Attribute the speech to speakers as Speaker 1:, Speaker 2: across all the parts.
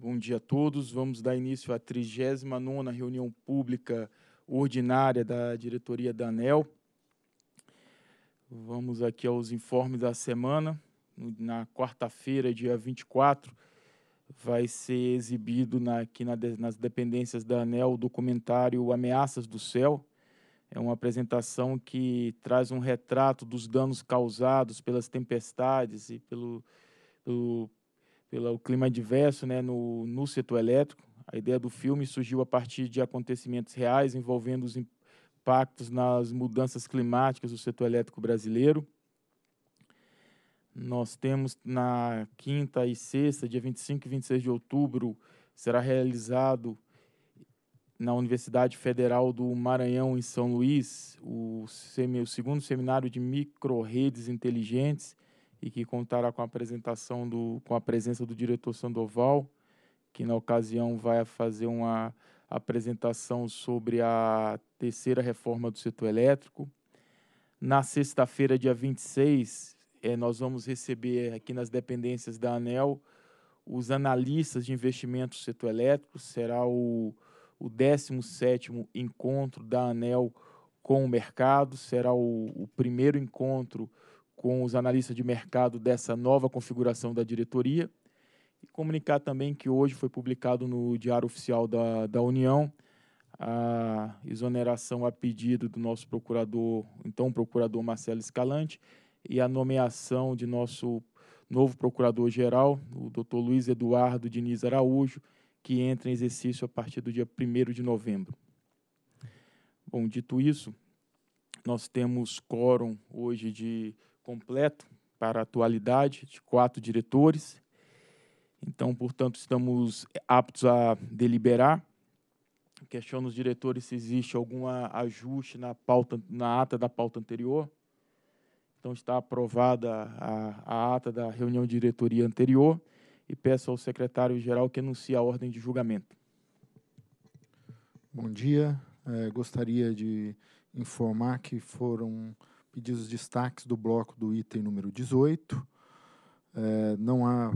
Speaker 1: Bom dia a todos. Vamos dar início à 39ª reunião pública ordinária da diretoria da ANEL. Vamos aqui aos informes da semana. Na quarta-feira, dia 24, vai ser exibido na, aqui na, nas dependências da ANEL o documentário Ameaças do Céu. É uma apresentação que traz um retrato dos danos causados pelas tempestades e pelo, pelo pelo clima adverso né, no, no setor elétrico. A ideia do filme surgiu a partir de acontecimentos reais envolvendo os impactos nas mudanças climáticas do setor elétrico brasileiro. Nós temos na quinta e sexta, dia 25 e 26 de outubro, será realizado na Universidade Federal do Maranhão, em São Luís, o, o segundo seminário de micro-redes inteligentes, e que contará com a apresentação do, com a presença do diretor Sandoval, que na ocasião vai fazer uma apresentação sobre a terceira reforma do setor elétrico. Na sexta-feira, dia 26, é, eh, nós vamos receber aqui nas dependências da ANEL os analistas de investimentos do setor elétrico. Será o, o 17º encontro da ANEL com o mercado, será o, o primeiro encontro com os analistas de mercado dessa nova configuração da diretoria e comunicar também que hoje foi publicado no Diário Oficial da, da União a exoneração a pedido do nosso procurador, então procurador Marcelo Escalante, e a nomeação de nosso novo procurador-geral, o Dr. Luiz Eduardo Diniz Araújo, que entra em exercício a partir do dia 1 de novembro. Bom, dito isso, nós temos quórum hoje de completo para a atualidade de quatro diretores. Então, portanto, estamos eh, aptos a deliberar. Questiono os diretores se existe algum ajuste na, pauta, na ata da pauta anterior. Então, está aprovada a, a ata da reunião de diretoria anterior e peço ao secretário-geral que anuncie a ordem de julgamento. Bom dia. É, gostaria
Speaker 2: de informar que foram pedidos os destaques do bloco do item número 18. É, não há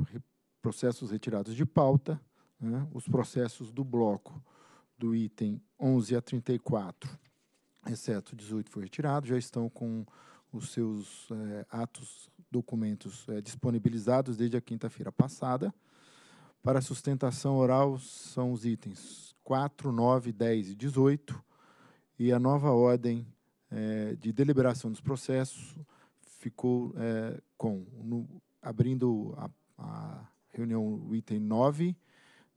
Speaker 2: processos retirados de pauta. Né? Os processos do bloco do item 11 a 34, exceto 18 foi retirado, já estão com os seus é, atos, documentos é, disponibilizados desde a quinta-feira passada. Para sustentação oral são os itens 4, 9, 10 e 18. E a nova ordem é, de deliberação dos processos ficou é, com, no, abrindo a, a, reunião, o item 9,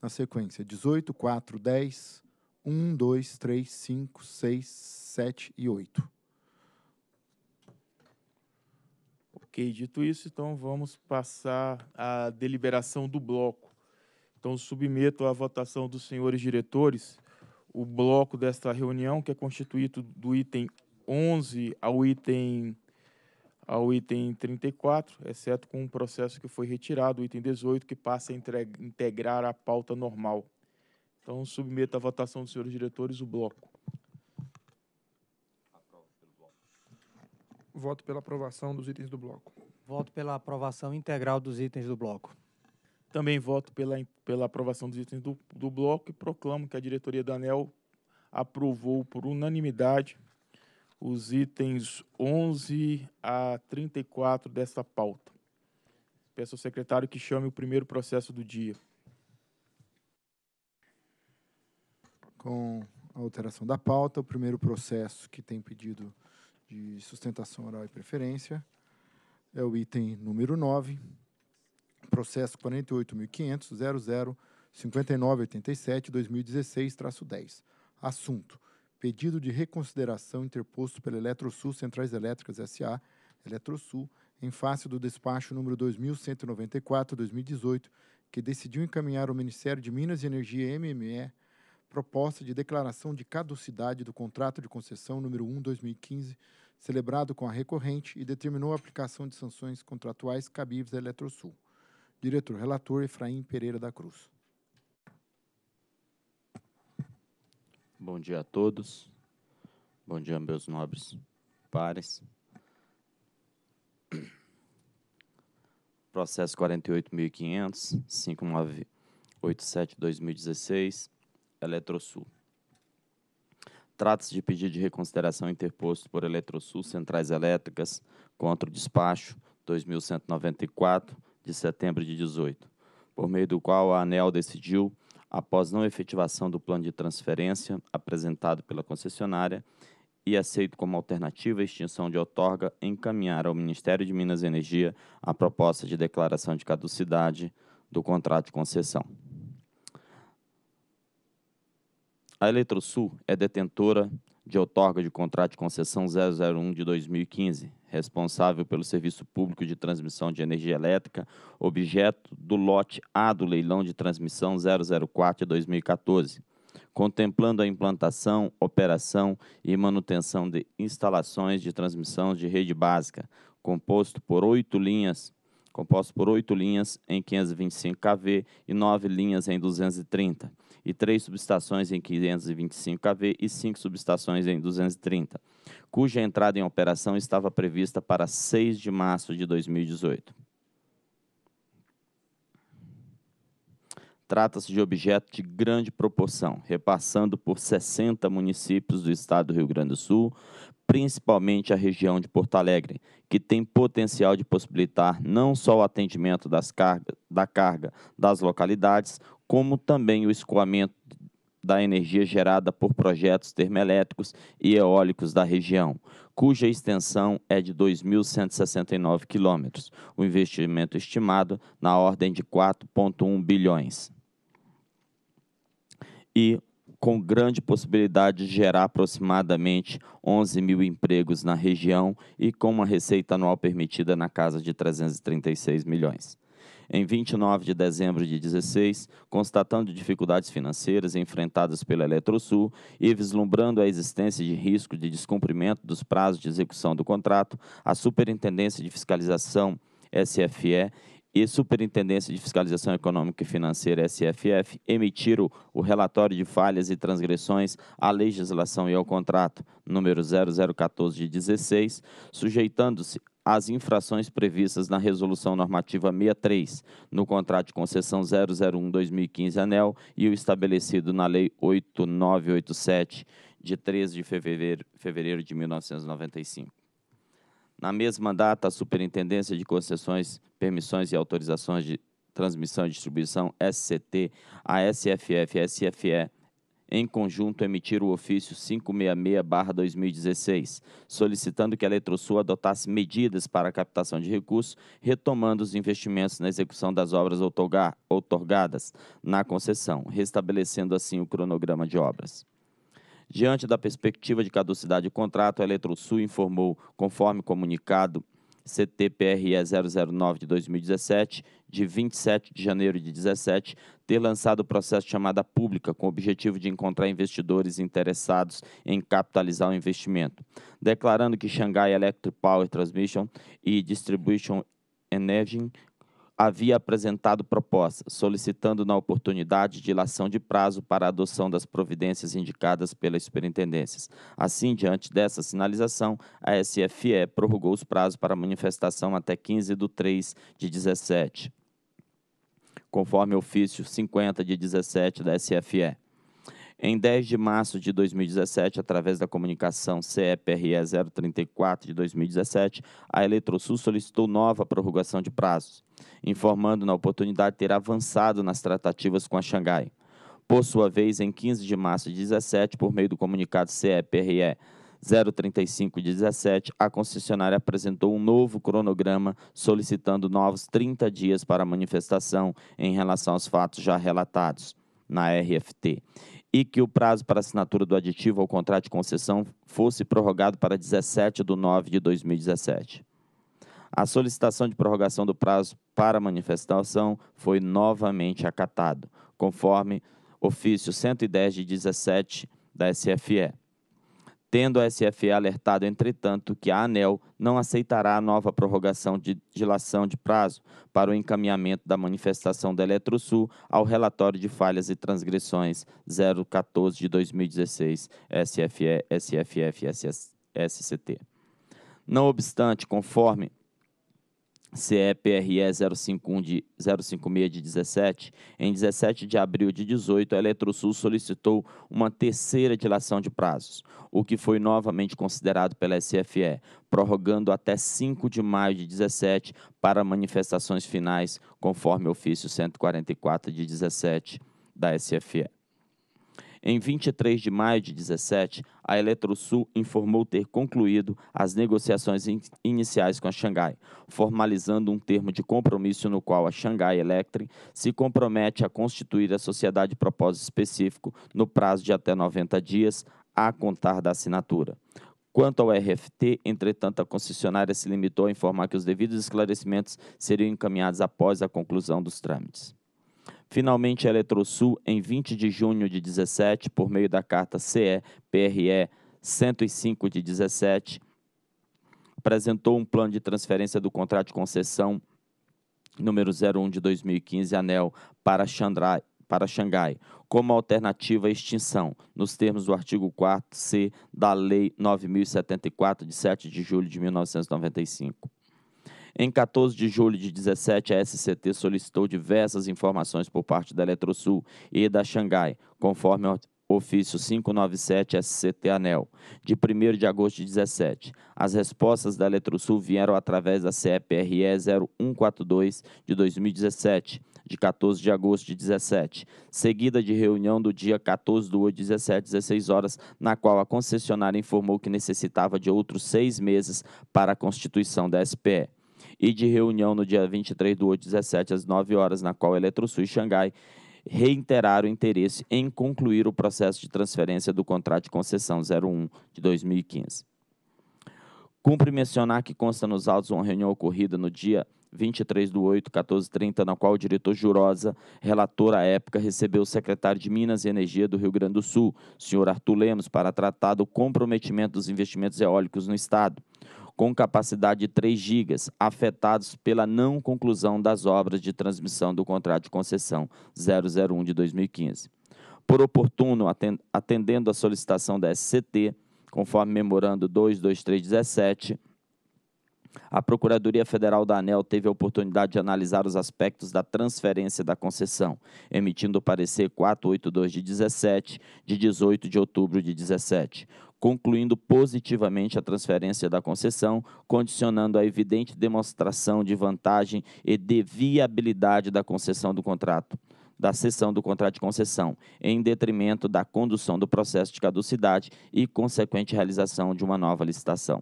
Speaker 2: na sequência 18, 4, 10, 1, 2, 3, 5, 6, 7 e 8.
Speaker 1: Ok, dito isso, então vamos passar à deliberação do bloco. Então, submeto à votação dos senhores diretores o bloco desta reunião, que é constituído do item 11 ao item ao item 34, exceto com o um processo que foi retirado, o item 18, que passa a integrar a pauta normal. Então, submeto à votação dos senhores diretores o bloco.
Speaker 3: Voto pela aprovação dos itens do bloco. Voto pela aprovação integral dos itens do bloco. Também voto pela, pela aprovação
Speaker 1: dos itens do, do bloco e proclamo que a diretoria da ANEL aprovou por unanimidade os itens 11 a 34 desta pauta. Peço ao secretário que chame o primeiro processo do dia.
Speaker 2: Com a alteração da pauta, o primeiro processo que tem pedido de sustentação oral e preferência é o item número 9, processo 48.500.005987-2016-10. Assunto: pedido de reconsideração interposto pela Eletrosul Centrais Elétricas S.A., Eletrosul, em face do despacho número 2194/2018, que decidiu encaminhar ao Ministério de Minas e Energia MME proposta de declaração de caducidade do contrato de concessão número 1/2015, celebrado com a recorrente e determinou a aplicação de sanções contratuais cabíveis à Eletrosul. Diretor relator Efraim Pereira da Cruz.
Speaker 4: Bom dia a todos. Bom dia, meus nobres pares. Processo 48.500, 5987-2016, Eletrosul. Trata-se de pedido de reconsideração interposto por Eletrosul Centrais Elétricas contra o despacho 2194 de setembro de 18, por meio do qual a ANEL decidiu após não efetivação do plano de transferência apresentado pela concessionária e aceito como alternativa à extinção de outorga, encaminhar ao Ministério de Minas e Energia a proposta de declaração de caducidade do contrato de concessão. A Eletrosul é detentora de outorga de contrato de concessão 001 de 2015, responsável pelo serviço público de transmissão de energia elétrica, objeto do lote A do leilão de transmissão 004 de 2014, contemplando a implantação, operação e manutenção de instalações de transmissão de rede básica, composto por oito linhas composto por oito linhas em 525 kV e nove linhas em 230, e três subestações em 525 kV e cinco subestações em 230, cuja entrada em operação estava prevista para 6 de março de 2018. Trata-se de objeto de grande proporção, repassando por 60 municípios do estado do Rio Grande do Sul, principalmente a região de Porto Alegre, que tem potencial de possibilitar não só o atendimento das cargas, da carga das localidades, como também o escoamento da energia gerada por projetos termoelétricos e eólicos da região, cuja extensão é de 2.169 quilômetros, o investimento estimado na ordem de 4,1 bilhões. E com grande possibilidade de gerar aproximadamente 11 mil empregos na região e com uma receita anual permitida na casa de 336 milhões. Em 29 de dezembro de 16, constatando dificuldades financeiras enfrentadas pela Eletrosul e vislumbrando a existência de risco de descumprimento dos prazos de execução do contrato, a Superintendência de Fiscalização SFE e Superintendência de Fiscalização Econômica e Financeira, SFF, emitiram o relatório de falhas e transgressões à legislação e ao contrato número 0014 de 16, sujeitando-se às infrações previstas na Resolução Normativa 63, no contrato de concessão 001-2015 ANEL e o estabelecido na Lei 8987, de 13 de fevereiro, fevereiro de 1995. Na mesma data, a Superintendência de Concessões, Permissões e Autorizações de Transmissão e Distribuição, SCT, a SFF e SFE, em conjunto, emitiram o ofício 566-2016, solicitando que a Eletrosul adotasse medidas para a captação de recursos, retomando os investimentos na execução das obras outorgadas na concessão, restabelecendo assim o cronograma de obras. Diante da perspectiva de caducidade do contrato, a Eletrosul informou, conforme comunicado CTPRE 009 de 2017, de 27 de janeiro de 17, ter lançado o processo chamada pública, com o objetivo de encontrar investidores interessados em capitalizar o investimento, declarando que Shanghai Electric Power Transmission e Distribution Energy havia apresentado proposta, solicitando na oportunidade dilação de prazo para a adoção das providências indicadas pelas superintendências. Assim, diante dessa sinalização, a SFE prorrogou os prazos para manifestação até 15 de 3 de 17, conforme ofício 50 de 17 da SFE. Em 10 de março de 2017, através da comunicação CEPRE 034 de 2017, a Eletrosul solicitou nova prorrogação de prazos informando na oportunidade ter avançado nas tratativas com a Xangai. Por sua vez, em 15 de março de 17, por meio do comunicado CEPRE 17 a concessionária apresentou um novo cronograma solicitando novos 30 dias para manifestação em relação aos fatos já relatados na RFT e que o prazo para assinatura do aditivo ao contrato de concessão fosse prorrogado para 17 de 9 de 2017. A solicitação de prorrogação do prazo para manifestação foi novamente acatado, conforme ofício 110 de 17 da SFE. Tendo a SFE alertado, entretanto, que a ANEL não aceitará a nova prorrogação de dilação de prazo para o encaminhamento da manifestação da Eletrosul ao relatório de falhas e transgressões 014 de 2016 SFE, SFF, SCT. Não obstante, conforme CEPRE 051 de 056 de 17, em 17 de abril de 18, a Eletrosul solicitou uma terceira dilação de prazos, o que foi novamente considerado pela SFE, prorrogando até 5 de maio de 17 para manifestações finais, conforme o ofício 144 de 17 da SFE. Em 23 de maio de 17, a Eletrosul informou ter concluído as negociações in iniciais com a Xangai, formalizando um termo de compromisso no qual a Xangai Electric se compromete a constituir a sociedade de propósito específico no prazo de até 90 dias a contar da assinatura. Quanto ao RFT, entretanto, a concessionária se limitou a informar que os devidos esclarecimentos seriam encaminhados após a conclusão dos trâmites. Finalmente, a Eletrosul, em 20 de junho de 17, por meio da carta CE-PRE 105 de 17, apresentou um plano de transferência do contrato de concessão número 01 de 2015, ANEL, para Xandrai, para Xangai, como alternativa à extinção, nos termos do artigo 4C da Lei 9074, de 7 de julho de 1995. Em 14 de julho de 17, a SCT solicitou diversas informações por parte da Eletrosul e da Xangai, conforme o ofício 597 SCT ANEL, de 1 de agosto de 17. As respostas da Eletrosul vieram através da CEPRE 0142 de 2017, de 14 de agosto de 17, seguida de reunião do dia 14 agosto 8 17, 16 horas, na qual a concessionária informou que necessitava de outros seis meses para a constituição da SPE e de reunião no dia 23 do 8, 17, às 9 horas, na qual Eletrosul e Xangai reiteraram interesse em concluir o processo de transferência do contrato de concessão 01 de 2015. Cumpre mencionar que consta nos autos uma reunião ocorrida no dia 23 de 8, 14h30, na qual o diretor Jurosa, relator à época, recebeu o secretário de Minas e Energia do Rio Grande do Sul, senhor Arthur Lemos, para tratar do comprometimento dos investimentos eólicos no Estado com capacidade de 3 GB, afetados pela não conclusão das obras de transmissão do contrato de concessão 001 de 2015. Por oportuno, atendendo à solicitação da SCT, conforme memorando 22317, a Procuradoria Federal da ANEL teve a oportunidade de analisar os aspectos da transferência da concessão, emitindo o parecer 482 de 17, de 18 de outubro de 17, concluindo positivamente a transferência da concessão, condicionando a evidente demonstração de vantagem e de viabilidade da concessão do contrato da cessão do contrato de concessão, em detrimento da condução do processo de caducidade e consequente realização de uma nova licitação.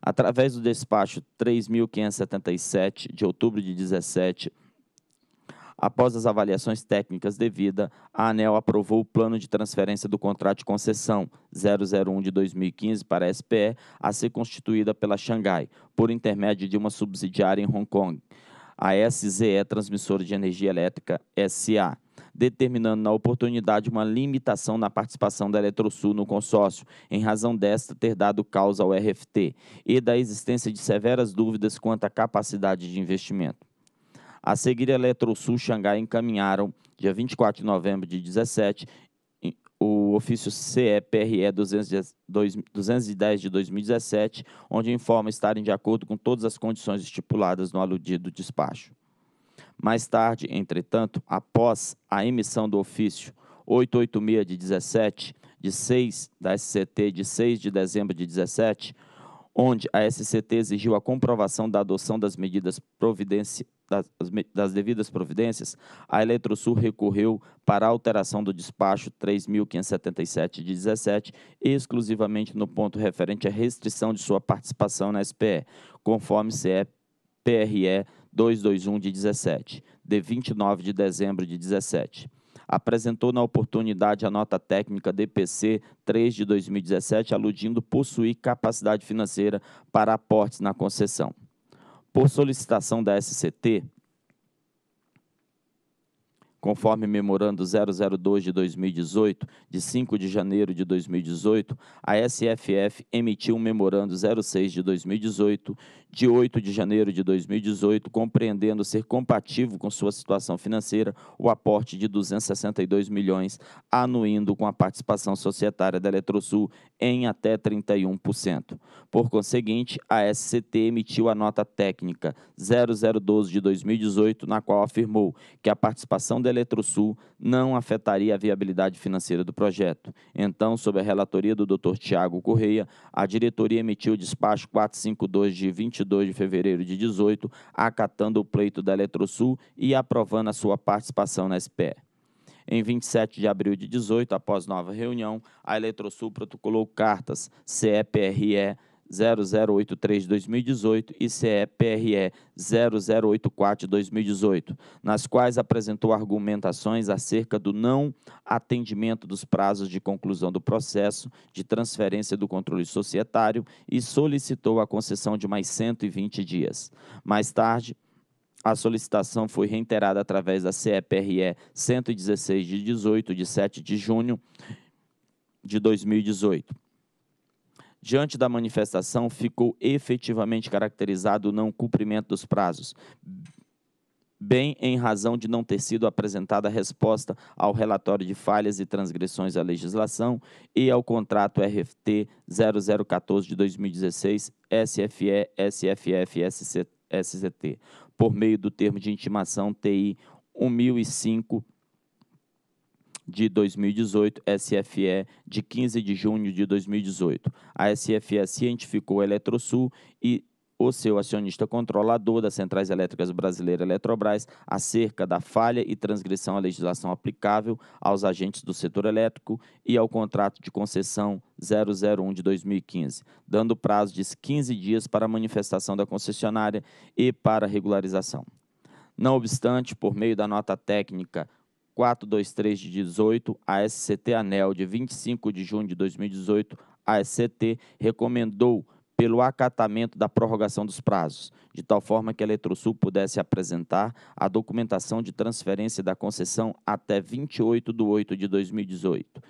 Speaker 4: Através do despacho 3577 de outubro de 17 Após as avaliações técnicas devida, a ANEL aprovou o plano de transferência do contrato de concessão 001 de 2015 para a SPE, a ser constituída pela Xangai, por intermédio de uma subsidiária em Hong Kong, a SZE Transmissora de Energia Elétrica SA determinando na oportunidade uma limitação na participação da Eletrosul no consórcio, em razão desta ter dado causa ao RFT e da existência de severas dúvidas quanto à capacidade de investimento. A seguir, a Eletrosul Xangai encaminharam, dia 24 de novembro de 2017, o ofício CEPRE 210 de 2017, onde informa estarem de acordo com todas as condições estipuladas no aludido despacho. Mais tarde, entretanto, após a emissão do ofício 886 de 17, de 6 da SCT de 6 de dezembro de 17, onde a SCT exigiu a comprovação da adoção das medidas providenciais das, das, devidas providências, a Eletrosul recorreu para alteração do despacho 3.577 de 17, exclusivamente no ponto referente à restrição de sua participação na SPE, conforme CE PRE 221 de 17, de 29 de dezembro de 17 apresentou na oportunidade a nota técnica DPC 3 de 2017, aludindo possuir capacidade financeira para aportes na concessão por solicitação da SCT, Conforme memorando 002 de 2018, de 5 de janeiro de 2018, a SFF emitiu um memorando 06 de 2018, de 8 de janeiro de 2018, compreendendo ser compatível com sua situação financeira o aporte de 262 milhões, anuindo com a participação societária da Eletrosul em até 31%. Por conseguinte, a SCT emitiu a nota técnica 0012 de 2018, na qual afirmou que a participação da Eletrosul não afetaria a viabilidade financeira do projeto. Então, sob a relatoria do Dr. Tiago Correia, a diretoria emitiu o despacho 452 de 22 de fevereiro de 18, acatando o pleito da Eletrosul e aprovando a sua participação na SPE. Em 27 de abril de 18, após nova reunião, a Eletrosul protocolou cartas CEPRE 0083 2018 e CEPRE 0084 2018, nas quais apresentou argumentações acerca do não atendimento dos prazos de conclusão do processo de transferência do controle societário e solicitou a concessão de mais 120 dias. Mais tarde, a solicitação foi reiterada através da CEPRE 116 de 18 de 7 de junho de 2018 diante da manifestação, ficou efetivamente caracterizado o não cumprimento dos prazos, bem em razão de não ter sido apresentada resposta ao relatório de falhas e transgressões à legislação e ao contrato RFT 0014 de 2016 SFE SFF SCT, por meio do termo de intimação TI 1005 de 2018, SFE de 15 de junho de 2018. A SFE cientificou a Eletrosul e o seu acionista controlador das Centrais Elétricas Brasileira Eletrobras acerca da falha e transgressão à legislação aplicável aos agentes do setor elétrico e ao contrato de concessão 001 de 2015, dando prazo de 15 dias para a manifestação da concessionária e para regularização. Não obstante, por meio da nota técnica 423 de 18, a SCT Anel, de 25 de junho de 2018, a SCT recomendou pelo acatamento da prorrogação dos prazos, de tal forma que a Eletrosul pudesse apresentar a documentação de transferência da concessão até 28 de 8 de 2018.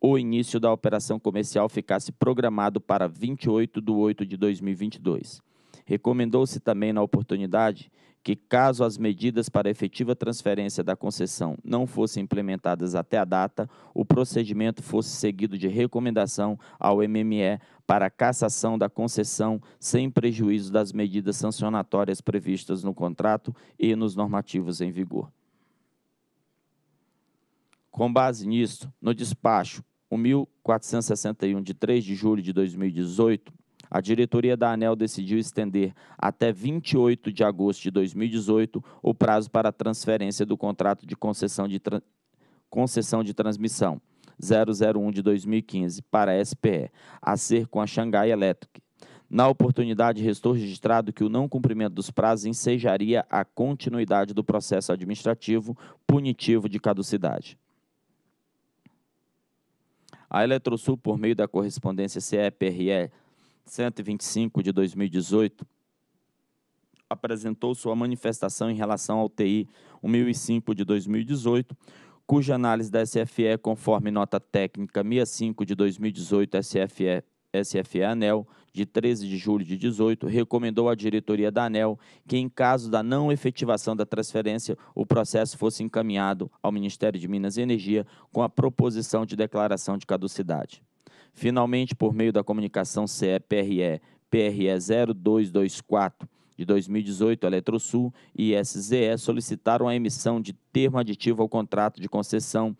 Speaker 4: O início da operação comercial ficasse programado para 28 de 8 de 2022. Recomendou-se também, na oportunidade, que, caso as medidas para efetiva transferência da concessão não fossem implementadas até a data, o procedimento fosse seguido de recomendação ao MME para cassação da concessão, sem prejuízo das medidas sancionatórias previstas no contrato e nos normativos em vigor. Com base nisto, no despacho 1461 de 3 de julho de 2018, a diretoria da ANEL decidiu estender até 28 de agosto de 2018 o prazo para a transferência do contrato de concessão de, tra concessão de transmissão 001 de 2015 para a SPE, a ser com a Xangai Electric. Na oportunidade, restou registrado que o não cumprimento dos prazos ensejaria a continuidade do processo administrativo punitivo de caducidade. A Eletrosul, por meio da correspondência CEPRE 125 de 2018, apresentou sua manifestação em relação ao TI 1005 de 2018, cuja análise da SFE, conforme nota técnica 65 de 2018 SFE, SFE ANEL, de 13 de julho de 18, recomendou à diretoria da ANEL que, em caso da não efetivação da transferência, o processo fosse encaminhado ao Ministério de Minas e Energia com a proposição de declaração de caducidade. Finalmente, por meio da comunicação CE-PRE PRE 0224 de 2018, a Eletrosul e SZE solicitaram a emissão de termo aditivo ao contrato de concessão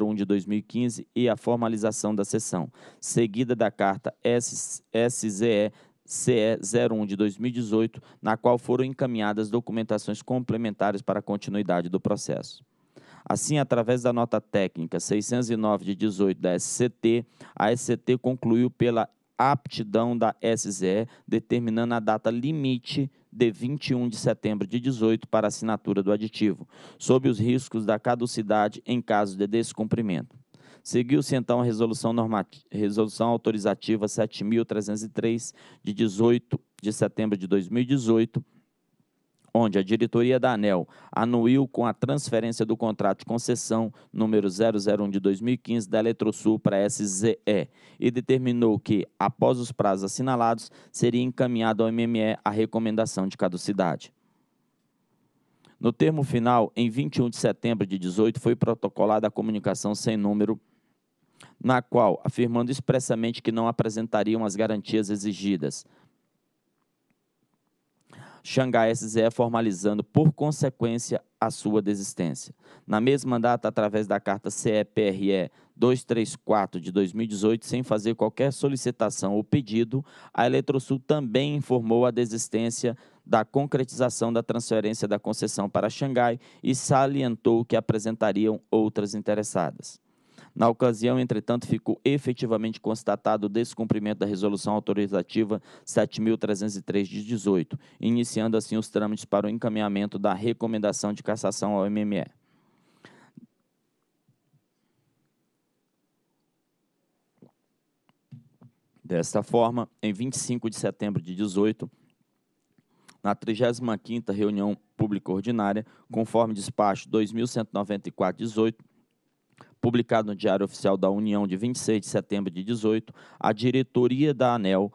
Speaker 4: 001 de 2015 e a formalização da sessão, seguida da carta SZE CE 01 de 2018, na qual foram encaminhadas documentações complementares para a continuidade do processo. Assim, através da nota técnica 609 de 18 da SCT, a SCT concluiu pela aptidão da SZE, determinando a data limite de 21 de setembro de 18 para assinatura do aditivo, sob os riscos da caducidade em caso de descumprimento. Seguiu-se então a resolução, normativa, resolução autorizativa 7.303 de 18 de setembro de 2018, onde a diretoria da ANEL anuiu com a transferência do contrato de concessão número 001 de 2015 da Eletrosul para a SZE e determinou que, após os prazos assinalados, seria encaminhado ao MME a recomendação de caducidade. No termo final, em 21 de setembro de 18, foi protocolada a comunicação sem número na qual, afirmando expressamente que não apresentariam as garantias exigidas, Xangai SZE formalizando, por consequência, a sua desistência. Na mesma data, através da carta CEPRE 234 de 2018, sem fazer qualquer solicitação ou pedido, a Eletrosul também informou a desistência da concretização da transferência da concessão para Xangai e salientou que apresentariam outras interessadas. Na ocasião, entretanto, ficou efetivamente constatado o descumprimento da Resolução Autorizativa 7.303 de 18, iniciando assim os trâmites para o encaminhamento da recomendação de cassação ao MME. Desta forma, em 25 de setembro de 18, na 35ª reunião pública ordinária, conforme despacho 2194/18, publicado no Diário Oficial da União de 26 de setembro de 18, a diretoria da ANEL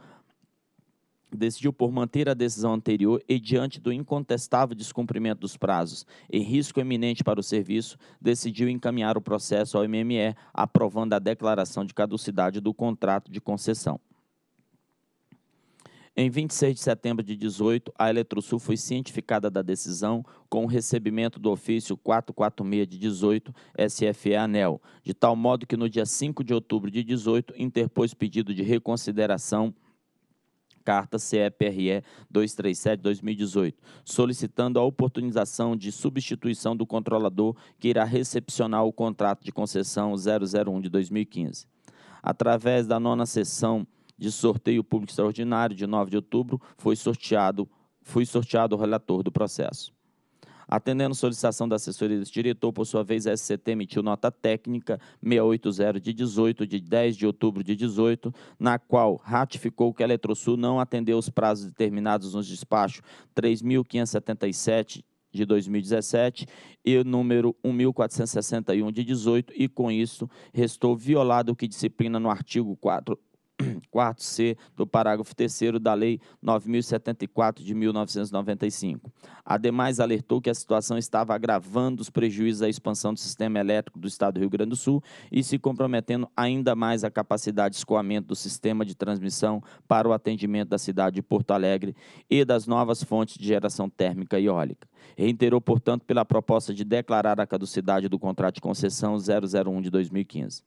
Speaker 4: decidiu por manter a decisão anterior e, diante do incontestável descumprimento dos prazos e risco eminente para o serviço, decidiu encaminhar o processo ao MME, aprovando a declaração de caducidade do contrato de concessão. Em 26 de setembro de 18, a Eletrosul foi cientificada da decisão com o recebimento do ofício 446 de 18 SFE ANEL, de tal modo que no dia 5 de outubro de 18 interpôs pedido de reconsideração carta CEPRE 237/2018, solicitando a oportunização de substituição do controlador que irá recepcionar o contrato de concessão 001 de 2015. Através da nona sessão de sorteio público extraordinário de 9 de outubro, foi sorteado, foi sorteado o relator do processo. Atendendo solicitação da assessoria desse diretor, por sua vez, a SCT emitiu nota técnica 680 de 18, de 10 de outubro de 18, na qual ratificou que a Eletrosul não atendeu os prazos determinados nos despachos 3.577 de 2017 e o número 1461 de 18 e com isso restou violado o que disciplina no artigo 4 4C do parágrafo 3 da Lei 9074 de 1995. Ademais, alertou que a situação estava agravando os prejuízos à expansão do sistema elétrico do Estado do Rio Grande do Sul e se comprometendo ainda mais a capacidade de escoamento do sistema de transmissão para o atendimento da cidade de Porto Alegre e das novas fontes de geração térmica e eólica. Reiterou, portanto, pela proposta de declarar a caducidade do contrato de concessão 001 de 2015.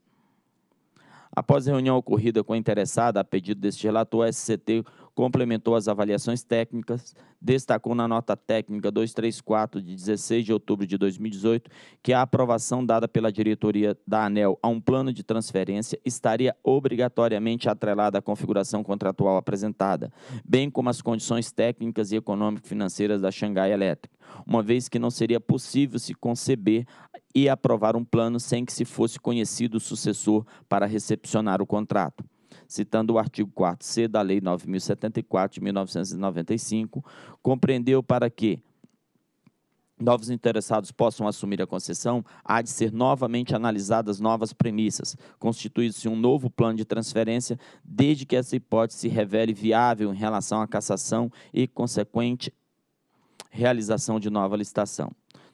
Speaker 4: Após reunião ocorrida com a interessada, a pedido deste relator, a SCT complementou as avaliações técnicas, destacou na nota técnica 234 de 16 de outubro de 2018 que a aprovação dada pela diretoria da ANEL a um plano de transferência estaria obrigatoriamente atrelada à configuração contratual apresentada, bem como às condições técnicas e econômico-financeiras da Xangai Electric, uma vez que não seria possível se conceber e aprovar um plano sem que se fosse conhecido o sucessor para recepcionar o contrato citando o artigo 4C da Lei 9074 de 1995, compreendeu para que novos interessados possam assumir a concessão, há de ser novamente analisadas novas premissas, constituindo se um novo plano de transferência, desde que essa hipótese se revele viável em relação à cassação e consequente realização de nova licitação.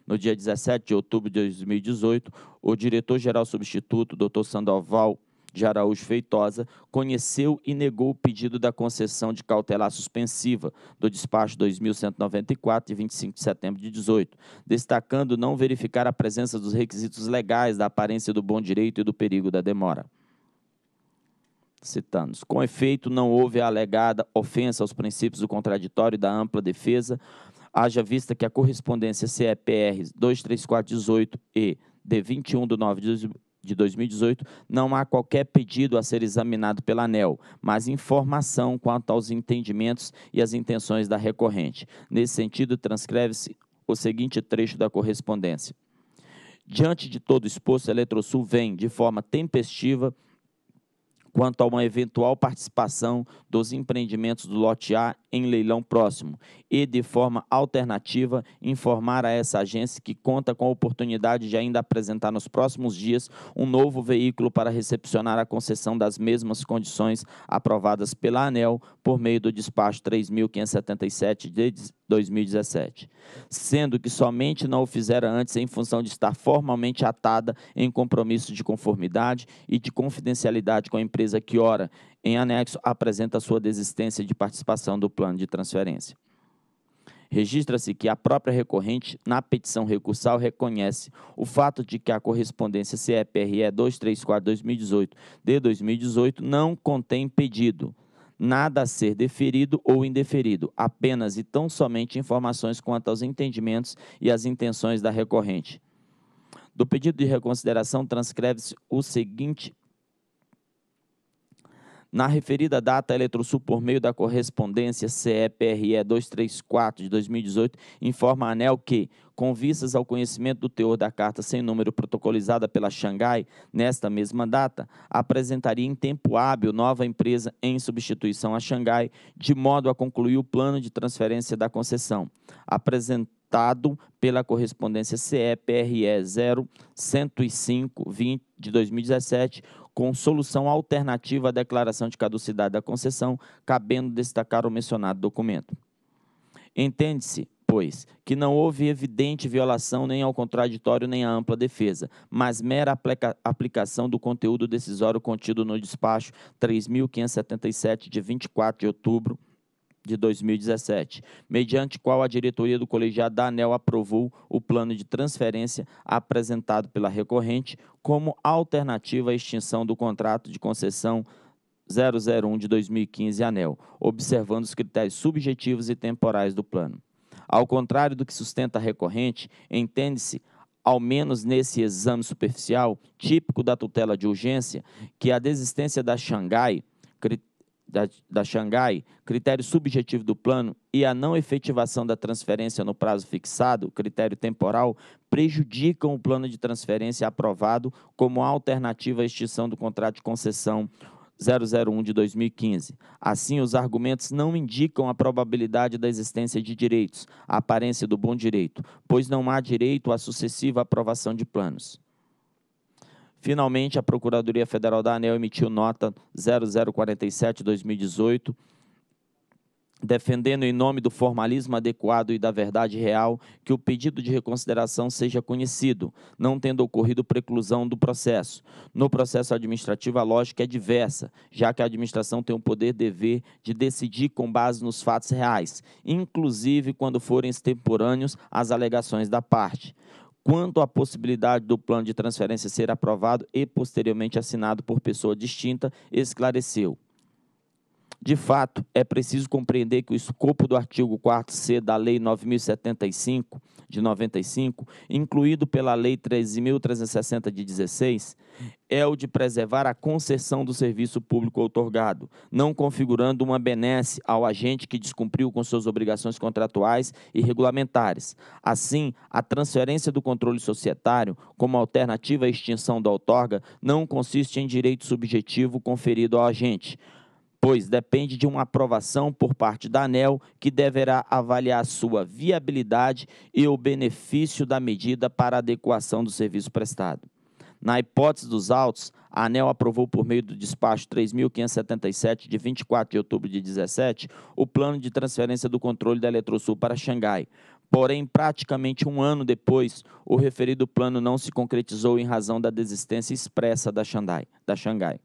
Speaker 4: No dia 17 de outubro de 2018, o diretor-geral substituto, Dr. Sandoval de Araújo Feitosa, conheceu e negou o pedido da concessão de cautelar suspensiva do despacho 2194 de 25 de setembro de 18, destacando não verificar a presença dos requisitos legais da aparência do bom direito e do perigo da demora citando com efeito não houve a alegada ofensa aos princípios do contraditório e da ampla defesa, haja vista que a correspondência CEPR 23418 e D21 do 9 de de 2018, não há qualquer pedido a ser examinado pela ANEL, mas informação quanto aos entendimentos e as intenções da recorrente. Nesse sentido, transcreve-se o seguinte trecho da correspondência. Diante de todo exposto, a Eletrosul vem, de forma tempestiva, quanto a uma eventual participação dos empreendimentos do lote A em leilão próximo e, de forma alternativa, informar a essa agência que conta com a oportunidade de ainda apresentar nos próximos dias um novo veículo para recepcionar a concessão das mesmas condições aprovadas pela ANEL por meio do despacho 3.577 de 2017, sendo que somente não o fizera antes em função de estar formalmente atada em compromisso de conformidade e de confidencialidade com a empresa que, ora, em anexo, apresenta sua desistência de participação do plano de transferência. Registra-se que a própria recorrente, na petição recursal, reconhece o fato de que a correspondência CEPRE 234-2018 de 2018 não contém pedido, nada a ser deferido ou indeferido, apenas e tão somente informações quanto aos entendimentos e às intenções da recorrente. Do pedido de reconsideração transcreve-se o seguinte na referida data, a Eletrosul, por meio da correspondência CEPRE 234 de 2018, informa a ANEL que, com vistas ao conhecimento do teor da carta sem número protocolizada pela Xangai, nesta mesma data, apresentaria em tempo hábil nova empresa em substituição à Xangai, de modo a concluir o plano de transferência da concessão. apresentado pela correspondência CEPRE 0105 20 de 2017, com solução alternativa à declaração de caducidade da concessão, cabendo destacar o mencionado documento. Entende-se, pois, que não houve evidente violação nem ao contraditório nem à ampla defesa, mas mera aplica aplicação do conteúdo decisório contido no despacho 3577 de 24 de outubro de 2017, mediante qual a diretoria do colegiado da ANEL aprovou o plano de transferência apresentado pela recorrente como alternativa à extinção do contrato de concessão 001 de 2015 ANEL, observando os critérios subjetivos e temporais do plano. Ao contrário do que sustenta a recorrente, entende-se ao menos nesse exame superficial, típico da tutela de urgência, que a desistência da Xangai, da, da Xangai, critério subjetivo do plano e a não efetivação da transferência no prazo fixado, critério temporal, prejudicam o plano de transferência aprovado como alternativa à extinção do contrato de concessão 001 de 2015. Assim, os argumentos não indicam a probabilidade da existência de direitos, a aparência do bom direito, pois não há direito à sucessiva aprovação de planos. Finalmente, a Procuradoria Federal da ANEL emitiu nota 0047-2018, defendendo em nome do formalismo adequado e da verdade real que o pedido de reconsideração seja conhecido, não tendo ocorrido preclusão do processo. No processo administrativo, a lógica é diversa, já que a administração tem o poder dever de decidir com base nos fatos reais, inclusive quando forem extemporâneos as alegações da parte quanto à possibilidade do plano de transferência ser aprovado e posteriormente assinado por pessoa distinta, esclareceu. De fato, é preciso compreender que o escopo do artigo 4C da Lei 9075 de 95, incluído pela Lei 13360 de 16, é o de preservar a concessão do serviço público outorgado, não configurando uma benesse ao agente que descumpriu com suas obrigações contratuais e regulamentares. Assim, a transferência do controle societário, como alternativa à extinção da outorga, não consiste em direito subjetivo conferido ao agente pois depende de uma aprovação por parte da ANEL, que deverá avaliar sua viabilidade e o benefício da medida para adequação do serviço prestado. Na hipótese dos autos, a ANEL aprovou por meio do despacho 3.577 de 24 de outubro de 17 o plano de transferência do controle da Eletrosul para Xangai. Porém, praticamente um ano depois, o referido plano não se concretizou em razão da desistência expressa da Xangai. Da Xangai.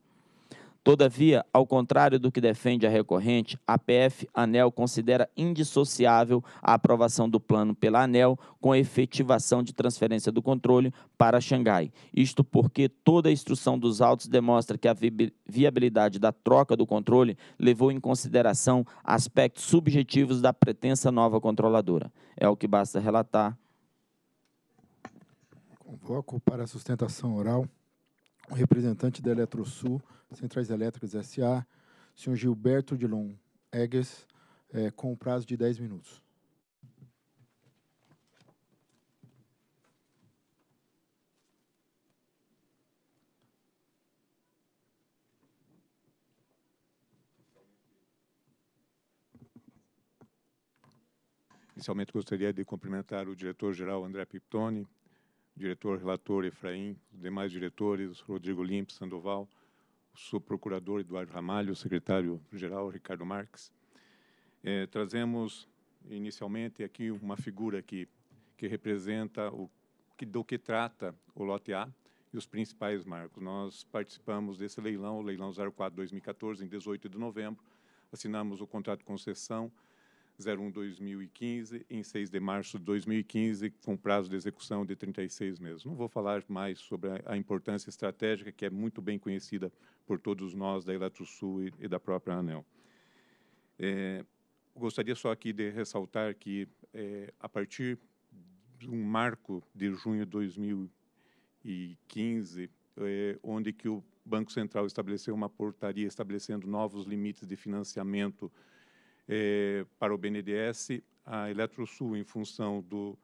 Speaker 4: Todavia, ao contrário do que defende a recorrente, a PF ANEL considera indissociável a aprovação do plano pela ANEL com a efetivação de transferência do controle para Xangai. Isto porque toda a instrução dos autos demonstra que a viabilidade da troca do controle levou em consideração aspectos subjetivos da pretensa nova controladora. É o que basta relatar.
Speaker 2: Convoco para a sustentação oral o representante da Eletrosul Centrais Elétricas S.A., senhor Gilberto Dilon Egues, é, com o prazo de 10 minutos.
Speaker 5: Inicialmente, gostaria de cumprimentar o diretor-geral André Piptoni, diretor-relator Efraim, os demais diretores, Rodrigo Limpe, Sandoval, sou procurador Eduardo Ramalho, secretário-geral Ricardo Marques. É, trazemos inicialmente aqui uma figura que, que representa o que, do que trata o lote A e os principais marcos. Nós participamos desse leilão, o leilão 04 2014, em 18 de novembro, assinamos o contrato de concessão 01-2015, em 6 de março de 2015, com prazo de execução de 36 meses. Não vou falar mais sobre a, importância estratégica, que é muito bem conhecida por todos nós da Eletrosul Sul e da própria ANEL. É, gostaria só aqui de ressaltar que, é, a partir de um marco de junho de 2015, é, onde que o Banco Central estabeleceu uma portaria estabelecendo novos limites de financiamento eh, para o BNDES, a Eletrosul, em função do,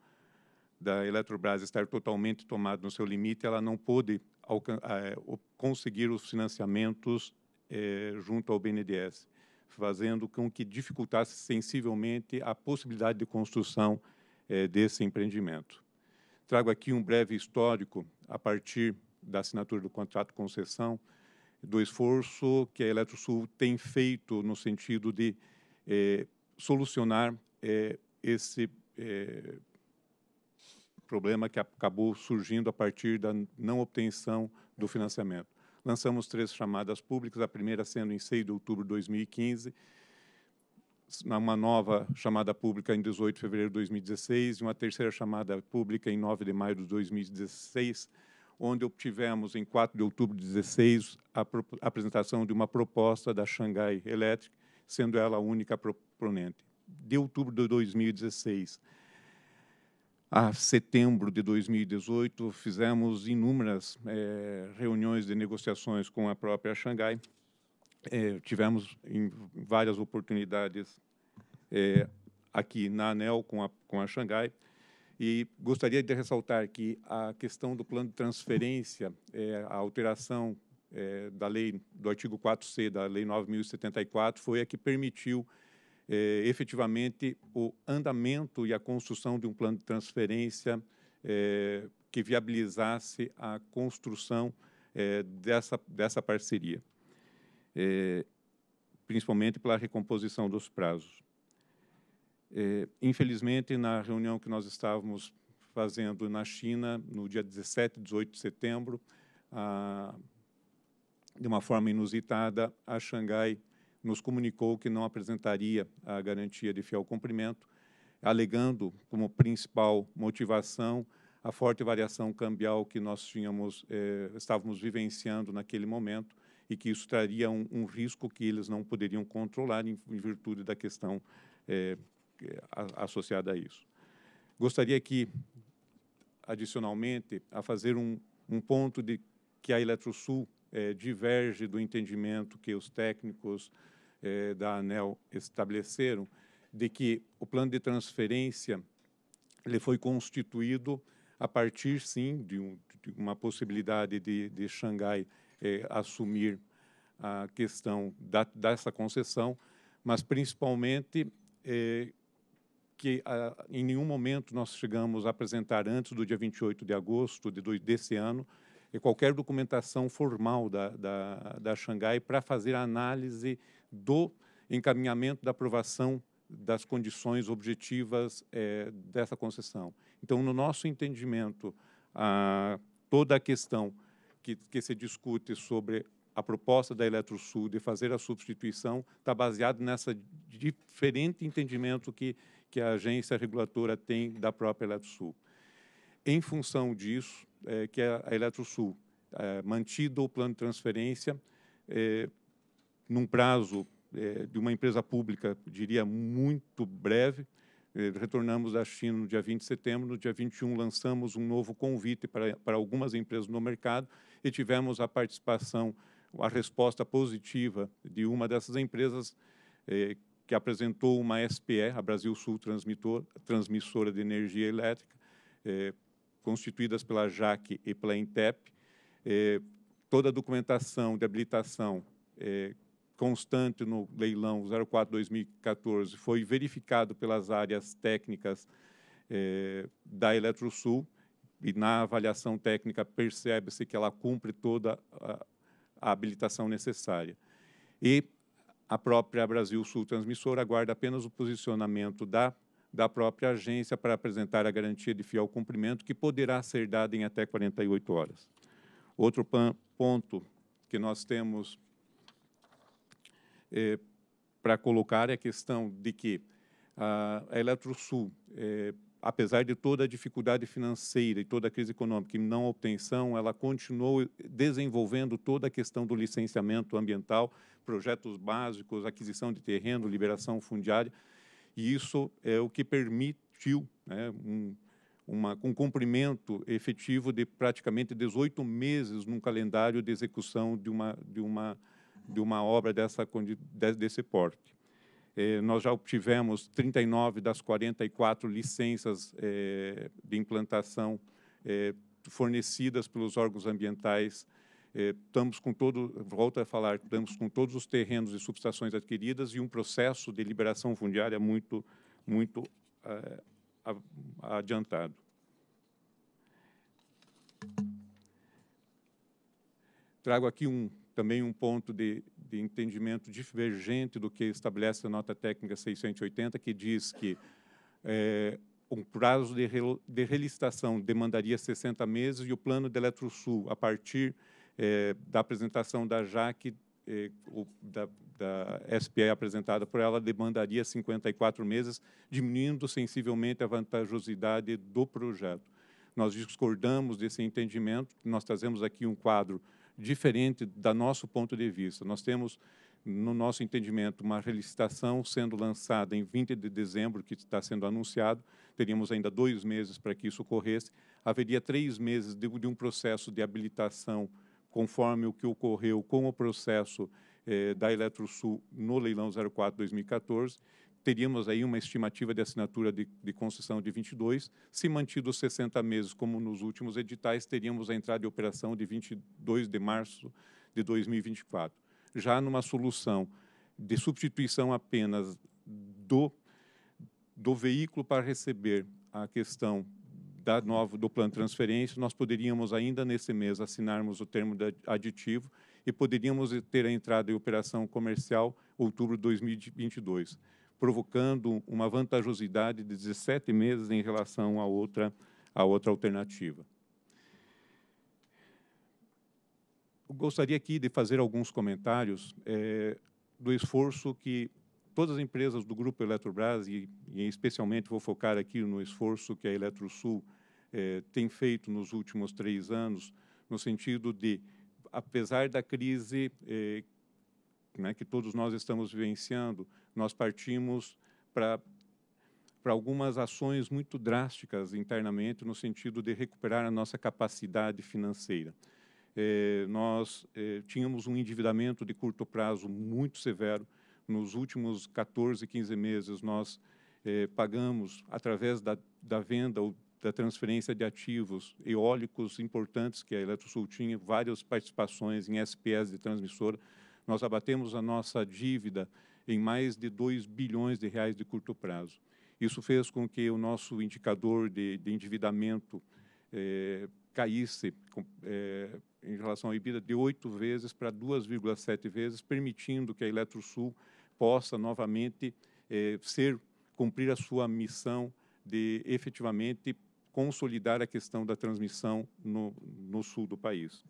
Speaker 5: da Eletrobras estar totalmente tomada no seu limite, ela não pôde eh, conseguir os financiamentos eh, junto ao BNDES, fazendo com que dificultasse sensivelmente a possibilidade de construção desse empreendimento. Trago aqui um breve histórico a partir da assinatura do contrato de concessão, do esforço que a Eletrosul tem feito no sentido de é, solucionar é, esse é, problema que acabou surgindo a partir da não obtenção do financiamento. Lançamos três chamadas públicas, a primeira sendo em 6 de outubro de 2015, uma nova chamada pública em 18 de fevereiro de 2016 e uma terceira chamada pública em 9 de maio de 2016, onde obtivemos, em 4 de outubro de 2016, a apresentação de uma proposta da Xangai Electric sendo ela a única proponente. De outubro de 2016 a setembro de 2018, fizemos inúmeras é, reuniões de negociações com a própria Xangai. É, tivemos em várias oportunidades é, aqui na ANEL com a, com a Xangai. E gostaria de ressaltar que a questão do plano de transferência, a alteração é, da lei do artigo 4C da lei 9.074 foi a que permitiu é, efetivamente o andamento e a construção de um plano de transferência é, que viabilizasse a construção é, dessa dessa parceria, é, principalmente pela recomposição dos prazos. É, infelizmente, na reunião que nós estávamos fazendo na China no dia 17 e 18 de setembro, a de uma forma inusitada, a Xangai nos comunicou que não apresentaria a garantia de fiel cumprimento, alegando como principal motivação a forte variação cambial que nós tínhamos, eh, estávamos vivenciando naquele momento e que isso traria um, um, risco que eles não poderiam controlar em, em virtude da questão eh, eh associada a isso. Gostaria aqui, adicionalmente, a fazer um, um ponto de que a Eletrosul é, diverge do entendimento que os técnicos é, da ANEL estabeleceram, de que o plano de transferência ele foi constituído a partir, sim, de, um, de uma possibilidade de, de Xangai é, assumir a questão da, dessa concessão, mas principalmente é, que a, em nenhum momento nós chegamos a apresentar antes do dia 28 de agosto de, desse ano e qualquer documentação formal da, da, da Xangai para fazer a análise do encaminhamento da aprovação das condições objetivas é, dessa concessão. Então, no nosso entendimento, a, toda a questão que, que se discute sobre a proposta da Eletrosul de fazer a substituição está baseado nessa diferente entendimento que, que a agência reguladora tem da própria Eletrosul. Em função disso, é, que é a Eletrosul, é, mantido o plano de transferência é, num prazo é, de uma empresa pública, diria, muito breve. É, retornamos da China no dia 20 de setembro, no dia 21 lançamos um novo convite para, para algumas empresas no mercado e tivemos a participação, a resposta positiva de uma dessas empresas é, que apresentou uma SPE, a Brasil Sul Transmissora de Energia Elétrica, eh, constituídas pela JAC e pela INTEP. Eh, toda a documentação de habilitação eh, constante no leilão 04-2014 foi verificado pelas áreas técnicas eh, da Eletrosul e na avaliação técnica percebe-se que ela cumpre toda a, a habilitação necessária. E a própria Brasil Sul Transmissora aguarda apenas o posicionamento da da própria agência para apresentar a garantia de fiel cumprimento, que poderá ser dada em até 48 horas. Outro ponto que nós temos é, para colocar é a questão de que a, a Eletrosul, é, apesar de toda a dificuldade financeira e toda a crise econômica e não obtenção, ela continuou desenvolvendo toda a questão do licenciamento ambiental, projetos básicos, aquisição de terreno, liberação fundiária, e isso é o que permitiu né, um, uma, um cumprimento efetivo de praticamente 18 meses num calendário de execução de uma, de uma, de uma obra dessa, desse porte. É, nós já obtivemos 39 das 44 licenças é, de implantação é, fornecidas pelos órgãos ambientais estamos eh, com todo, volto a falar, estamos com todos os terrenos e subestações adquiridas e um processo de liberação fundiária muito, muito eh, adiantado. Trago aqui um, também um ponto de, de entendimento divergente do que estabelece a nota técnica 680, que diz que é, um prazo de, re, de relicitação demandaria 60 meses e o plano de Eletrosul, a partir de é, da apresentação da Jaque, é, da, da SPE apresentada por ela, demandaria 54 meses, diminuindo sensivelmente a vantajosidade do projeto. Nós discordamos desse entendimento, nós trazemos aqui um quadro diferente da nosso ponto de vista. Nós temos, no nosso entendimento, uma relicitação sendo lançada em 20 de dezembro, que está sendo anunciado, teríamos ainda dois meses para que isso ocorresse, haveria três meses de, de um processo de habilitação conforme o que ocorreu com o processo eh, da Eletrosul no leilão 04-2014, teríamos aí uma estimativa de assinatura de, de concessão de 22. Se mantido 60 meses, como nos últimos editais, teríamos a entrada de operação de 22 de março de 2024. Já numa solução de substituição apenas do, do veículo para receber a questão da nova, do plano de transferência, nós poderíamos ainda nesse mês assinarmos o termo aditivo e poderíamos ter a entrada em operação comercial outubro de 2022, provocando uma vantajosidade de 17 meses em relação à outra, à outra alternativa. Eu gostaria aqui de fazer alguns comentários é, do esforço que todas as empresas do grupo Eletrobras, e, e especialmente vou focar aqui no esforço que a Eletrosul eh, tem feito nos últimos três anos, no sentido de, apesar da crise eh, né, que todos nós estamos vivenciando, nós partimos para para algumas ações muito drásticas internamente no sentido de recuperar a nossa capacidade financeira. Eh, nós eh, tínhamos um endividamento de curto prazo muito severo, nos últimos 14, 15 meses, nós eh, pagamos, através da, da venda ou da transferência de ativos eólicos importantes que a Eletrosul tinha, várias participações em SPS de transmissora, nós abatemos a nossa dívida em mais de 2 bilhões de reais de curto prazo. Isso fez com que o nosso indicador de, de endividamento eh, caísse eh, em relação à EBITDA de 8 vezes para 2,7 vezes, permitindo que a Eletrosul possa novamente eh, ser cumprir a sua missão de efetivamente consolidar a questão da transmissão no, no sul do país.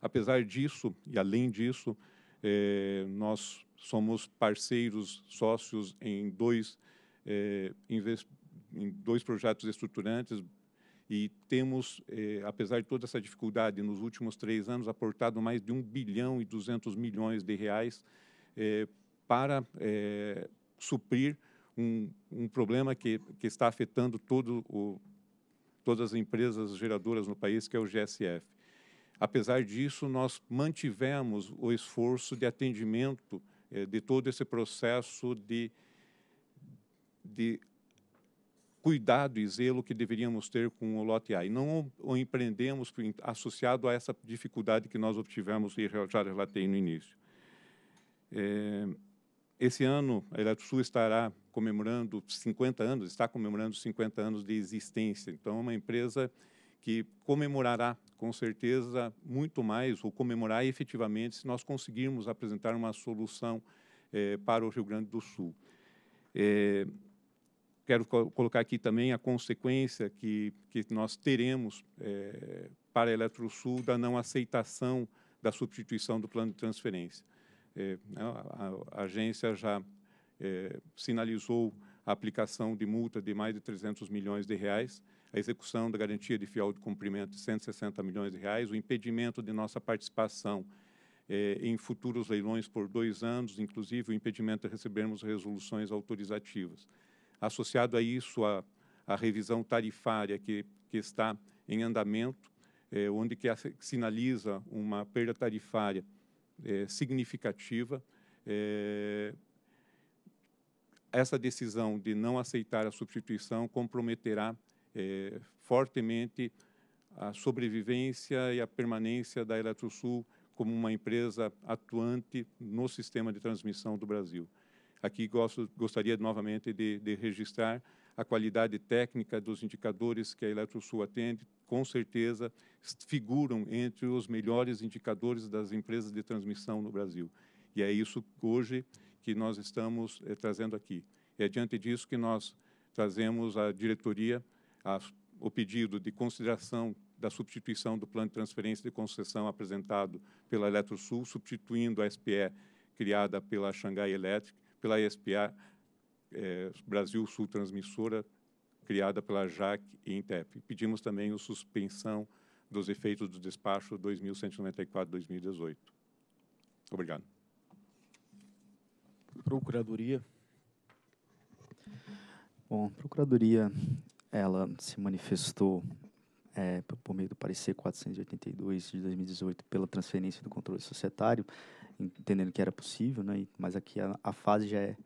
Speaker 5: Apesar disso, e além disso, eh, nós somos parceiros, sócios em dois, eh, em dois projetos estruturantes e temos, apesar de toda essa dificuldade, nos últimos três anos aportado mais de 1 bilhão e 200 milhões de reais para é, suprir um, um, problema que, que está afetando todo o, todas as empresas geradoras no país, que é o GSF. Apesar disso, nós mantivemos o esforço de atendimento eh, de todo esse processo de, de cuidado e zelo que deveríamos ter com o lote A. E não o empreendemos associado a essa dificuldade que nós obtivemos e já relatei no início. É esse ano, a Eletrosul estará comemorando 50 anos, está comemorando 50 anos de existência. Então, é uma empresa que comemorará, com certeza, muito mais, ou comemorará efetivamente, se nós conseguirmos apresentar uma solução eh, para o Rio Grande do Sul. Eh, quero co colocar aqui também a consequência que, que nós teremos eh, para a Eletrosul da não aceitação da substituição do plano de transferência. É, né, a, agência já é, sinalizou a aplicação de multa de mais de 300 milhões de reais, a execução da garantia de fiel de cumprimento de 160 milhões de reais, o impedimento de nossa participação é, em futuros leilões por dois anos, inclusive o impedimento de recebermos resoluções autorizativas. Associado a isso, a, a revisão tarifária que, que está em andamento, onde que sinaliza uma perda tarifária é, significativa. É, essa decisão de não aceitar a substituição comprometerá é, fortemente a sobrevivência e a permanência da Eletrosul como uma empresa atuante no sistema de transmissão do Brasil. Aqui gosto, gostaria novamente de, de registrar a qualidade técnica dos indicadores que a Eletrosul atende, com certeza figuram entre os melhores indicadores das empresas de transmissão no Brasil. E é isso hoje que nós estamos é, trazendo aqui. É diante disso que nós trazemos à diretoria a, o pedido de consideração da substituição do plano de transferência de concessão apresentado pela Eletrosul, substituindo a SPE criada pela Xangai Electric, pela SPA é, eh, Brasil Sul Transmissora criada pela JAC e INTEP. Pedimos também a suspensão dos efeitos do despacho 2194-2018. Obrigado.
Speaker 1: Procuradoria.
Speaker 6: Bom, a Procuradoria, ela se manifestou é, por meio do parecer 482 de 2018 pela transferência do controle societário, entendendo que era possível, né? mas aqui a, a fase já é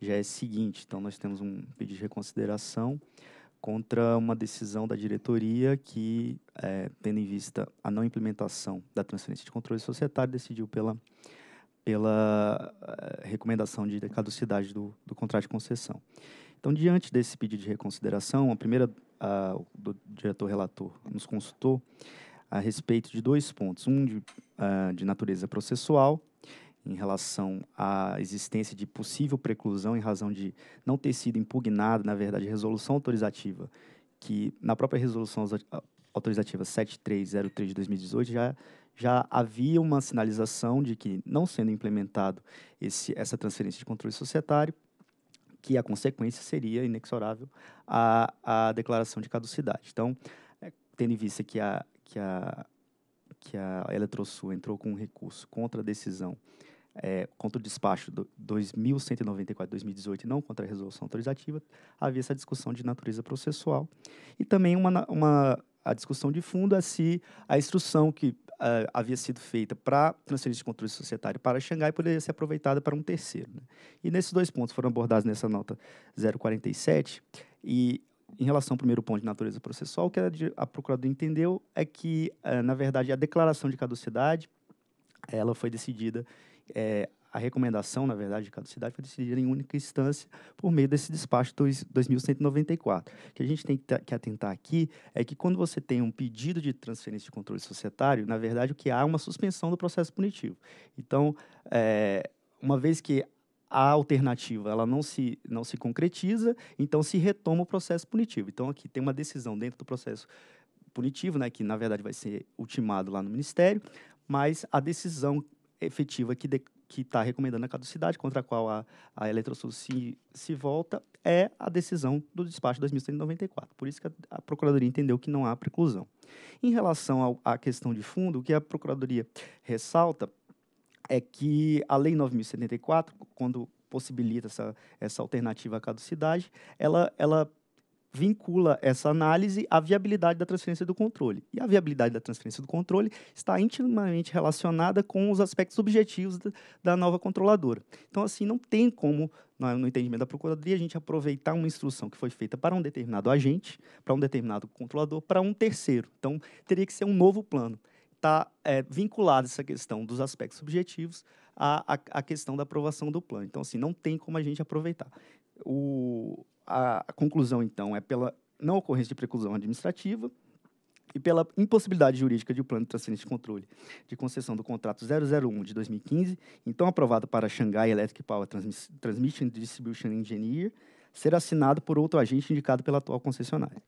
Speaker 6: já é seguinte. Então, nós temos um pedido de reconsideração contra uma decisão da diretoria que, é, tendo em vista a não implementação da transferência de controle societário, decidiu pela, pela é, recomendação de caducidade do, do contrato de concessão. Então, diante desse pedido de reconsideração, a primeira, uh, o diretor relator nos consultou a respeito de dois pontos. Um de, é, de natureza processual em relação à existência de possível preclusão em razão de não ter sido impugnada, na verdade, resolução autorizativa, que na própria resolução autorizativa 7303 de 2018 já, já havia uma sinalização de que, não sendo implementado esse, essa transferência de controle societário, que a consequência seria inexorável a, a declaração de caducidade. Então, é, tendo em vista que a, que a, que a Eletrosul entrou com um recurso contra a decisão é, contra o despacho 2194-2018 e não contra a resolução autorizativa, havia essa discussão de natureza processual. E também uma, uma a discussão de fundo é se a instrução que uh, havia sido feita para transferência de controle societário para Xangai poderia ser aproveitada para um terceiro. Né? E nesses dois pontos foram abordados nessa nota 047 e em relação ao primeiro ponto de natureza processual, o que a procuradora entendeu é que, uh, na verdade, a declaração de caducidade ela foi decidida é, a recomendação, na verdade, de cada cidade foi decidida em única instância por meio desse despacho 2194. O que a gente tem que atentar aqui é que quando você tem um pedido de transferência de controle societário, na verdade, o que há é uma suspensão do processo punitivo. Então, é, uma vez que a alternativa ela não se, não se concretiza, então se retoma o processo punitivo. Então, aqui tem uma decisão dentro do processo punitivo, né, que na verdade vai ser ultimado lá no Ministério, mas a decisão efetiva que está recomendando a caducidade, contra a qual a, a Eletrosul se, se volta, é a decisão do despacho 2194. Por isso que a, a Procuradoria entendeu que não há preclusão. Em relação ao, à questão de fundo, o que a Procuradoria ressalta é que a Lei 9.074, quando possibilita essa, essa alternativa à caducidade, ela, ela vincula essa análise à viabilidade da transferência do controle. E a viabilidade da transferência do controle está intimamente relacionada com os aspectos objetivos da nova controladora. Então, assim, não tem como, no entendimento da Procuradoria, a gente aproveitar uma instrução que foi feita para um determinado agente, para um determinado controlador, para um terceiro. Então, teria que ser um novo plano. Está é, vinculada essa questão dos aspectos subjetivos à, à, à questão da aprovação do plano. Então, assim, não tem como a gente aproveitar. O, a, conclusão, então, é pela não ocorrência de preclusão administrativa e pela impossibilidade jurídica de o um plano de transferência de controle de concessão do contrato 001 de 2015, então aprovado para Shanghai Electric Power Transmiss Transmission Distribution Engineer, ser assinado por outro agente indicado pela atual concessionária.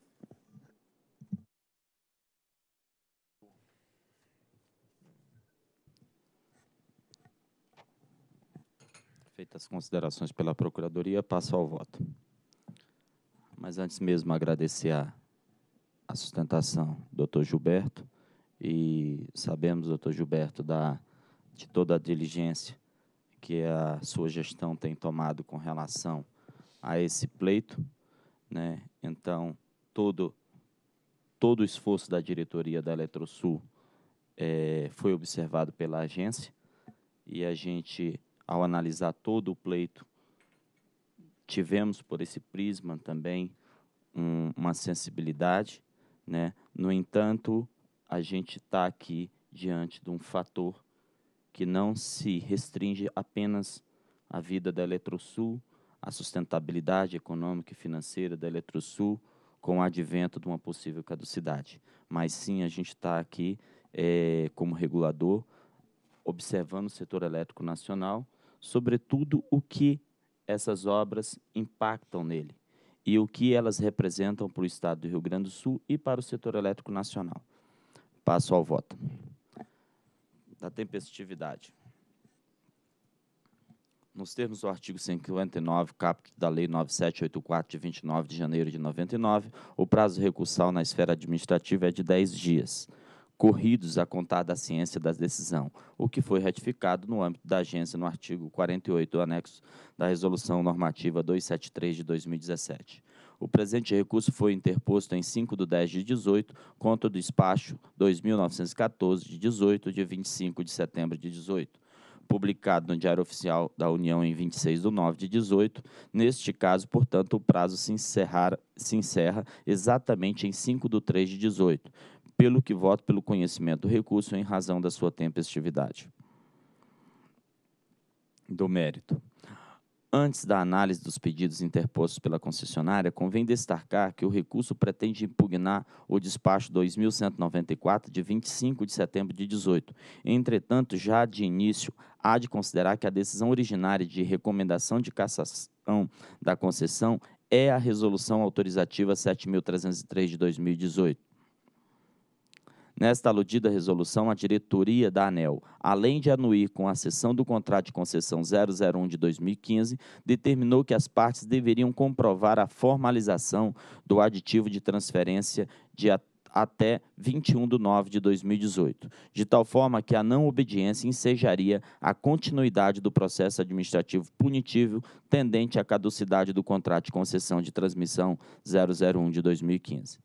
Speaker 4: Feitas as considerações pela Procuradoria, passo ao voto. Mas antes mesmo agradecer a, a sustentação, doutor Gilberto, e sabemos, doutor Gilberto, da, de toda a diligência que a sua gestão tem tomado com relação a esse pleito, né? Então, todo todo o esforço da diretoria da Eletrosul é, foi observado pela agência e a gente, ao analisar todo o pleito tivemos por esse prisma também um, uma sensibilidade, né? No entanto, a gente está aqui diante de um fator que não se restringe apenas à vida da Eletrosul, à sustentabilidade econômica e financeira da Eletrosul com o advento de uma possível caducidade, mas sim a gente está aqui é, como regulador observando o setor elétrico nacional, sobretudo o que essas obras impactam nele e o que elas representam para o Estado do Rio Grande do Sul e para o setor elétrico nacional. Passo ao voto. Da tempestividade. Nos termos do artigo 59, caput da Lei 9784, de 29 de janeiro de 99, o prazo recursal na esfera administrativa é de 10 dias corridos a contar da ciência da decisão, o que foi ratificado no âmbito da agência no artigo 48 do anexo da Resolução Normativa 273 de 2017. O presente recurso foi interposto em 5 de 10 de 18 contra o despacho 2914 de 18 de 25 de setembro de 18, publicado no Diário Oficial da União em 26 de 9 de 18. Neste caso, portanto, o prazo se, encerrar, se encerra exatamente em 5 de 3 de 18, pelo que voto pelo conhecimento do recurso em razão da sua tempestividade. Do mérito. Antes da análise dos pedidos interpostos pela concessionária, convém destacar que o recurso pretende impugnar o despacho 2194 de 25 de setembro de 18. Entretanto, já de início, há de considerar que a decisão originária de recomendação de cassação da concessão é a resolução autorizativa 7303 de 2018 Nesta aludida resolução, a diretoria da ANEL, além de anuir com a cessão do contrato de concessão 001 de 2015, determinou que as partes deveriam comprovar a formalização do aditivo de transferência de até 21 de nove de 2018, de tal forma que a não obediência ensejaria a continuidade do processo administrativo punitivo tendente à caducidade do contrato de concessão de transmissão 001 de 2015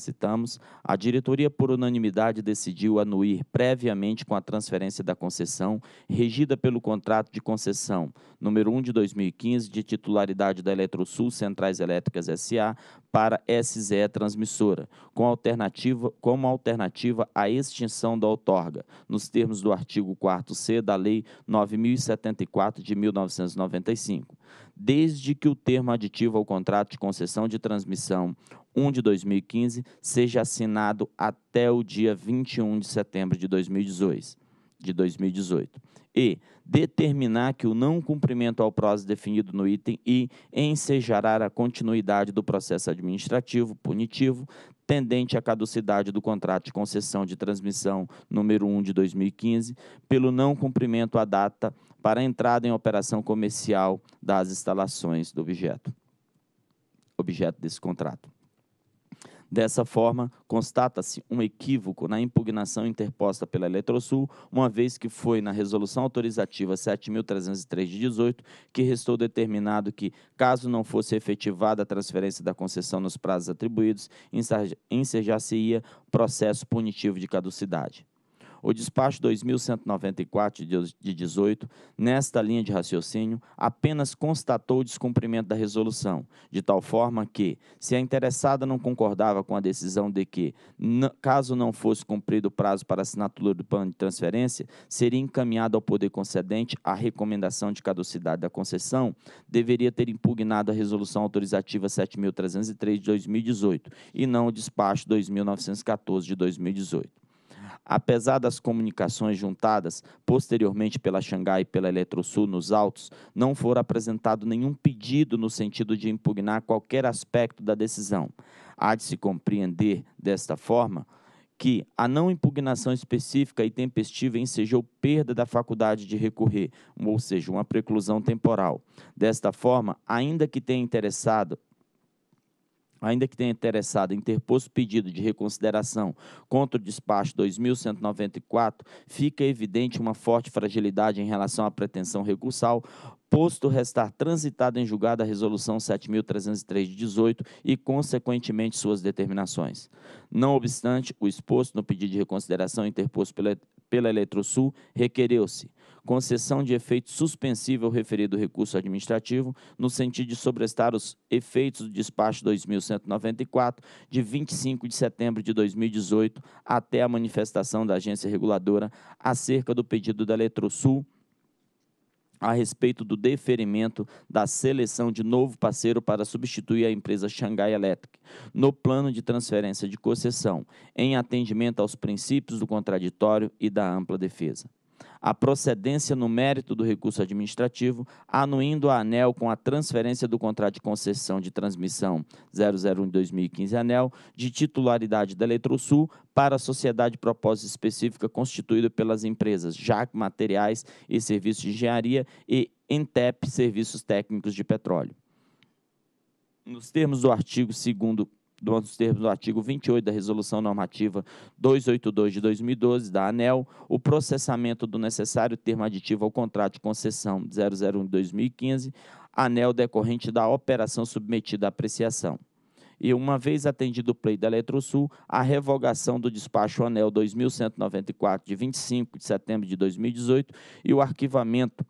Speaker 4: citamos, a diretoria, por unanimidade, decidiu anuir previamente com a transferência da concessão, regida pelo contrato de concessão número 1 de 2015, de titularidade da Eletrosul Centrais Elétricas SA, para SZE Transmissora, com alternativa, como alternativa à extinção da outorga, nos termos do artigo 4C da Lei 9074 de 1995 desde que o termo aditivo ao contrato de concessão de transmissão 1 de 2015 seja assinado até o dia 21 de setembro de 2018 de 2018. E determinar que o não cumprimento ao prazo definido no item I ensejará a continuidade do processo administrativo punitivo tendente à caducidade do contrato de concessão de transmissão número 1 de 2015 pelo não cumprimento à data para entrada em operação comercial das instalações do objeto objeto desse contrato. Dessa forma, constata-se um equívoco na impugnação interposta pela Eletrosul, uma vez que foi na resolução autorizativa 7.303 de 18 que restou determinado que, caso não fosse efetivada a transferência da concessão nos prazos atribuídos, ensejar-se-ia processo punitivo de caducidade. O despacho 2194 de 18, nesta linha de raciocínio, apenas constatou o descumprimento da resolução, de tal forma que, se a interessada não concordava com a decisão de que, caso não fosse cumprido o prazo para assinatura do plano de transferência, seria encaminhado ao poder concedente a recomendação de caducidade da concessão, deveria ter impugnado a resolução autorizativa 7303 de 2018 e não o despacho 2914 de 2018. Apesar das comunicações juntadas posteriormente pela Xangai e pela Eletrosul nos autos, não for apresentado nenhum pedido no sentido de impugnar qualquer aspecto da decisão. Há de se compreender, desta forma, que a não impugnação específica e tempestiva ensejou perda da faculdade de recorrer, ou seja, uma preclusão temporal. Desta forma, ainda que tenha interessado ainda que tenha interessado interposto pedido de reconsideração contra o despacho 2194, fica evidente uma forte fragilidade em relação à pretensão recursal, posto restar transitada em julgado a resolução 7303 de 18 e consequentemente suas determinações. Não obstante o exposto no pedido de reconsideração interposto pela pela Eletrosul, requereu-se concessão de efeito suspensível é referido recurso administrativo, no sentido de sobrestar os efeitos do despacho 2194, de 25 de setembro de 2018 até a manifestação da agência reguladora acerca do pedido da Eletrosul a respeito do deferimento da seleção de novo parceiro para substituir a empresa Xangai Electric no plano de transferência de concessão, em atendimento aos princípios do contraditório e da ampla defesa a procedência no mérito do recurso administrativo, anuindo a ANEL com a transferência do contrato de concessão de transmissão 001-2015 ANEL de titularidade da Eletrosul para a sociedade propósito específica constituída pelas empresas JAC Materiais e Serviços de Engenharia e ENTEP Serviços Técnicos de Petróleo. Nos termos do artigo 2 nos termos do artigo 28 da Resolução Normativa 282 de 2012 da ANEL, o processamento do necessário termo aditivo ao contrato de concessão 001 de 2015, ANEL decorrente da operação submetida à apreciação. E uma vez atendido o pleito da Eletrosul, a revogação do despacho ANEL 2194 de 25 de setembro de 2018 e o arquivamento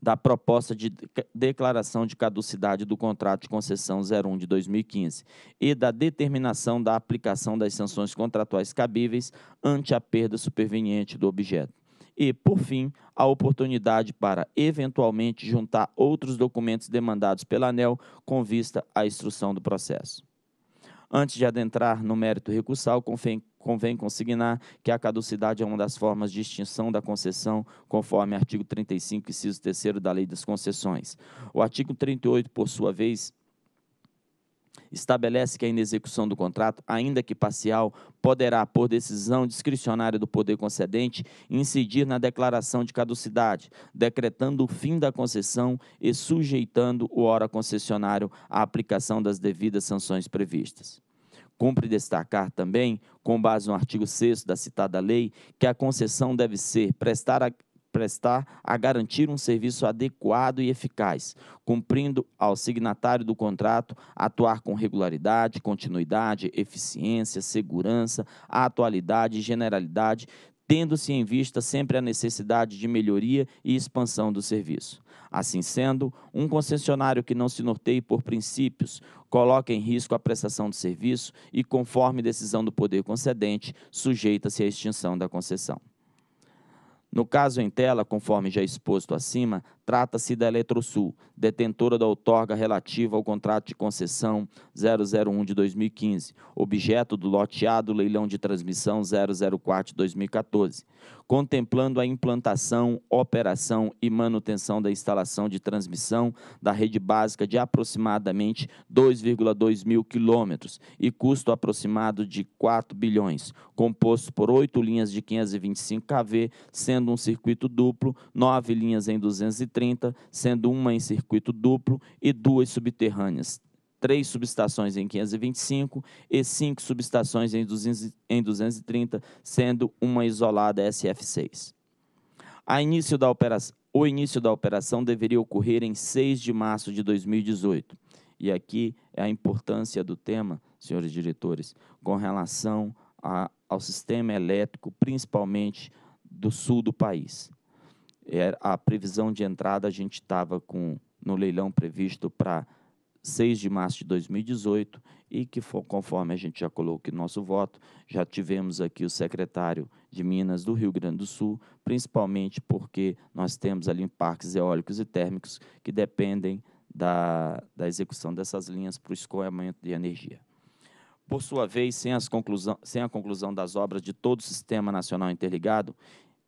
Speaker 4: da proposta de declaração de caducidade do contrato de concessão 01 de 2015 e da determinação da aplicação das sanções contratuais cabíveis ante a perda superveniente do objeto. E, por fim, a oportunidade para, eventualmente, juntar outros documentos demandados pela ANEL com vista à instrução do processo. Antes de adentrar no mérito recursal, convém, convém consignar que a caducidade é uma das formas de extinção da concessão, conforme artigo 35, inciso 3 da Lei das Concessões. O artigo 38, por sua vez, estabelece que a inexecução do contrato, ainda que parcial, poderá, por decisão discricionária do poder concedente, incidir na declaração de caducidade, decretando o fim da concessão e sujeitando o ora concessionário à aplicação das devidas sanções previstas. Cumpre destacar também, com base no artigo 6 da citada lei, que a concessão deve ser prestar a, prestar a garantir um serviço adequado e eficaz, cumprindo ao signatário do contrato atuar com regularidade, continuidade, eficiência, segurança, atualidade e generalidade, tendo-se em vista sempre a necessidade de melhoria e expansão do serviço. Assim sendo, um concessionário que não se norteie por princípios, coloca em risco a prestação do serviço e, conforme decisão do poder concedente, sujeita-se à extinção da concessão. No caso em tela, conforme já exposto acima, Trata-se da Eletrosul, detentora da outorga relativa ao contrato de concessão 001 de 2015, objeto do loteado leilão de transmissão 004 de 2014, contemplando a implantação, operação e manutenção da instalação de transmissão da rede básica de aproximadamente 2,2 mil quilômetros e custo aproximado de 4 bilhões, composto por oito linhas de 525 kV, sendo um circuito duplo, nove linhas em 230 30, sendo uma em circuito duplo e duas subterrâneas, três subestações em 525 e cinco subestações em, 230, sendo uma isolada SF6. A início da operação, o início da operação deveria ocorrer em 6 de março de 2018. E aqui é a importância do tema, senhores diretores, com relação a, ao sistema elétrico, principalmente do sul do país. É, a previsão de entrada a gente estava com no leilão previsto para 6 de março de 2018 e que conforme a gente já colocou no nosso voto, já tivemos aqui o secretário de Minas do Rio Grande do Sul, principalmente porque nós temos ali parques eólicos e térmicos que dependem da, da execução dessas linhas para o escoamento de energia. Por sua vez, sem, sem, a conclusão das obras de todo o Sistema Nacional Interligado,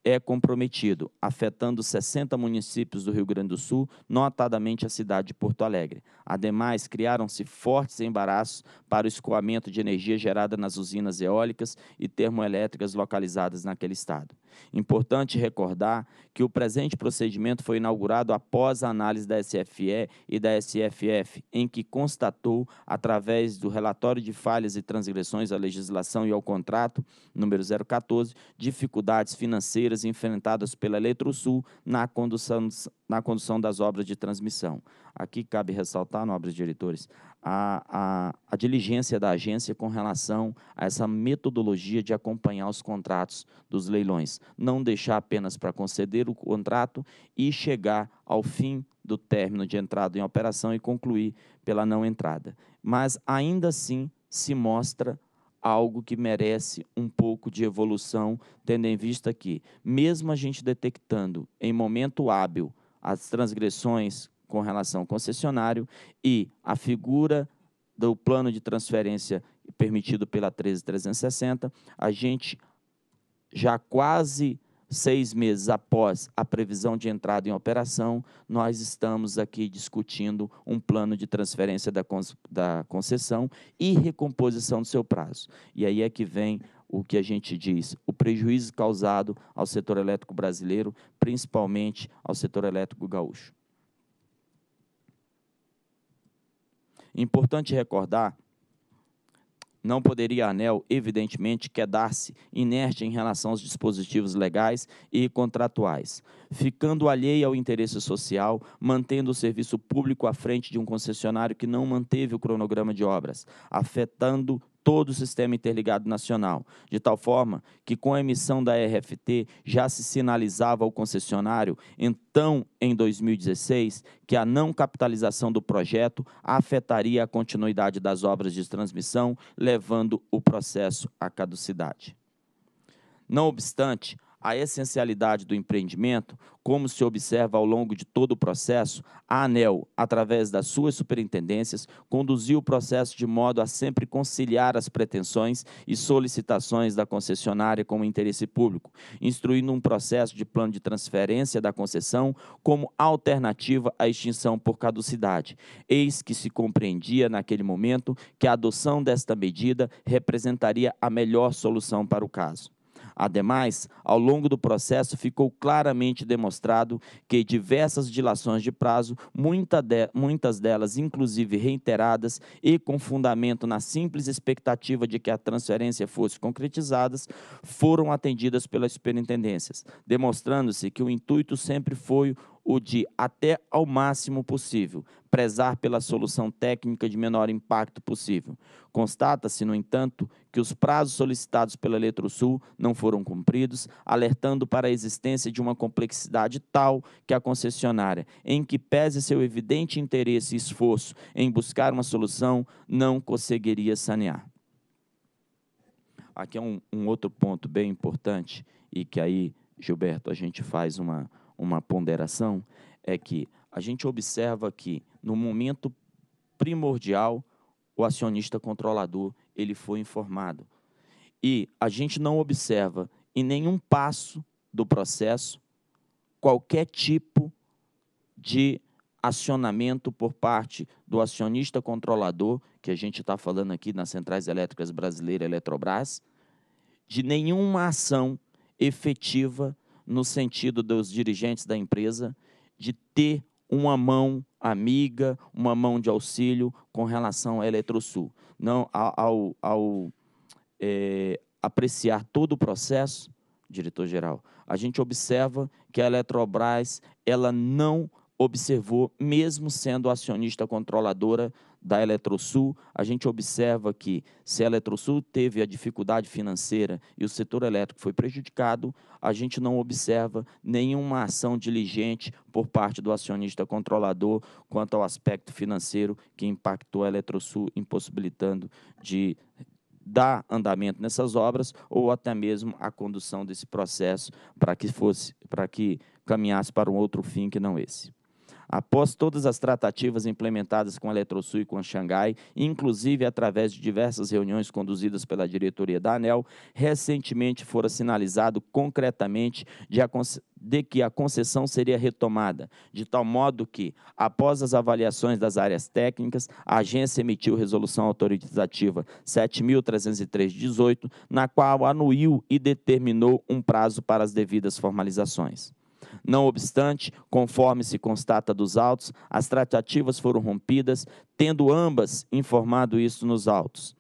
Speaker 4: é comprometido, afetando 60 municípios do Rio Grande do Sul, notadamente a cidade de Porto Alegre. Ademais, criaram-se fortes embaraços para o escoamento de energia gerada nas usinas eólicas e termoelétricas localizadas naquele estado. Importante recordar que o presente procedimento foi inaugurado após a análise da SFE e da SFF, em que constatou, através do relatório de falhas e transgressões à legislação e ao contrato, número 014, dificuldades financeiras enfrentadas pela Eletrosul na condução, na condução das obras de transmissão. Aqui cabe ressaltar, nobres diretores, a, a, a, diligência da agência com relação a essa metodologia de acompanhar os contratos dos leilões. Não deixar apenas para conceder o contrato e chegar ao fim do término de entrada em operação e concluir pela não entrada. Mas ainda assim se mostra algo que merece um pouco de evolução, tendo em vista que, mesmo a gente detectando em momento hábil as transgressões com relação ao concessionário e a figura do plano de transferência permitido pela 13360, a gente já quase seis meses após a previsão de entrada em operação, nós estamos aqui discutindo um plano de transferência da, da concessão e recomposição do seu prazo. E aí é que vem o que a gente diz, o prejuízo causado ao setor elétrico brasileiro, principalmente ao setor elétrico gaúcho. Importante recordar, não poderia a ANEL, evidentemente, quedar-se inerte em relação aos dispositivos legais e contratuais, ficando alheia ao interesse social, mantendo o serviço público à frente de um concessionário que não manteve o cronograma de obras, afetando todo o sistema interligado nacional, de tal forma que com a emissão da RFT já se sinalizava ao concessionário, então em 2016, que a não capitalização do projeto afetaria a continuidade das obras de transmissão, levando o processo à caducidade. Não obstante, a essencialidade do empreendimento, como se observa ao longo de todo o processo, a ANEL, através das suas superintendências, conduziu o processo de modo a sempre conciliar as pretensões e solicitações da concessionária com o interesse público, instruindo um processo de plano de transferência da concessão como alternativa à extinção por caducidade. Eis que se compreendia naquele momento que a adoção desta medida representaria a melhor solução para o caso. Ademais, ao longo do processo ficou claramente demonstrado que diversas dilações de prazo, muita de, muitas delas inclusive reiteradas e com fundamento na simples expectativa de que a transferência fosse concretizada, foram atendidas pelas superintendências, demonstrando-se que o intuito sempre foi o de, até ao máximo possível, prezar pela solução técnica de menor impacto possível. Constata-se, no entanto, que os prazos solicitados pela Eletrosul não foram cumpridos, alertando para a existência de uma complexidade tal que a concessionária, em que pese seu evidente interesse e esforço em buscar uma solução, não conseguiria sanear. Aqui é um, um outro ponto bem importante e que aí, Gilberto, a gente faz uma uma ponderação, é que a gente observa que no momento primordial o acionista controlador ele foi informado e a gente não observa em nenhum passo do processo qualquer tipo de acionamento por parte do acionista controlador, que a gente está falando aqui nas centrais elétricas brasileiras, Eletrobras, de nenhuma ação efetiva no sentido dos dirigentes da empresa de ter uma mão amiga, uma mão de auxílio com relação à Eletrosul. Não, ao, ao é, apreciar todo o processo, diretor-geral, a gente observa que a Eletrobras ela não observou, mesmo sendo acionista controladora da Eletrosul, a gente observa que se a Eletrosul teve a dificuldade financeira e o setor elétrico foi prejudicado, a gente não observa nenhuma ação diligente por parte do acionista controlador quanto ao aspecto financeiro que impactou a Eletrosul, impossibilitando de dar andamento nessas obras ou até mesmo a condução desse processo para que fosse para que caminhasse para um outro fim que não esse. Após todas as tratativas implementadas com a Eletrosul e com a Xangai, inclusive através de diversas reuniões conduzidas pela diretoria da ANEL, recentemente fora sinalizado concretamente de, de que a concessão seria retomada, de tal modo que, após as avaliações das áreas técnicas, a agência emitiu resolução autorizativa 7.303-18, na qual anuiu e determinou um prazo para as devidas formalizações. Não obstante, conforme se constata dos autos, as tratativas foram rompidas, tendo ambas informado isso nos autos.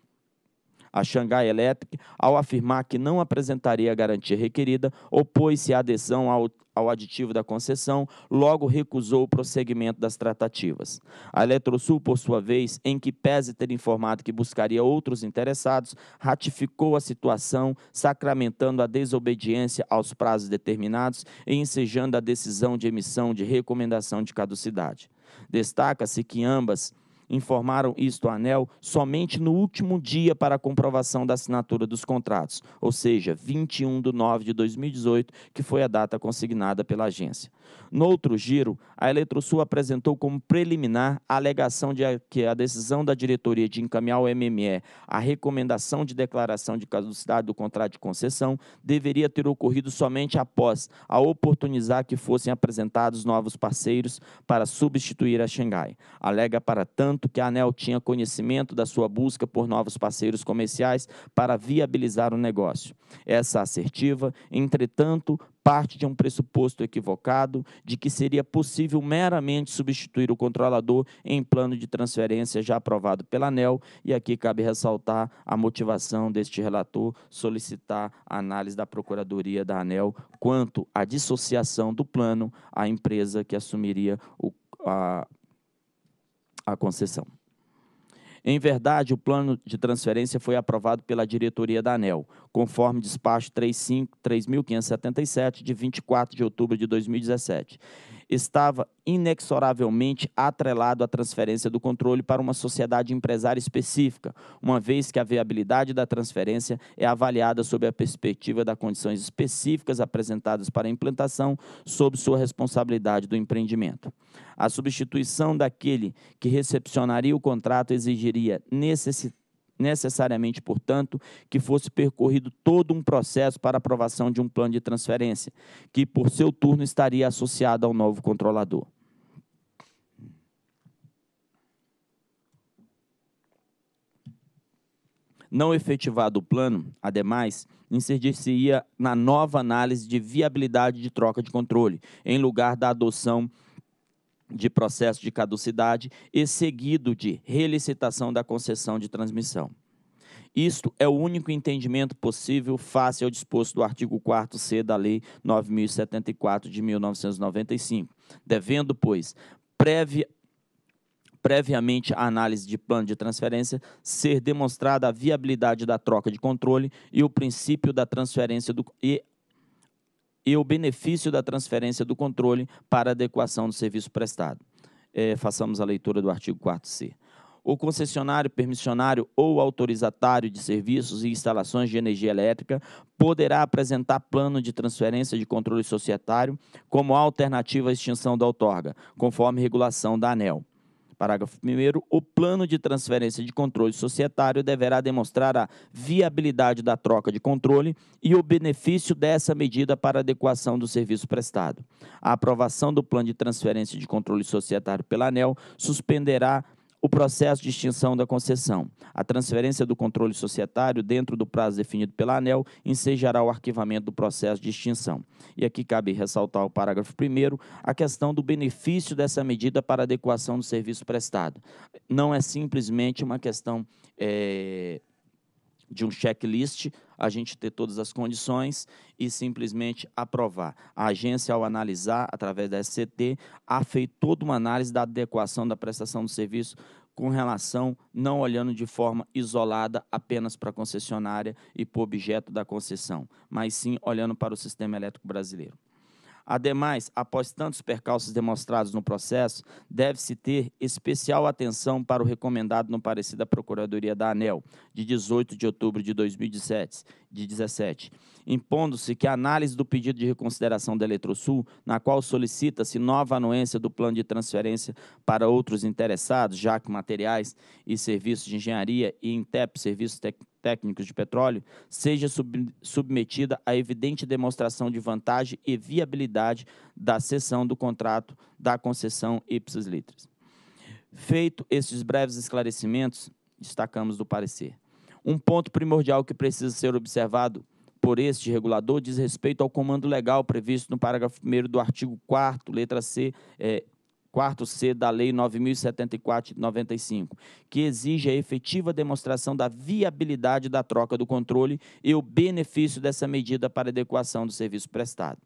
Speaker 4: A Xangai Electric, ao afirmar que não apresentaria a garantia requerida, opôs-se à adesão ao, ao aditivo da concessão, logo recusou o prosseguimento das tratativas. A Eletrosul, por sua vez, em que pese ter informado que buscaria outros interessados, ratificou a situação, sacramentando a desobediência aos prazos determinados e ensejando a decisão de emissão de recomendação de caducidade. Destaca-se que ambas Informaram isto à ANEL somente no último dia para a comprovação da assinatura dos contratos, ou seja, 21 de 9 de 2018, que foi a data consignada pela agência. No outro giro, a Eletrosul apresentou como preliminar a alegação de que a decisão da diretoria de encaminhar o MME a recomendação de declaração de caducidade do contrato de concessão deveria ter ocorrido somente após a oportunizar que fossem apresentados novos parceiros para substituir a Xangai. Alega, para tanto, que a ANEL tinha conhecimento da sua busca por novos parceiros comerciais para viabilizar o negócio. Essa assertiva, entretanto, parte de um pressuposto equivocado de que seria possível meramente substituir o controlador em plano de transferência já aprovado pela ANEL, e aqui cabe ressaltar a motivação deste relator solicitar a análise da Procuradoria da ANEL quanto à dissociação do plano à empresa que assumiria o, a, a concessão. Em verdade, o plano de transferência foi aprovado pela diretoria da ANEL, conforme despacho 3.577, de 24 de outubro de 2017 estava inexoravelmente atrelado à transferência do controle para uma sociedade empresária específica, uma vez que a viabilidade da transferência é avaliada sob a perspectiva das condições específicas apresentadas para a implantação, sob sua responsabilidade do empreendimento. A substituição daquele que recepcionaria o contrato exigiria necessidade necessariamente, portanto, que fosse percorrido todo um processo para aprovação de um plano de transferência, que, por seu turno, estaria associado ao novo controlador. Não efetivado o plano, ademais, inserir-se-ia na nova análise de viabilidade de troca de controle, em lugar da adoção de processo de caducidade e seguido de relicitação da concessão de transmissão. Isto é o único entendimento possível face ao disposto do artigo 4C da Lei 9074 de 1995, devendo, pois, prévia previamente a análise de plano de transferência, ser demonstrada a viabilidade da troca de controle e o princípio da transferência do, e e o benefício da transferência do controle para adequação do serviço prestado. É, façamos a leitura do artigo 4C. O concessionário, permissionário ou autorizatário de serviços e instalações de energia elétrica poderá apresentar plano de transferência de controle societário como alternativa à extinção da outorga, conforme regulação da ANEL. Parágrafo 1. O plano de transferência de controle societário deverá demonstrar a viabilidade da troca de controle e o benefício dessa medida para adequação do serviço prestado. A aprovação do plano de transferência de controle societário pela ANEL suspenderá o processo de extinção da concessão. A transferência do controle societário, dentro do prazo definido pela ANEL, ensejará o arquivamento do processo de extinção. E aqui cabe ressaltar o parágrafo 1 a questão do benefício dessa medida para adequação do serviço prestado. Não é simplesmente uma questão é, de um checklist, a gente ter todas as condições e simplesmente aprovar. A agência, ao analisar, através da SCT, a feito toda uma análise da adequação da prestação do serviço com relação, não olhando de forma isolada apenas para a concessionária e para o objeto da concessão, mas sim olhando para o sistema elétrico brasileiro. Ademais, após tantos percalços demonstrados no processo, deve-se ter especial atenção para o recomendado no parecer da Procuradoria da ANEL, de 18 de outubro de 2017, de 17, impondo-se que a análise do pedido de reconsideração da Eletrosul, na qual solicita-se nova anuência do plano de transferência para outros interessados, já que materiais e serviços de engenharia e INTEP, serviços tec técnicos de petróleo, seja sub submetida à evidente demonstração de vantagem e viabilidade da cessão do contrato da concessão ipsis litteris. Feito esses breves esclarecimentos, destacamos do parecer. Um ponto primordial que precisa ser observado por este regulador diz respeito ao comando legal previsto no parágrafo 1 do artigo 4 letra C, é, quarto C da Lei 9074 de 95, que exige a efetiva demonstração da viabilidade da troca do controle e o benefício dessa medida para adequação do serviço prestado.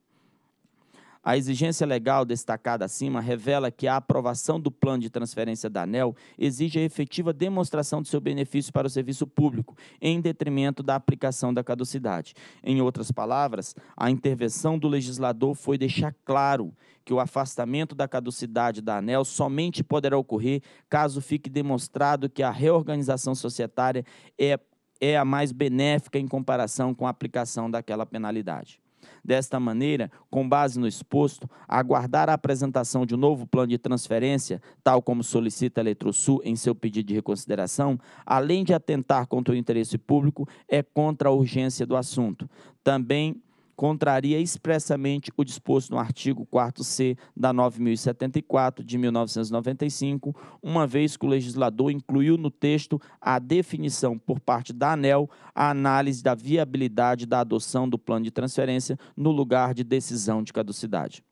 Speaker 4: A exigência legal destacada acima revela que a aprovação do plano de transferência da ANEL exige a efetiva demonstração de seu benefício para o serviço público, em detrimento da aplicação da caducidade. Em outras palavras, a intervenção do legislador foi deixar claro que o afastamento da caducidade da ANEL somente poderá ocorrer caso fique demonstrado que a reorganização societária é, é a mais benéfica em comparação com a aplicação daquela penalidade. Desta maneira, com base no exposto, aguardar a apresentação de um novo plano de transferência, tal como solicita a Eletrosul em seu pedido de reconsideração, além de atentar contra o interesse público, é contra a urgência do assunto. Também contraria expressamente o disposto no artigo 4C da 9074 de 1995, uma vez que o legislador incluiu no texto a definição por parte da ANEL a análise da viabilidade da adoção do plano de transferência no lugar de decisão de caducidade.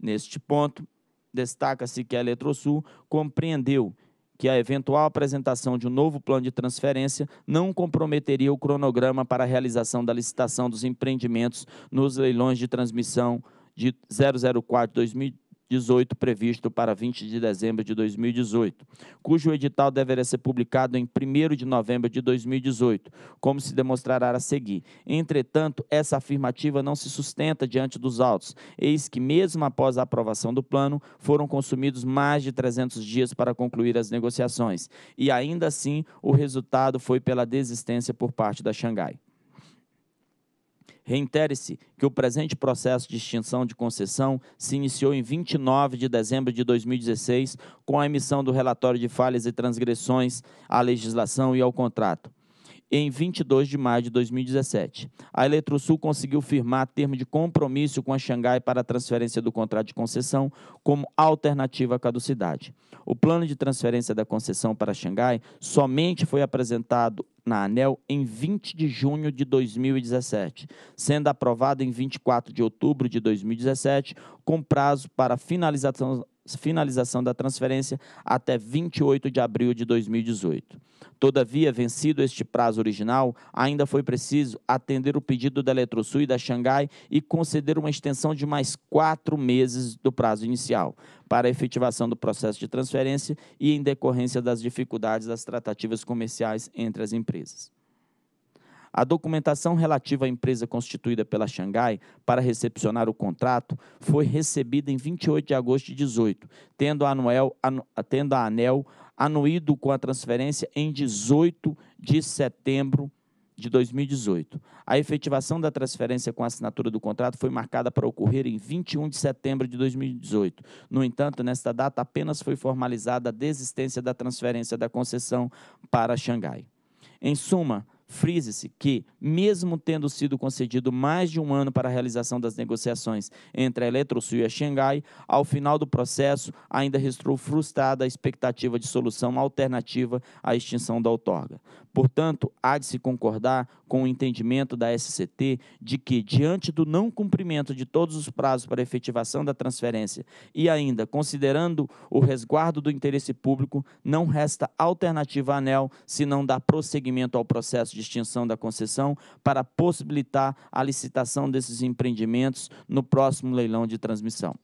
Speaker 4: Neste ponto, destaca-se que a Eletrosul compreendeu que a eventual apresentação de um novo plano de transferência não comprometeria o cronograma para a realização da licitação dos empreendimentos nos leilões de transmissão de 004 2000 18, previsto para 20 de dezembro de 2018, cujo edital deverá ser publicado em 1 de novembro de 2018, como se demonstrará a seguir. Entretanto, essa afirmativa não se sustenta diante dos autos, eis que, mesmo após a aprovação do plano, foram consumidos mais de 300 dias para concluir as negociações, e ainda assim o resultado foi pela desistência por parte da Xangai reintere se que o presente processo de extinção de concessão se iniciou em 29 de dezembro de 2016 com a emissão do relatório de falhas e transgressões à legislação e ao contrato em 22 de maio de 2017. A Eletrosul conseguiu firmar termo de compromisso com a Xangai para a transferência do contrato de concessão como alternativa à caducidade. O plano de transferência da concessão para Xangai somente foi apresentado na ANEL em 20 de junho de 2017, sendo aprovada em 24 de outubro de 2017, com prazo para finalização, finalização da transferência até 28 de abril de 2018. Todavia, vencido este prazo original, ainda foi preciso atender o pedido da Eletrosul e da Xangai e conceder uma extensão de mais quatro meses do prazo inicial para a efetivação do processo de transferência e em decorrência das dificuldades das tratativas comerciais entre as empresas. A documentação relativa à empresa constituída pela Xangai para recepcionar o contrato foi recebida em 28 de agosto de 18, tendo a, Anuel, anu, tendo a ANEL anuído com a transferência em 18 de setembro de 2018. A efetivação da transferência com a assinatura do contrato foi marcada para ocorrer em 21 de setembro de 2018. No entanto, nesta data apenas foi formalizada a desistência da transferência da concessão para Xangai. Em suma, Frise-se que, mesmo tendo sido concedido mais de um ano para a realização das negociações entre a Eletrosul e a Xangai, ao final do processo ainda restou frustrada a expectativa de solução alternativa à extinção da outorga. Portanto, há de se concordar com o entendimento da SCT de que, diante do não cumprimento de todos os prazos para efetivação da transferência e ainda considerando o resguardo do interesse público, não resta alternativa à ANEL senão dar prosseguimento ao processo de extinção da concessão para possibilitar a licitação desses empreendimentos no próximo leilão de transmissão.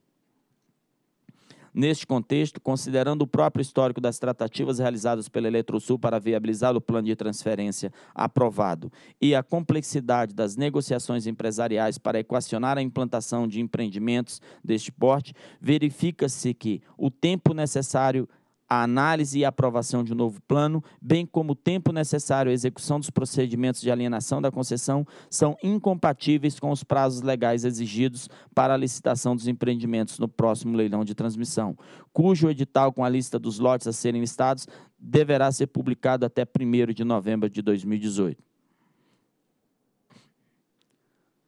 Speaker 4: Neste contexto, considerando o próprio histórico das tratativas realizadas pela Eletrosul para viabilizar o plano de transferência aprovado e a complexidade das negociações empresariais para equacionar a implantação de empreendimentos deste porte, verifica-se que o tempo necessário a análise e aprovação de um novo plano, bem como o tempo necessário à execução dos procedimentos de alienação da concessão, são incompatíveis com os prazos legais exigidos para a licitação dos empreendimentos no próximo leilão de transmissão, cujo edital com a lista dos lotes a serem listados deverá ser publicado até 1 de novembro de 2018.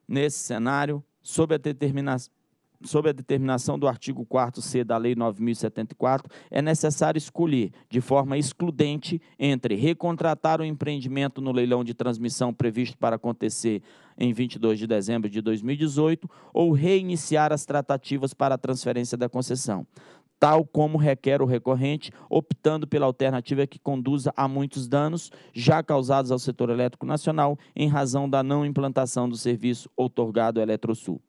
Speaker 4: Nesse cenário, sob a determinação sob a determinação do artigo 4C da Lei 9074, é necessário escolher, de forma excludente, entre recontratar o empreendimento no leilão de transmissão previsto para acontecer em 22 de dezembro de 2018 ou reiniciar as tratativas para a transferência da concessão tal como requer o recorrente, optando pela alternativa que conduza a muitos danos já causados ao setor elétrico nacional em razão da não implantação do serviço outorgado ao Eletrosul.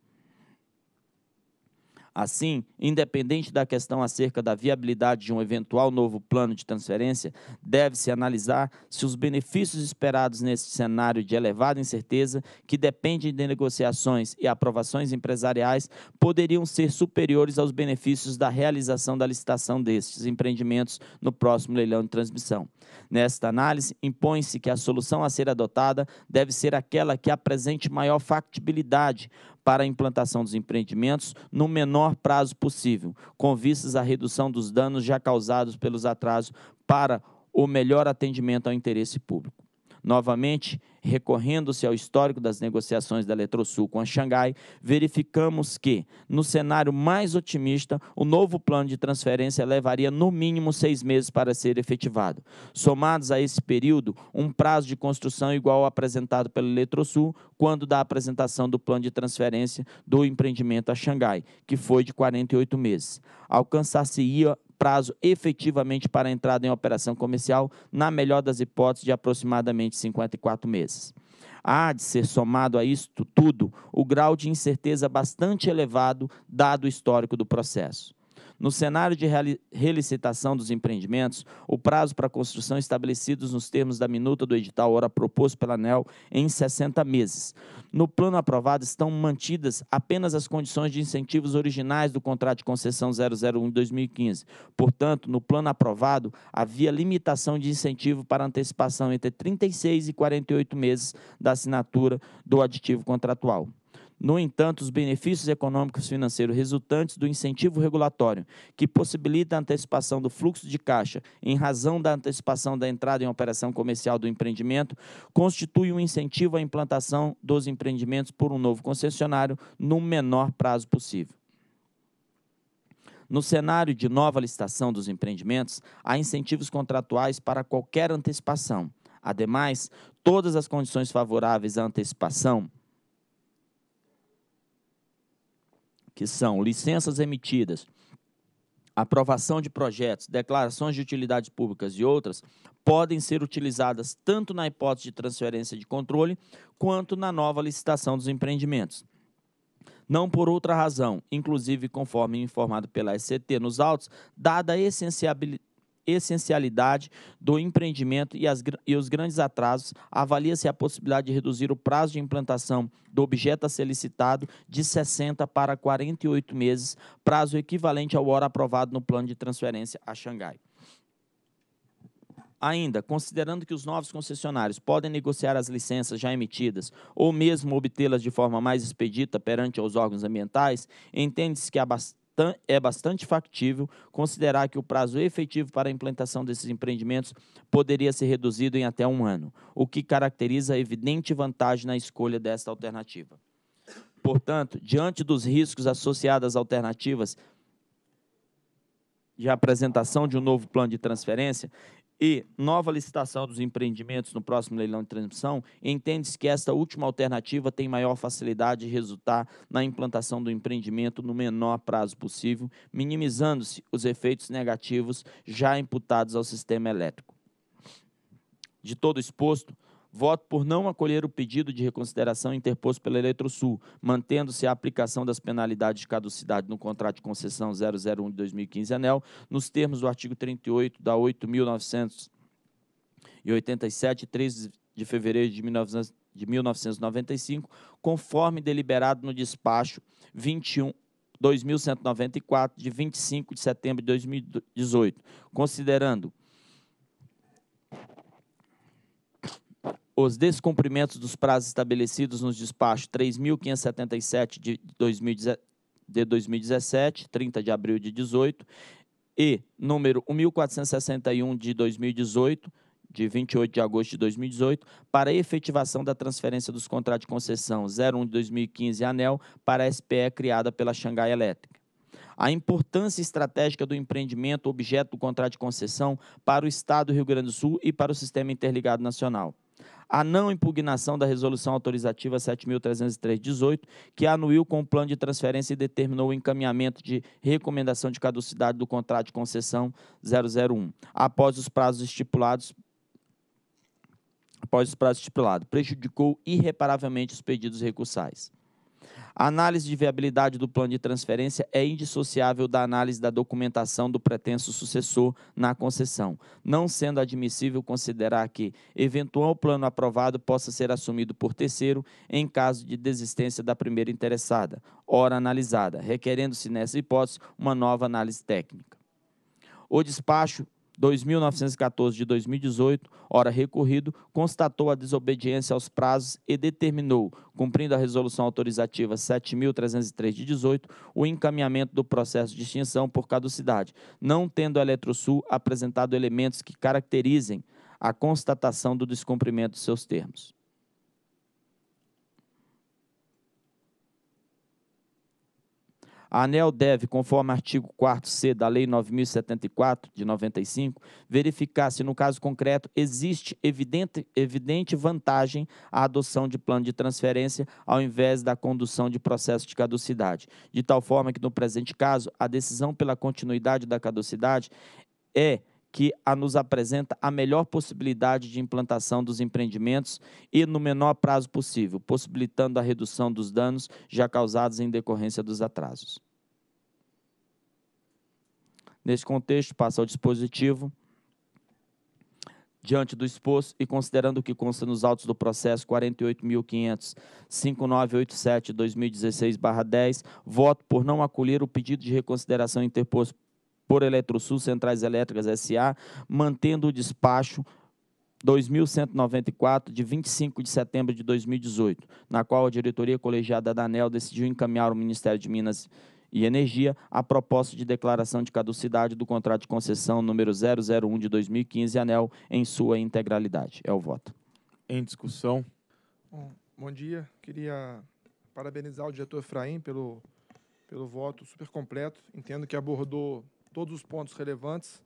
Speaker 4: Assim, independente da questão acerca da viabilidade de um eventual novo plano de transferência, deve-se analisar se os benefícios esperados neste cenário de elevada incerteza, que depende de negociações e aprovações empresariais, poderiam ser superiores aos benefícios da realização da licitação destes empreendimentos no próximo leilão de transmissão. Nesta análise, impõe-se que a solução a ser adotada deve ser aquela que apresente maior factibilidade para a implantação dos empreendimentos no menor prazo possível, com vistas à redução dos danos já causados pelos atrasos para o melhor atendimento ao interesse público. Novamente, recorrendo-se ao histórico das negociações da Eletrosul com a Xangai, verificamos que, no cenário mais otimista, o novo plano de transferência levaria no mínimo seis meses para ser efetivado. Somados a esse período, um prazo de construção igual ao apresentado pela Eletrosul quando da apresentação do plano de transferência do empreendimento a Xangai, que foi de 48 meses. Alcançar-se-ia prazo efetivamente para a entrada em operação comercial, na melhor das hipóteses, de aproximadamente 54 meses. Há de ser somado a isto tudo o grau de incerteza bastante elevado, dado o histórico do processo. No cenário de relicitação dos empreendimentos, o prazo para construção estabelecido nos termos da minuta do edital ora proposto pela ANEL em 60 meses. No plano aprovado estão mantidas apenas as condições de incentivos originais do contrato de concessão 001 de 2015. Portanto, no plano aprovado, havia limitação de incentivo para antecipação entre 36 e 48 meses da assinatura do aditivo contratual. No entanto, os benefícios econômicos financeiros resultantes do incentivo regulatório, que possibilita a antecipação do fluxo de caixa em razão da antecipação da entrada em operação comercial do empreendimento, constitui um incentivo à implantação dos empreendimentos por um novo concessionário no menor prazo possível. No cenário de nova licitação dos empreendimentos, há incentivos contratuais para qualquer antecipação. Ademais, todas as condições favoráveis à antecipação que são licenças emitidas, aprovação de projetos, declarações de utilidades públicas e outras, podem ser utilizadas tanto na hipótese de transferência de controle quanto na nova licitação dos empreendimentos. Não por outra razão, inclusive conforme informado pela SCT nos autos, dada a essencialidade essencialidade do empreendimento e, as, e os grandes atrasos, avalia-se a possibilidade de reduzir o prazo de implantação do objeto a ser licitado de 60 para 48 meses, prazo equivalente ao hora aprovado no plano de transferência a Xangai. Ainda, considerando que os novos concessionários podem negociar as licenças já emitidas ou mesmo obtê-las de forma mais expedita perante os órgãos ambientais, entende-se que a é bastante factível considerar que o prazo efetivo para a implantação desses empreendimentos poderia ser reduzido em até um ano, o que caracteriza a evidente vantagem na escolha desta alternativa. Portanto, diante dos riscos associados às alternativas de apresentação de um novo plano de transferência, e nova licitação dos empreendimentos no próximo leilão de transmissão, entende-se que esta última alternativa tem maior facilidade de resultar na implantação do empreendimento no menor prazo possível, minimizando-se os efeitos negativos já imputados ao sistema elétrico. De todo exposto, Voto por não acolher o pedido de reconsideração interposto pela Eletrosul, mantendo-se a aplicação das penalidades de caducidade no contrato de concessão 001 de 2015 ANEL, nos termos do artigo 38 da 8.987, 13 de fevereiro de 1995, conforme deliberado no despacho 21 2194 de 25 de setembro de 2018, considerando os descumprimentos dos prazos estabelecidos nos despachos 3.577 de, 2000, de 2017, 30 de abril de 2018, e número 1.461 de 2018, de 28 de agosto de 2018, para efetivação da transferência dos contratos de concessão 01 de 2015 ANEL para a SPE criada pela Xangai Elétrica. A importância estratégica do empreendimento objeto do contrato de concessão para o Estado do Rio Grande do Sul e para o Sistema Interligado Nacional a não impugnação da resolução autorizativa 7.303-18, que anuiu com o plano de transferência e determinou o encaminhamento de recomendação de caducidade do contrato de concessão 001, após os prazos estipulados após os prazos estipulados, prejudicou irreparavelmente os pedidos recursais. A análise de viabilidade do plano de transferência é indissociável da análise da documentação do pretenso sucessor na concessão, não sendo admissível considerar que eventual plano aprovado possa ser assumido por terceiro em caso de desistência da primeira interessada, hora analisada, requerendo-se nessa hipótese uma nova análise técnica. O despacho 2914 de 2018, hora recorrido, constatou a desobediência aos prazos e determinou, cumprindo a resolução autorizativa 7303 de 18, o encaminhamento do processo de extinção por caducidade, não tendo a Eletrosul apresentado elementos que caracterizem a constatação do descumprimento de seus termos. A ANEL deve, conforme artigo 4C da Lei 9074 de 95, verificar se no caso concreto existe evidente, evidente vantagem à adoção de plano de transferência ao invés da condução de processo de caducidade, de tal forma que no presente caso a decisão pela continuidade da caducidade é que a nos apresenta a melhor possibilidade de implantação dos empreendimentos e no menor prazo possível, possibilitando a redução dos danos já causados em decorrência dos atrasos. Nesse contexto, passa ao dispositivo. Diante do exposto e considerando o que consta nos autos do processo 48.500.5987-2016-10, voto por não acolher o pedido de reconsideração interposto por Eletrosul Centrais Elétricas S.A., mantendo o despacho 2194, de 25 de setembro de 2018, na qual a diretoria colegiada da ANEL decidiu encaminhar o Ministério de Minas e e Energia a proposta de declaração de caducidade do contrato de concessão número 001 de 2015, ANEL, em sua integralidade. É o voto. Em discussão.
Speaker 7: Bom, bom dia. Queria parabenizar o diretor Efraim pelo, pelo voto super completo. Entendo que abordou todos os pontos relevantes.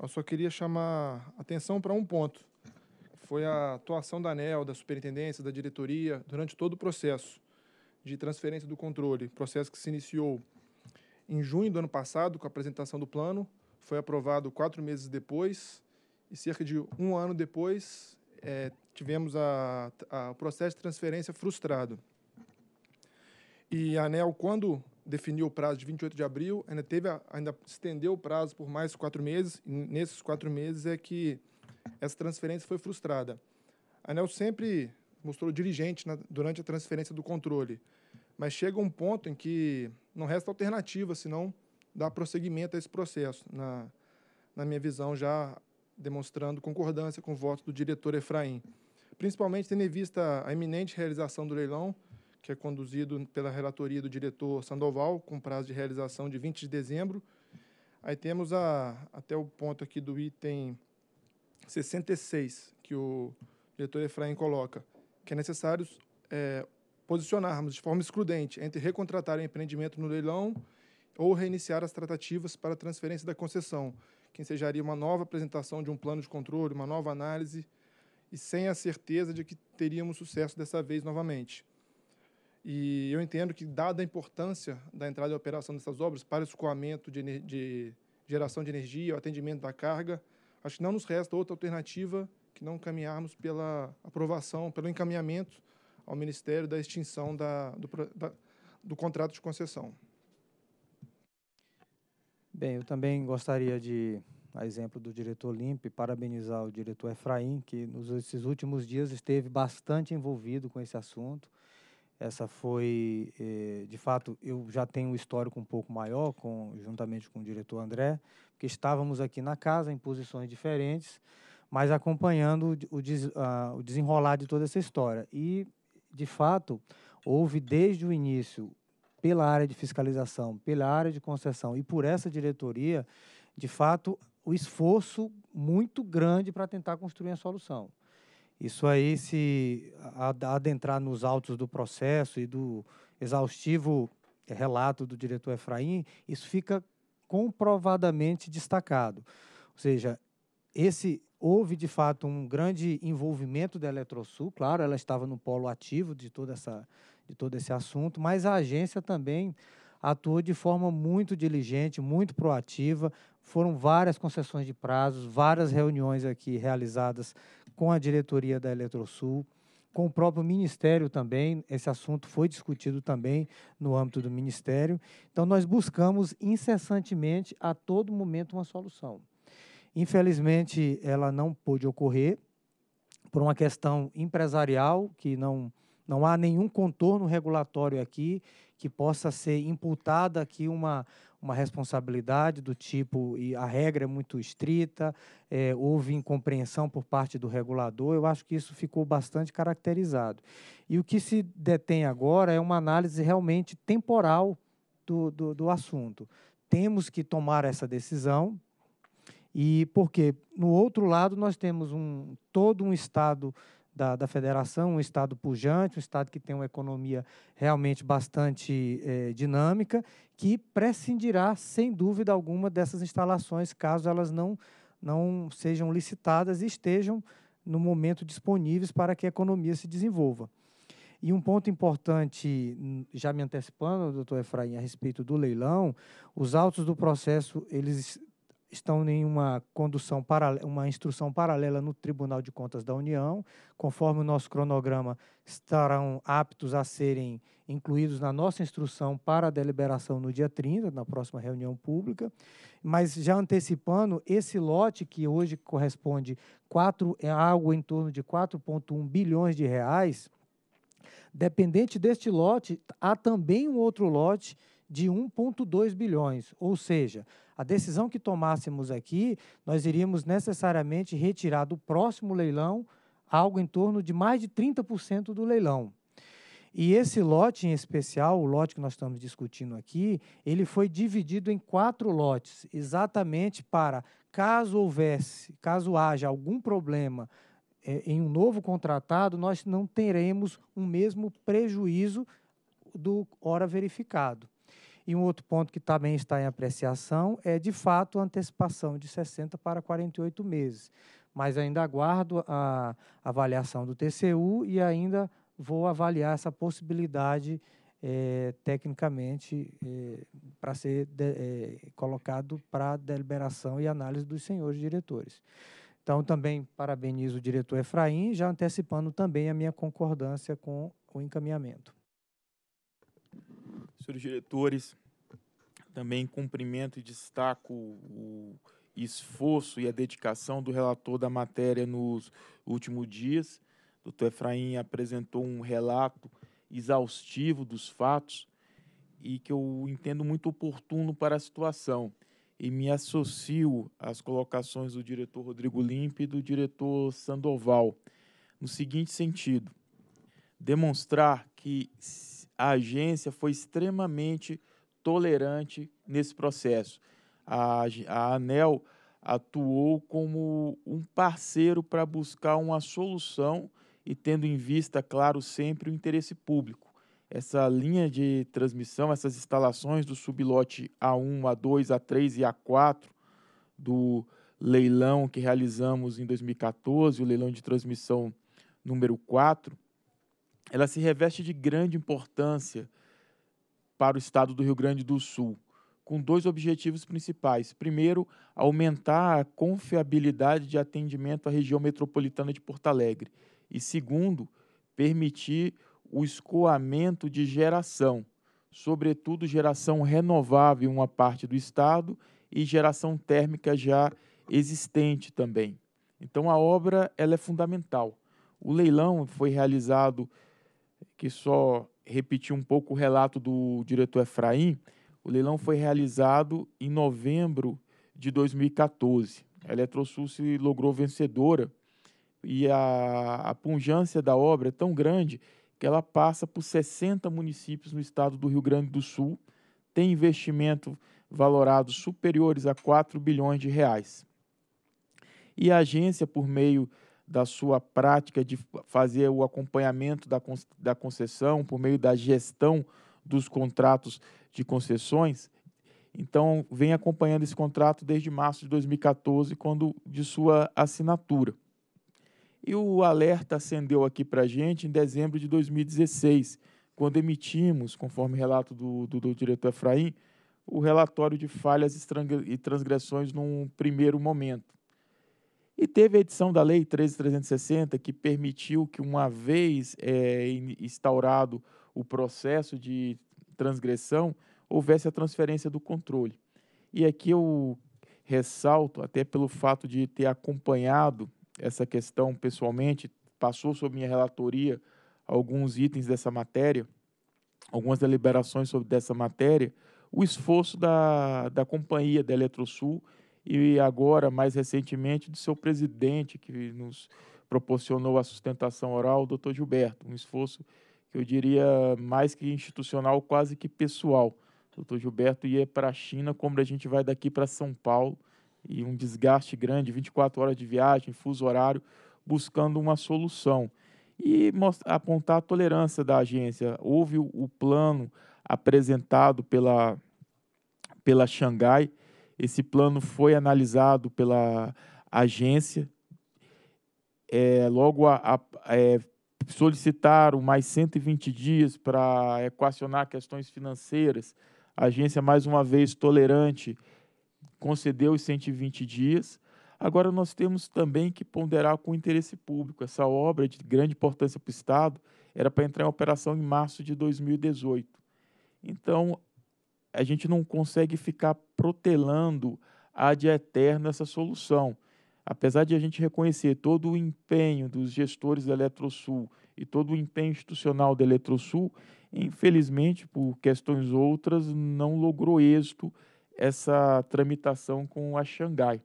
Speaker 7: Eu só queria chamar atenção para um ponto. Foi a atuação da ANEL, da superintendência, da diretoria, durante todo o processo de transferência do controle, processo que se iniciou em junho do ano passado com a apresentação do plano, foi aprovado quatro meses depois e cerca de um ano depois é, tivemos a, a, o processo de transferência frustrado. E a ANEL, quando definiu o prazo de 28 de abril, ainda, teve a, ainda estendeu o prazo por mais quatro meses, e nesses quatro meses é que essa transferência foi frustrada. A ANEL sempre mostrou dirigente na, durante a transferência do controle, mas chega um ponto em que não resta alternativa, senão dar prosseguimento a esse processo, na, na minha visão, já demonstrando concordância com o voto do diretor Efraim. Principalmente tendo em vista a iminente realização do leilão, que é conduzido pela relatoria do diretor Sandoval, com prazo de realização de 20 de dezembro. Aí temos a, até o ponto aqui do item 66, que o diretor Efraim coloca, que é necessário é, posicionarmos de forma excludente entre recontratar o empreendimento no leilão ou reiniciar as tratativas para a transferência da concessão, que ensejaria uma nova apresentação de um plano de controle, uma nova análise, e sem a certeza de que teríamos sucesso dessa vez novamente. E eu entendo que, dada a importância da entrada e operação dessas obras para o escoamento de, de geração de energia, o atendimento da carga, acho que não nos resta outra alternativa que não caminharmos pela aprovação, pelo encaminhamento ao Ministério da extinção da, do, da, do contrato de
Speaker 3: concessão. Bem, eu também gostaria de, a exemplo do diretor Limpe, parabenizar o diretor Efraim, que nos esses últimos dias esteve bastante envolvido com esse assunto. Essa foi, eh, de fato, eu já tenho um histórico um pouco maior, com, juntamente com o diretor André, porque estávamos aqui na casa em posições diferentes, mas acompanhando o ah, desenrolar de toda essa história. E de fato, houve desde o início, pela área de fiscalização, pela área de concessão e por essa diretoria, de fato, o esforço muito grande para tentar construir a solução. Isso aí, se adentrar nos autos do processo e do exaustivo eh, relato do diretor Efraim, isso fica comprovadamente destacado. Ou seja, esse houve de fato um grande envolvimento da Eletrosul, claro, ela estava no polo ativo de toda essa de todo esse assunto, mas a agência também atuou de forma muito diligente, muito proativa. Foram várias concessões de prazos, várias reuniões aqui realizadas com a diretoria da Eletrosul, com o próprio ministério também. Esse assunto foi discutido também no âmbito do ministério. Então nós buscamos incessantemente a todo momento uma solução. Infelizmente, ela não pôde ocorrer por uma questão empresarial, que não, não há nenhum contorno regulatório aqui que possa ser imputada aqui uma, uma responsabilidade do tipo, e a regra é muito estrita, é, houve incompreensão por parte do regulador, eu acho que isso ficou bastante caracterizado. E o que se detém agora é uma análise realmente temporal do, do, do assunto. Temos que tomar essa decisão, e porque, no outro lado, nós temos um, todo um Estado da, da federação, um Estado pujante, um Estado que tem uma economia realmente bastante eh, dinâmica, que prescindirá, sem dúvida alguma, dessas instalações, caso elas não, não sejam licitadas e estejam, no momento, disponíveis para que a economia se desenvolva. E um ponto importante, já me antecipando, doutor Efraim, a respeito do leilão, os autos do processo, eles estão em uma condução paralela, uma instrução paralela no Tribunal de Contas da União, conforme o nosso cronograma estarão aptos a serem incluídos na nossa instrução para a deliberação no dia 30, na próxima reunião pública, mas já antecipando esse lote que hoje corresponde quatro é algo em torno de 4.1 bilhões de reais, dependente deste lote, há também um outro lote de 1,2 bilhões. Ou seja, a decisão que tomássemos aqui, nós iríamos necessariamente retirar do próximo leilão algo em torno de mais de 30% do leilão. E esse lote em especial, o lote que nós estamos discutindo aqui, ele foi dividido em quatro lotes, exatamente para caso houvesse, caso haja algum problema é, em um novo contratado, nós não teremos o um mesmo prejuízo do hora verificado. E um outro ponto que também está em apreciação é, de fato, a antecipação de 60 para 48 meses. Mas ainda aguardo a avaliação do TCU e ainda vou avaliar essa possibilidade é, tecnicamente é, para ser de, é, colocado para deliberação e análise dos senhores diretores. Então, também parabenizo o diretor Efraim, já antecipando também a minha concordância com o encaminhamento
Speaker 1: senhores diretores. Também cumprimento e destaco o esforço e a dedicação do relator da matéria nos últimos dias. O doutor Efraim apresentou um relato exaustivo dos fatos e que eu entendo muito oportuno para a situação. E me associo às colocações do diretor Rodrigo Limpe e do diretor Sandoval, no seguinte sentido: demonstrar que a agência foi extremamente tolerante nesse processo. A, a ANEL atuou como um parceiro para buscar uma solução e tendo em vista, claro, sempre o interesse público. Essa linha de transmissão, essas instalações do sublote A1, A2, A3 e A4 do leilão que realizamos em 2014, o leilão de transmissão número 4, ela se reveste de grande importância para o estado do Rio Grande do Sul, com dois objetivos principais. Primeiro, aumentar a confiabilidade de atendimento à região metropolitana de Porto Alegre. E segundo, permitir o escoamento de geração, sobretudo geração renovável em uma parte do estado e geração térmica já existente também. Então a obra ela é fundamental. O leilão foi realizado que só repetir um pouco o relato do diretor Efraim, o leilão foi realizado em novembro de 2014. A Eletrosul se logrou vencedora e a, a pungência da obra é tão grande que ela passa por 60 municípios no estado do Rio Grande do Sul, tem investimento valorado superiores a 4 bilhões de reais. E a agência, por meio da sua prática de fazer o acompanhamento da, da concessão por meio da gestão dos contratos de concessões. Então, vem acompanhando esse contrato desde março de 2014, quando de sua assinatura. E o alerta acendeu aqui para a gente em dezembro de 2016, quando emitimos, conforme relato do, do, do diretor Efraim, o relatório de falhas e transgressões num primeiro momento. E teve a edição da Lei 13.360, que permitiu que, uma vez é, instaurado o processo de transgressão, houvesse a transferência do controle. E aqui eu ressalto, até pelo fato de ter acompanhado essa questão pessoalmente, passou sob minha relatoria alguns itens dessa matéria, algumas deliberações sobre dessa matéria, o esforço da, da companhia da Eletrosul e agora, mais recentemente, do seu presidente, que nos proporcionou a sustentação oral, o doutor Gilberto. Um esforço que eu diria mais que institucional, quase que pessoal. O doutor Gilberto ia para a China, como a gente vai daqui para São Paulo, e um desgaste grande, 24 horas de viagem, fuso horário, buscando uma solução. E apontar a tolerância da agência. Houve o, o plano apresentado pela, pela Xangai, esse plano foi analisado pela agência. É, logo a, a é, solicitaram mais 120 dias para equacionar questões financeiras. A agência, mais uma vez, tolerante, concedeu os 120 dias. Agora, nós temos também que ponderar com o interesse público. Essa obra é de grande importância para o Estado era para entrar em operação em março de 2018. Então, a gente não consegue ficar protelando ad eterno essa solução. Apesar de a gente reconhecer todo o empenho dos gestores da Eletrosul e todo o empenho institucional da Eletrosul, infelizmente, por questões outras, não logrou êxito essa tramitação com a Xangai.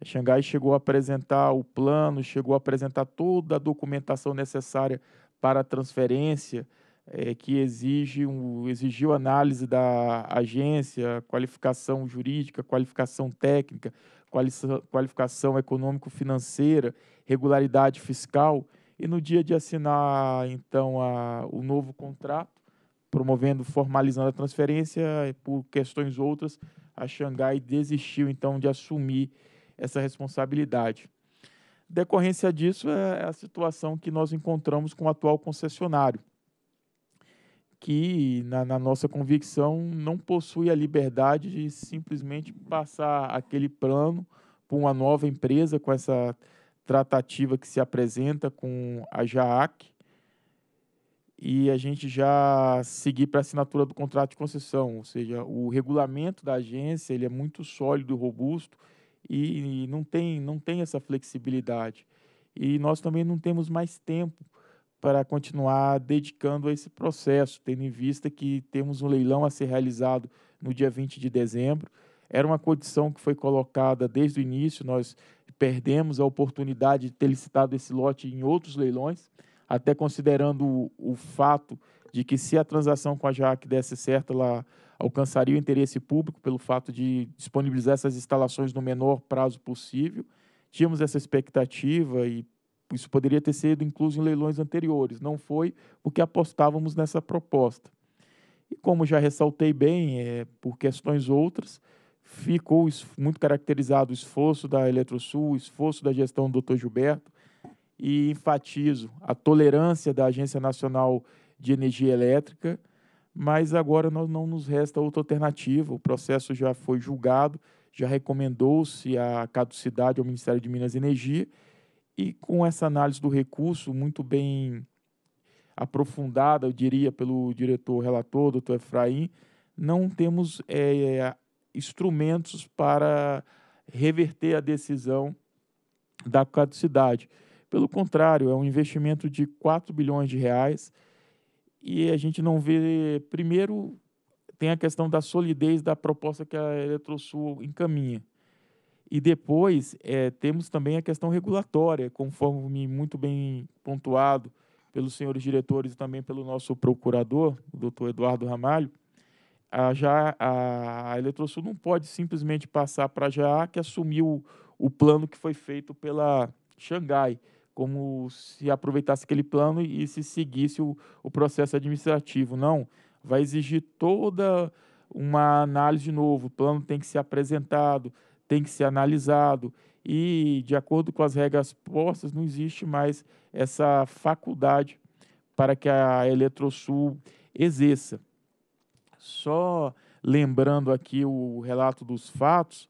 Speaker 1: A Xangai chegou a apresentar o plano, chegou a apresentar toda a documentação necessária para a transferência, é, que exige um, exigiu análise da agência, qualificação jurídica, qualificação técnica, qualificação econômico-financeira, regularidade fiscal. E no dia de assinar, então, a, o novo contrato, promovendo, formalizando a transferência, eh, por questões outras, a Xangai desistiu, então, de assumir essa responsabilidade. Decorrência disso é a situação que nós encontramos com o atual concessionário, que, na, na, nossa convicção, não possui a liberdade de simplesmente passar aquele plano para uma nova empresa com essa tratativa que se apresenta com a JAAC e a gente já seguir para a assinatura do contrato de concessão, ou seja, o regulamento da agência ele é muito sólido e robusto e, e não tem não tem essa flexibilidade e nós também não temos mais tempo para continuar dedicando a esse processo, tendo em vista que temos um leilão a ser realizado no dia 20 de dezembro. Era uma condição que foi colocada desde o início, nós perdemos a oportunidade de ter licitado esse lote em outros leilões, até considerando o, o fato de que se a transação com a JAC desse certo, ela alcançaria o interesse público pelo fato de disponibilizar essas instalações no menor prazo possível. Tínhamos essa expectativa e isso poderia ter sido incluso em leilões anteriores, não foi o que apostávamos nessa proposta. E como já ressaltei bem, é, por questões outras, ficou muito caracterizado o esforço da Eletrosul, o esforço da gestão do Dr. Gilberto, e enfatizo a tolerância da Agência Nacional de Energia Elétrica, mas agora não, não nos resta outra alternativa. O processo já foi julgado, já recomendou-se a caducidade ao Ministério de Minas e Energia e com essa análise do recurso muito bem aprofundada, eu diria, pelo diretor relator, doutor Efraim, não temos é, instrumentos para reverter a decisão da caducidade. Pelo contrário, é um investimento de 4 bilhões de reais e a gente não vê, primeiro, tem a questão da solidez da proposta que a Eletrosul encaminha. E depois é, temos também a questão regulatória, conforme muito bem pontuado pelos senhores diretores e também pelo nosso procurador, o doutor Eduardo Ramalho, a, já, a, a Eletrosul não pode simplesmente passar para a JA, que assumiu o, o plano que foi feito pela Xangai, como se aproveitasse aquele plano e se seguisse o, o processo administrativo. Não, vai exigir toda uma análise de novo, o plano tem que ser apresentado, tem que ser analisado e, de acordo com as regras postas, não existe mais essa faculdade para que a Eletrosul exerça. Só lembrando aqui o relato dos fatos,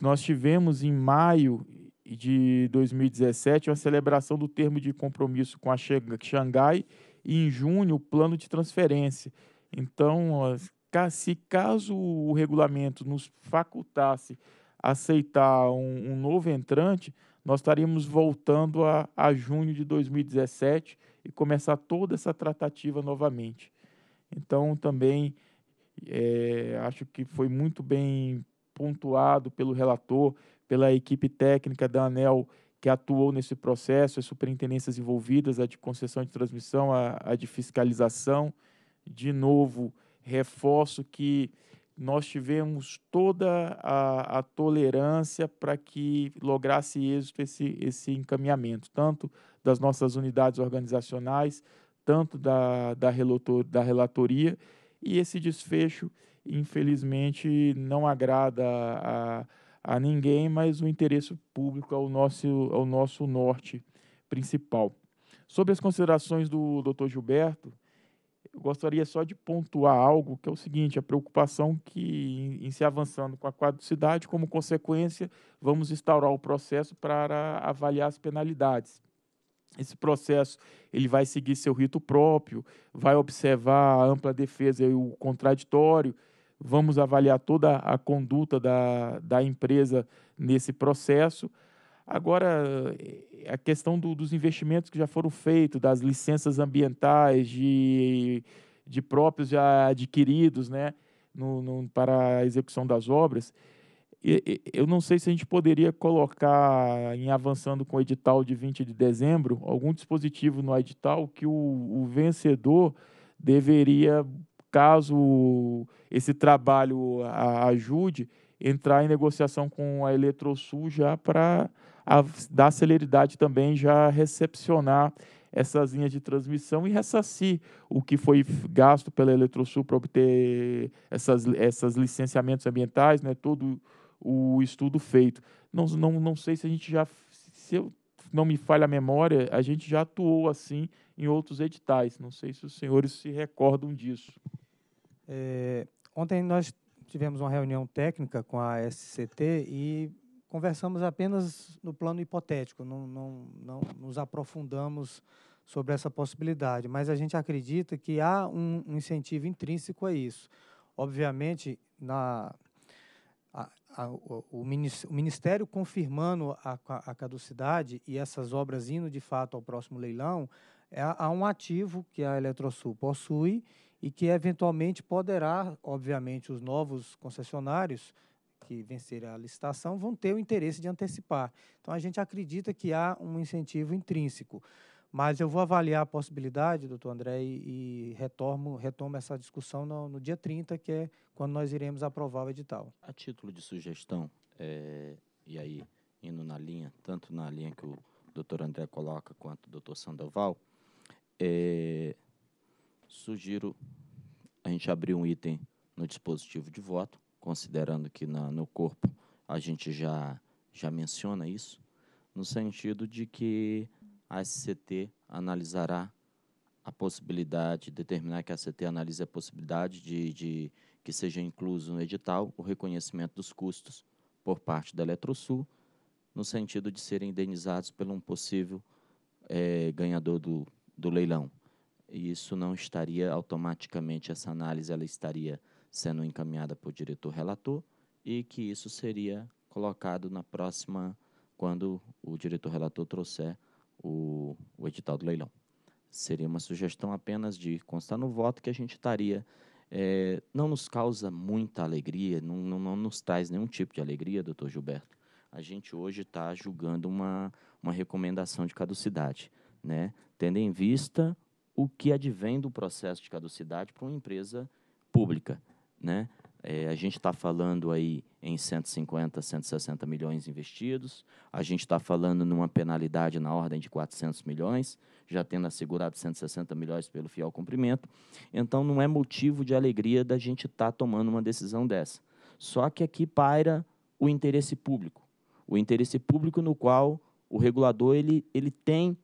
Speaker 1: nós tivemos em maio de 2017 a celebração do termo de compromisso com a Xangai e em junho o plano de transferência. Então, se caso o regulamento nos facultasse aceitar um, um novo entrante, nós estaríamos voltando a, a junho de 2017 e começar toda essa tratativa novamente. Então, também é, acho que foi muito bem pontuado pelo relator, pela equipe técnica da ANEL que atuou nesse processo, as superintendências envolvidas, a de concessão de transmissão, a, a de fiscalização. De novo, reforço que nós tivemos toda a, a tolerância para que lograsse êxito esse, esse encaminhamento, tanto das nossas unidades organizacionais, tanto da, da, relator, da relatoria, e esse desfecho, infelizmente, não agrada a, a ninguém, mas o interesse público é o nosso, é o nosso norte principal. Sobre as considerações do Dr. Gilberto, eu gostaria só de pontuar algo que é o seguinte: a preocupação que, em, em se avançando com a quadricidade, como consequência, vamos instaurar o processo para avaliar as penalidades. Esse processo ele vai seguir seu rito próprio, vai observar a ampla defesa e o contraditório. Vamos avaliar toda a conduta da, da empresa nesse processo. Agora, eh, a questão do, dos investimentos que já foram feitos, das licenças ambientais, de, de próprios já adquiridos né, no, no, para a execução das obras, eu não sei se a gente poderia colocar, em avançando com o edital de 20 de dezembro, algum dispositivo no edital que o, o vencedor deveria, caso esse trabalho ajude, entrar em negociação com a Eletrosul já para a dar celeridade também já recepcionar essas linhas de transmissão e ressarcir o que foi gasto pela Eletrosul para obter essas, essas licenciamentos ambientais, né, todo o estudo feito. Não, não, não sei se a gente já, se eu não me falha a memória, a gente já atuou assim
Speaker 3: em outros editais. Não sei se os senhores se recordam disso. É, ontem nós tivemos uma reunião técnica com a SCT e conversamos apenas no plano hipotético, não, não, não nos aprofundamos sobre essa possibilidade, mas a gente acredita que há um, incentivo intrínseco a isso. Obviamente, na, a, a, o, o, Ministério confirmando a, a, caducidade e essas obras indo de fato ao próximo leilão, é, há um ativo que a Eletrosul possui e que eventualmente poderá, obviamente, os novos concessionários que vencer a licitação vão ter o interesse de antecipar. Então, a gente acredita que há um incentivo intrínseco. Mas eu vou avaliar a possibilidade, doutor André, e, e retomo, retomo essa discussão no, no, dia 30, que é quando nós iremos aprovar o edital.
Speaker 4: A título de sugestão, é, e aí indo na linha, tanto na linha que o doutor André coloca quanto o doutor Sandoval, é, sugiro a gente abrir um item no dispositivo de voto considerando que na, no corpo a gente já, já menciona isso, no sentido de que a SCT analisará a possibilidade, determinar que a SCT analise a possibilidade de, de, que seja incluso no edital o reconhecimento dos custos por parte da Eletrosul, no sentido de serem indenizados pelo um possível é, ganhador do, do leilão. E isso não estaria automaticamente, essa análise ela estaria sendo encaminhada para o diretor relator e que isso seria colocado na próxima, quando o diretor relator trouxer o, o edital do leilão. Seria uma sugestão apenas de constar no voto que a gente estaria. É, não nos causa muita alegria, não, não, não nos traz nenhum tipo de alegria, doutor Gilberto. A gente hoje está julgando uma, uma recomendação de caducidade, né? tendo em vista o que advém do processo de caducidade para uma empresa pública. Né? É, a gente está falando aí em 150, 160 milhões investidos. A gente está falando numa penalidade na ordem de 400 milhões, já tendo assegurado 160 milhões pelo fiel cumprimento. Então, não é motivo de alegria da gente estar tá tomando uma decisão dessa. Só que aqui paira o interesse público. O interesse público no qual o regulador ele, ele tem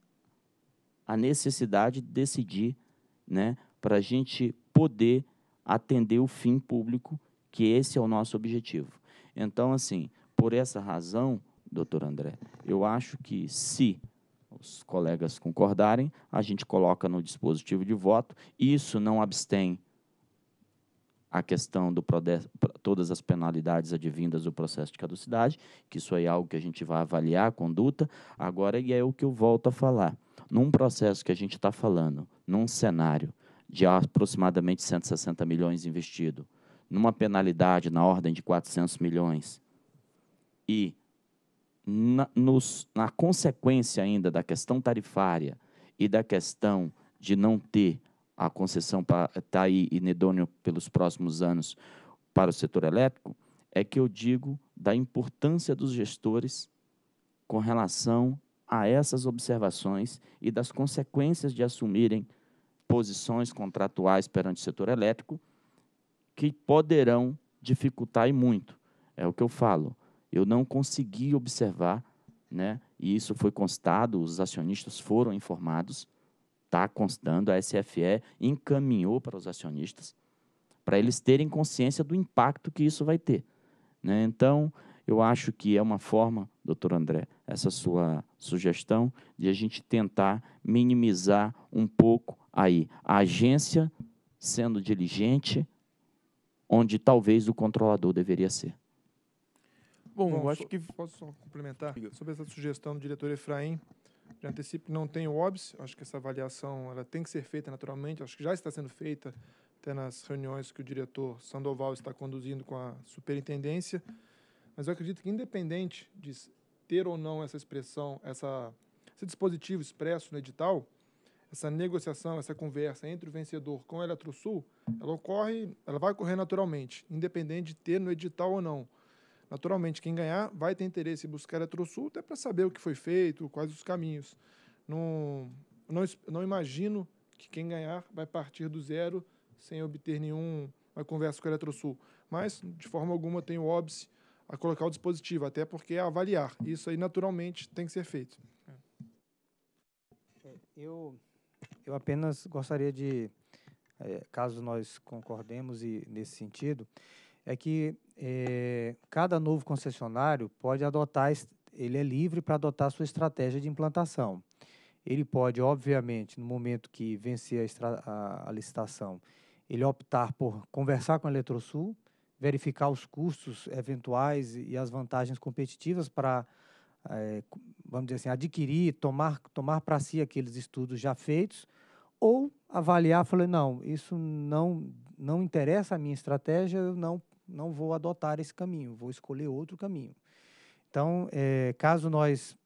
Speaker 4: a necessidade de decidir né, para a gente poder atender o fim público, que esse é o nosso objetivo. Então, assim, por essa razão, doutor André, eu acho que se os colegas concordarem, a gente coloca no dispositivo de voto. Isso não abstém a questão do todas as penalidades advindas do processo de caducidade, que isso é algo que a gente vai avaliar a conduta. Agora, e é o que eu volto a falar. Num processo que a gente está falando, num cenário de aproximadamente 160 milhões investido, numa penalidade na ordem de 400 milhões e na, nos, na consequência ainda da questão tarifária e da questão de não ter a concessão para tá aí Nedônio pelos próximos anos para o setor elétrico, é que eu digo da importância dos gestores com relação a essas observações e das consequências de assumirem posições contratuais perante o setor elétrico que poderão dificultar e muito. É o que eu falo. Eu não consegui observar, né, e isso foi constado, os acionistas foram informados, está constando, a SFE encaminhou para os acionistas, para eles terem consciência do impacto que isso vai ter. Né? Então, eu acho que é uma forma, doutor André, essa sua sugestão, de a gente tentar minimizar um pouco aí a agência sendo diligente, onde talvez o controlador deveria ser.
Speaker 1: Bom, Bom eu acho so, que. Posso só complementar?
Speaker 7: Sobre essa sugestão do diretor Efraim, já antecipo que não tem o acho que essa avaliação ela tem que ser feita naturalmente, acho que já está sendo feita até nas reuniões que o diretor Sandoval está conduzindo com a superintendência. Mas eu acredito que, independente de ter ou não essa expressão, essa, esse dispositivo expresso no edital, essa negociação, essa conversa entre o vencedor com a Eletrosul, ela ocorre, ela vai ocorrer naturalmente, independente de ter no edital ou não. Naturalmente, quem ganhar vai ter interesse em buscar a Eletrosul até para saber o que foi feito, quais os caminhos. Não, não, não imagino que quem ganhar vai partir do zero sem obter nenhuma conversa com a Eletrosul. Mas, de forma alguma, tem o óbice a colocar o dispositivo, até porque é avaliar. Isso aí, naturalmente, tem que ser feito.
Speaker 3: É, eu, eu apenas gostaria de, é, caso nós concordemos e, nesse sentido, é que é, cada novo concessionário pode adotar, ele é livre para adotar sua estratégia de implantação. Ele pode, obviamente, no momento que vencer a, a, a licitação, ele optar por conversar com a Eletrosul, verificar os custos eventuais e as vantagens competitivas para, é, vamos dizer assim, adquirir, tomar, tomar para si aqueles estudos já feitos, ou avaliar, falei, não, isso não, não interessa a minha estratégia, eu não, não vou adotar esse caminho, vou escolher outro caminho. Então, é, caso nós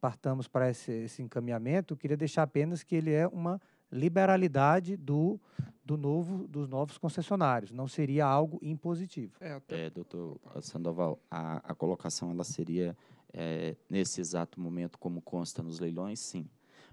Speaker 3: partamos para esse, esse encaminhamento, queria deixar apenas que ele é uma liberalidade do, do novo, dos novos concessionários, não seria algo impositivo. É, até...
Speaker 4: é doutor Sandoval, a, a colocação ela seria é, nesse exato momento, como consta nos leilões, sim.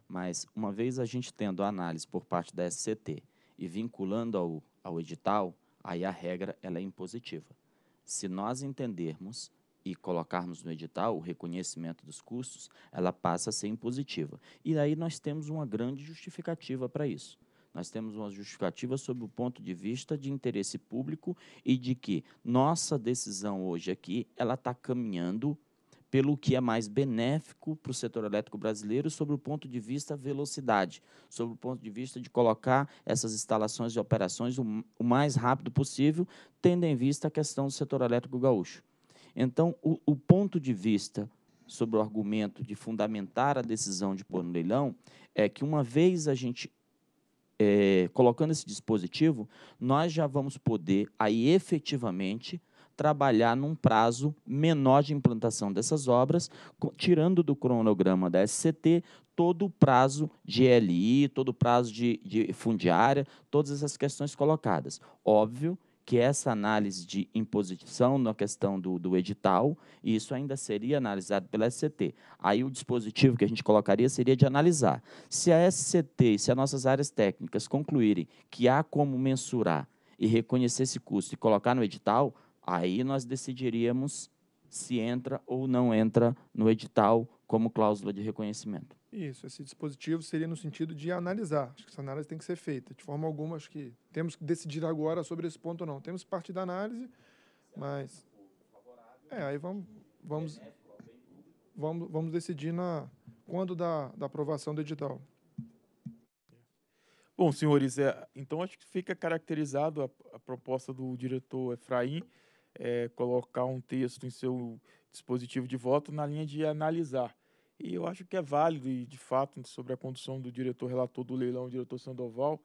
Speaker 4: Mas uma vez a gente tendo a análise por parte da SCT e vinculando ao, ao edital, aí a regra ela é impositiva. Se nós entendermos e colocarmos no edital o reconhecimento dos custos, ela passa a ser impositiva. E aí nós temos uma grande justificativa para isso. Nós temos uma justificativa sob o ponto de vista de interesse público e de que nossa decisão hoje aqui ela está caminhando pelo que é mais benéfico para o setor elétrico brasileiro, sobre o ponto de vista velocidade, sobre o ponto de vista de colocar essas instalações e operações o, o mais rápido possível, tendo em vista a questão do setor elétrico gaúcho. Então, o, o ponto de vista sobre o argumento de fundamentar a decisão de pôr no leilão é que, uma vez a gente é, colocando esse dispositivo, nós já vamos poder aí efetivamente trabalhar num prazo menor de implantação dessas obras, tirando do cronograma da SCT todo o prazo de LI, todo o prazo de, de fundiária, todas essas questões colocadas. Óbvio que essa análise de imposição na questão do, do edital, isso ainda seria analisado pela SCT. Aí o dispositivo que a gente colocaria seria de analisar. Se a SCT, se as nossas áreas técnicas concluírem que há como mensurar e reconhecer esse custo e colocar no edital, aí nós decidiríamos se entra ou não entra no edital como cláusula de reconhecimento.
Speaker 7: Isso, esse dispositivo seria no sentido de analisar. Acho que essa análise tem que ser feita. De forma alguma, acho que temos que decidir agora sobre esse ponto ou não. Temos parte da análise, mas. É, aí vamos, vamos, vamos, vamos decidir na, quando da, da aprovação do edital.
Speaker 1: Bom, senhores, é, então acho que fica caracterizado a, a proposta do diretor Efraim é, colocar um texto em seu dispositivo de voto na linha de analisar. E eu acho que é válido, e de fato, sobre a condução do diretor relator do leilão, o diretor Sandoval,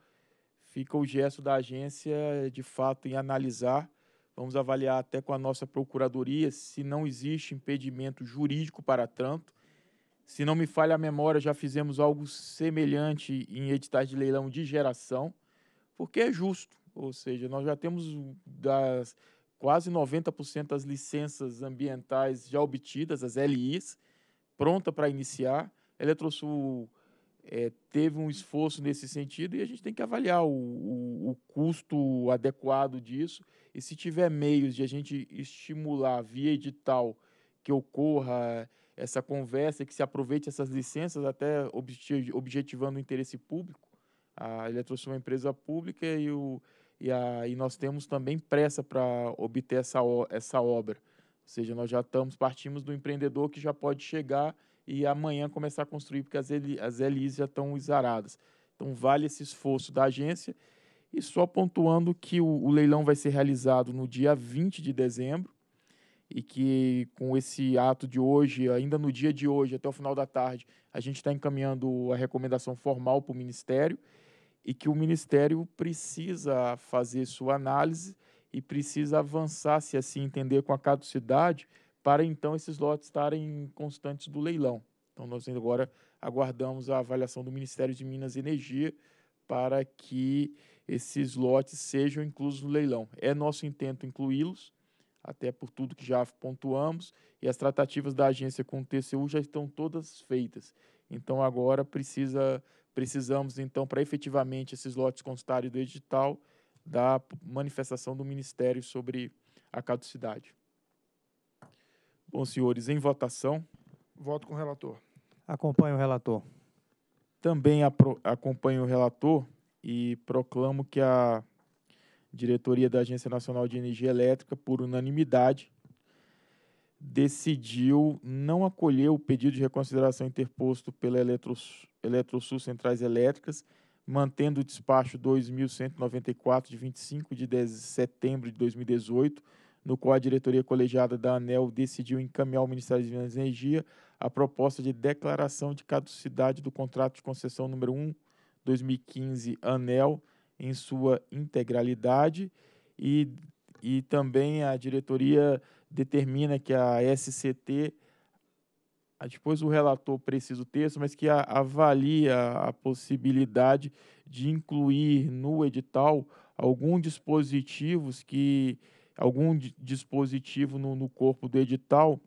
Speaker 1: fica o gesto da agência, de fato, em analisar. Vamos avaliar até com a nossa procuradoria se não existe impedimento jurídico para tanto. Se não me falha a memória, já fizemos algo semelhante em editais de leilão de geração, porque é justo. Ou seja, nós já temos das quase 90% das licenças ambientais já obtidas, as LIs, pronta para iniciar. A Eletrosul é, teve um esforço nesse sentido e a gente tem que avaliar o, o, o, custo adequado disso. E se tiver meios de a gente estimular via edital que ocorra essa conversa, e que se aproveite essas licenças, até objetivando o interesse público, a Eletrosul é uma empresa pública e, o, e, a, e nós temos também pressa para obter essa, essa obra. Ou seja, nós já estamos, partimos do empreendedor que já pode chegar e amanhã começar a construir, porque as, LI, as LIs já estão zaradas. Então, vale esse esforço da agência. E só pontuando que o, o, leilão vai ser realizado no dia 20 de dezembro e que com esse ato de hoje, ainda no dia de hoje, até o final da tarde, a gente está encaminhando a recomendação formal para o Ministério e que o Ministério precisa fazer sua análise e precisa avançar, se assim entender, com a caducidade, para então esses lotes estarem constantes do leilão. Então, nós agora aguardamos a avaliação do Ministério de Minas e Energia para que esses lotes sejam inclusos no leilão. É nosso intento incluí-los, até por tudo que já pontuamos, e as tratativas da agência com o TCU já estão todas feitas. Então, agora precisa, precisamos, então, para efetivamente esses lotes constarem do edital, da manifestação do Ministério sobre a caducidade. Bom, senhores, em votação. Voto com o relator. Acompanho o relator. Também acompanho o relator e proclamo que a diretoria da Agência Nacional de Energia Elétrica, por unanimidade, decidiu não acolher o pedido de reconsideração interposto pela Eletrosul Centrais Elétricas mantendo o despacho 2194 de 25 de setembro de 2018, no qual a diretoria colegiada da ANEL decidiu encaminhar ao Ministério de Minas e Energia a proposta de declaração de caducidade do contrato de concessão número 1 2015 ANEL em sua integralidade e, e também a diretoria determina que a SCT depois o relator precisa o texto, mas que avalia a possibilidade de incluir no edital algum dispositivos que algum dispositivo no, no corpo do edital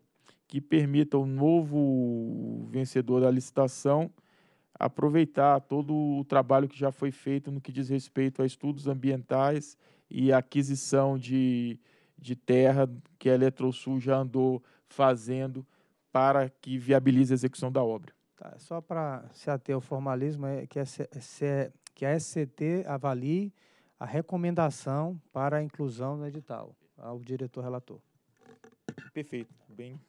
Speaker 1: que permita o novo vencedor da licitação aproveitar todo o trabalho que já foi feito no que diz respeito a estudos ambientais e aquisição de, de terra que a Eletrosul já andou fazendo para que viabilize a execução da obra.
Speaker 3: Tá, é só para se ater ao formalismo, é que, a SCT avalie a recomendação para a inclusão no edital ao diretor relator.
Speaker 1: Perfeito, bem,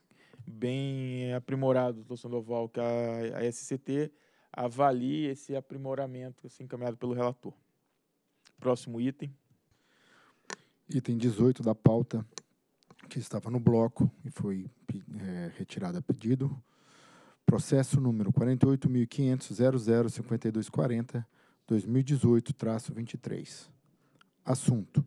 Speaker 1: bem aprimorado, doutor Sandoval, que a, a SCT avalie esse aprimoramento assim, encaminhado pelo relator. Próximo item.
Speaker 2: Item 18 da pauta que estava no bloco e foi é, retirada a pedido. Processo número 48500005240 23 Assunto.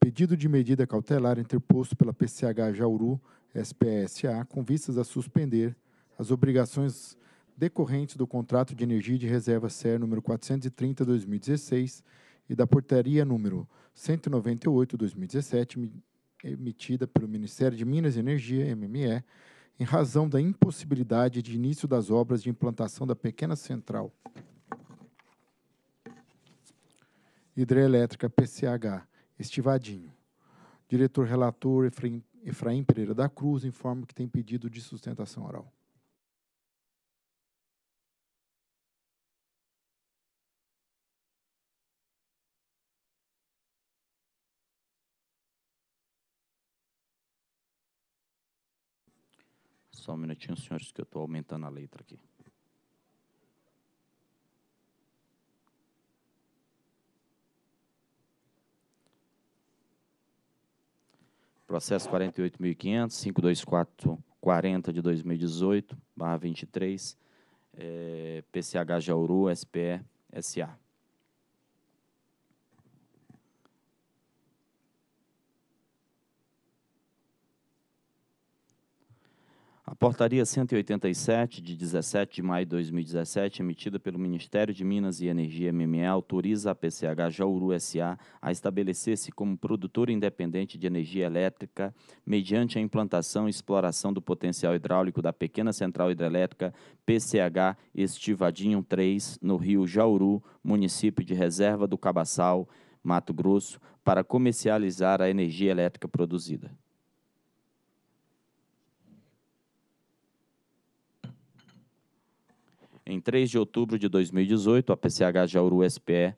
Speaker 2: Pedido de medida cautelar interposto pela PCH Jauru SPSA com vistas a suspender as obrigações decorrentes do contrato de energia de reserva SER número 430/2016 e da portaria número 198/2017 emitida pelo Ministério de Minas e Energia, MME, em razão da impossibilidade de início das obras de implantação da pequena central hidrelétrica PCH Estivadinho. Diretor relator Efraim, Pereira da Cruz informa que tem pedido de sustentação oral.
Speaker 4: Só um minutinho, senhores, que eu estou aumentando a letra aqui. Processo 48.500.524.40 de 2018, barra 23, é, PCH Jauru, SPE, SA. A portaria 187, de 17 de maio de 2017, emitida pelo Ministério de Minas e Energia MME, autoriza a PCH Jauru SA a estabelecer-se como produtora independente de energia elétrica mediante a implantação e exploração do potencial hidráulico da pequena central hidrelétrica PCH Estivadinho 3, no rio Jauru, município de Reserva do Cabaçal, Mato Grosso, para comercializar a energia elétrica produzida. Em 3 de outubro de 2018, a PCH Jauru SPE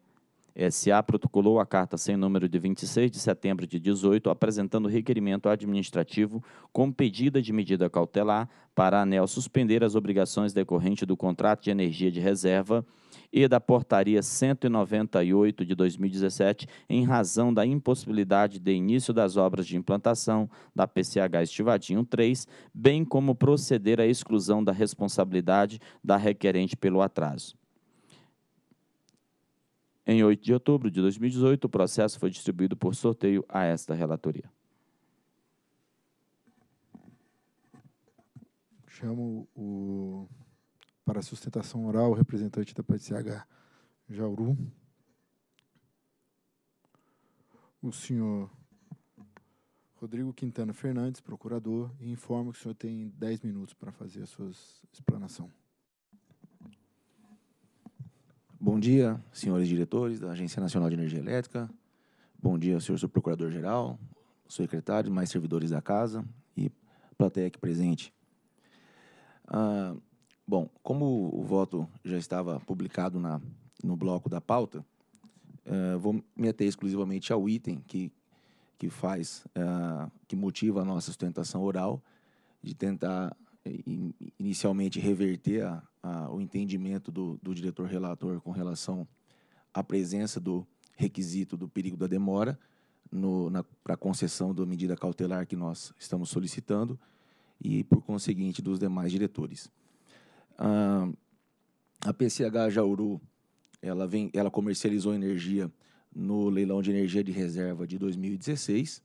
Speaker 4: SA protocolou a carta sem número de 26 de setembro de 18, apresentando requerimento administrativo com pedida de medida cautelar para a ANEL suspender as obrigações decorrentes do contrato de energia de reserva e da Portaria 198 de 2017, em razão da impossibilidade de início das obras de implantação da PCH Estivadinho 3, bem como proceder à exclusão da responsabilidade da requerente pelo atraso. Em 8 de outubro de 2018, o processo foi distribuído por sorteio a esta relatoria.
Speaker 2: Chamo o para sustentação oral, o representante da PCH Jauru. O senhor Rodrigo Quintana Fernandes, procurador, e informo que o senhor tem 10 minutos para fazer a sua explanação.
Speaker 8: Bom dia, senhores diretores da Agência Nacional de Energia Elétrica. Bom dia, senhor procurador-geral, secretário, mais servidores da casa e plateia aqui presente. Ah, Bom, como o voto já estava publicado na, no bloco da pauta, uh, vou me ater exclusivamente ao item que, que faz, uh, que motiva a nossa sustentação oral, de tentar eh, in, inicialmente reverter a, a, o entendimento do, do diretor relator com relação à presença do requisito do perigo da demora para a concessão da medida cautelar que nós estamos solicitando e, por conseguinte, dos demais diretores. A, a PCH Jauru, ela, vem, ela comercializou energia no leilão de energia de reserva de 2016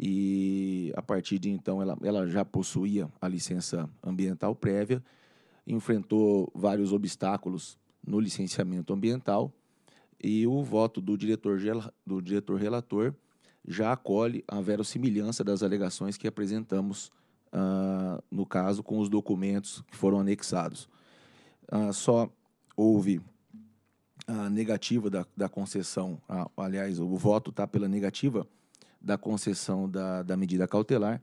Speaker 8: e a partir de então ela, ela já possuía a licença ambiental prévia, enfrentou vários obstáculos no licenciamento ambiental e o voto do diretor, do diretor relator já acolhe a verossimilhança das alegações que apresentamos uh, no caso, com os documentos que foram anexados. Uh, só houve a negativa da, da concessão, ah, aliás, o voto está pela negativa da concessão da, da medida cautelar,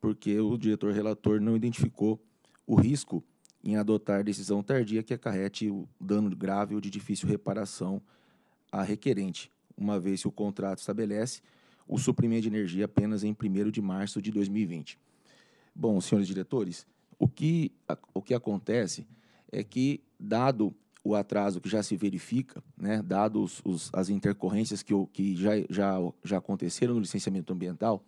Speaker 8: porque o diretor relator não identificou o risco em adotar decisão tardia que acarrete o dano grave ou de difícil reparação à requerente, uma vez que o contrato estabelece o suprimento de energia apenas em 1 de março de 2020. Bom, senhores diretores, o que, o que acontece é que, dado o atraso que já se verifica, né, dados os, as intercorrências que, que já, já, já aconteceram no licenciamento ambiental,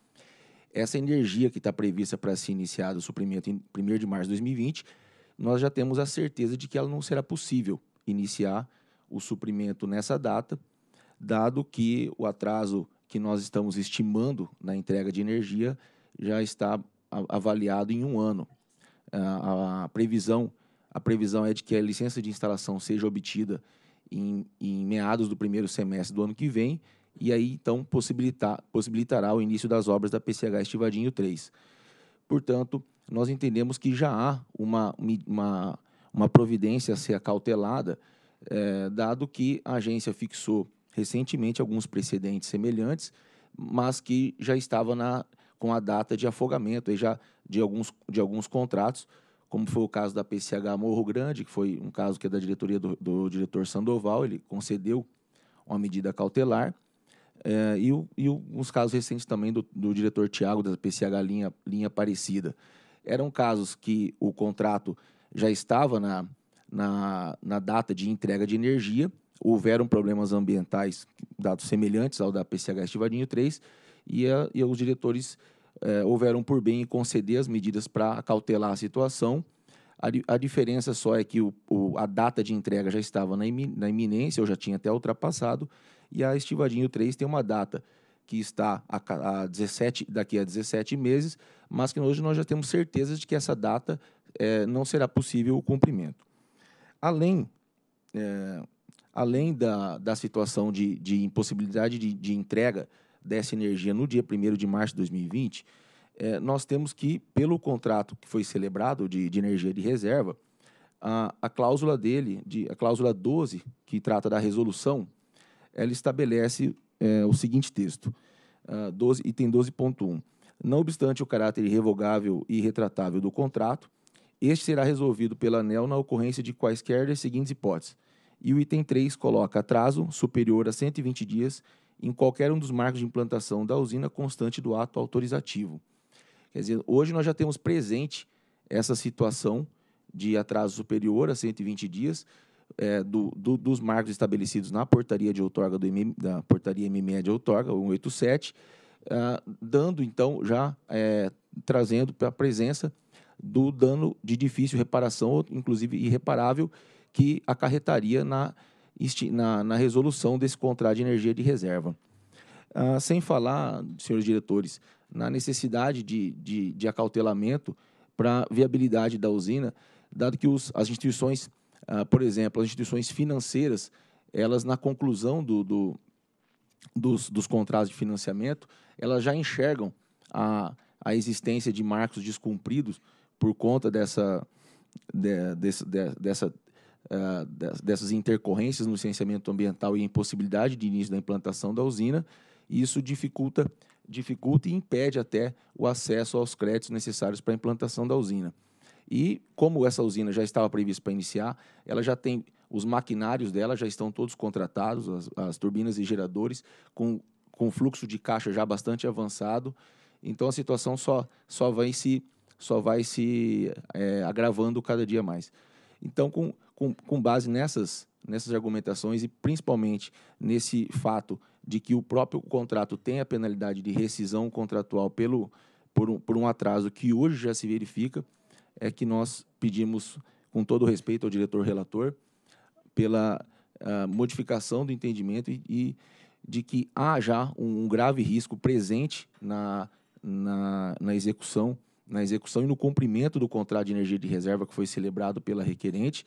Speaker 8: essa energia que está prevista para ser iniciada o suprimento em 1 de março de 2020, nós já temos a certeza de que ela não será possível iniciar o suprimento nessa data, dado que o atraso que nós estamos estimando na entrega de energia já está avaliado em um ano. A, a, previsão a previsão é de que a licença de instalação seja obtida em, em meados do primeiro semestre do ano que vem e aí então possibilitar, possibilitará o início das obras da PCH Estivadinho 3. Portanto, nós entendemos que já há uma, uma, uma providência a ser acautelada, é, dado que a agência fixou recentemente alguns precedentes semelhantes, mas que já estava na, com a data de afogamento aí já de alguns, de alguns contratos, como foi o caso da PCH Morro Grande, que foi um caso que é da diretoria do, do diretor Sandoval, ele concedeu uma medida cautelar. É, e, o, e uns casos recentes também do, do diretor Tiago, da PCH linha, linha Parecida. Eram casos que o contrato já estava na, na, na data de entrega de energia, houveram problemas ambientais, dados semelhantes ao da PCH Estivadinho 3, e, a, eh, e os diretores é, houveram por bem em conceder as medidas para cautelar a situação. A, a, diferença só é que o, o, a data de entrega já estava na, imi, na iminência, ou já tinha até ultrapassado, e a Estivadinho 3 tem uma data que está a, a 17, daqui a 17 meses, mas que hoje nós já temos certeza de que essa data é, não será possível o cumprimento. Além, é, além da, da situação de, de impossibilidade de, de entrega dessa energia no dia 1 de março de 2020, é, nós temos que, pelo contrato que foi celebrado de, de energia de reserva, a, a, cláusula dele, de, a cláusula 12, que trata da resolução, ela estabelece é, o seguinte texto, uh, é, 12, item 12.1. Não obstante o caráter irrevogável e retratável do contrato, este será resolvido pela ANEL na ocorrência de quaisquer das seguintes hipóteses. E o item 3 coloca atraso superior a 120 dias em qualquer um dos marcos de implantação da usina constante do ato autorizativo. Quer dizer, hoje nós já temos presente essa situação de atraso superior a 120 dias é, do, do, dos marcos estabelecidos na portaria de outorga do MM, da portaria MME de outorga, 187, ah, dando então já é, trazendo para a presença do dano de difícil reparação, inclusive irreparável, que acarretaria na na, na resolução desse contrato de energia de reserva. Ah, sem falar, senhores diretores, na necessidade de, de, de acautelamento para viabilidade da usina, dado que os, as instituições, ah, por exemplo, as instituições financeiras, elas na conclusão do, do dos, dos, contratos de financiamento, elas já enxergam a, a existência de marcos descumpridos por conta dessa, de, desse, de, dessa eh, dessas intercorrências no licenciamento ambiental e impossibilidade de início da implantação da usina, e isso dificulta, dificulta e impede até o acesso aos créditos necessários para a implantação da usina. E como essa usina já estava prevista para iniciar, ela já tem os maquinários dela já estão todos contratados, as, as turbinas e geradores com com fluxo de caixa já bastante avançado. Então a situação só só vai se só vai se é, agravando cada dia mais. Então com com, com base nessas, nessas argumentações e principalmente nesse fato de que o próprio contrato tem a penalidade de rescisão contratual pelo, por, um, por um atraso que hoje já se verifica, é que nós pedimos, com todo respeito ao diretor relator, pela ah, modificação do entendimento e, e, de que há já um, um grave risco presente na, na, na, execução na execução e no cumprimento do contrato de energia de reserva que foi celebrado pela requerente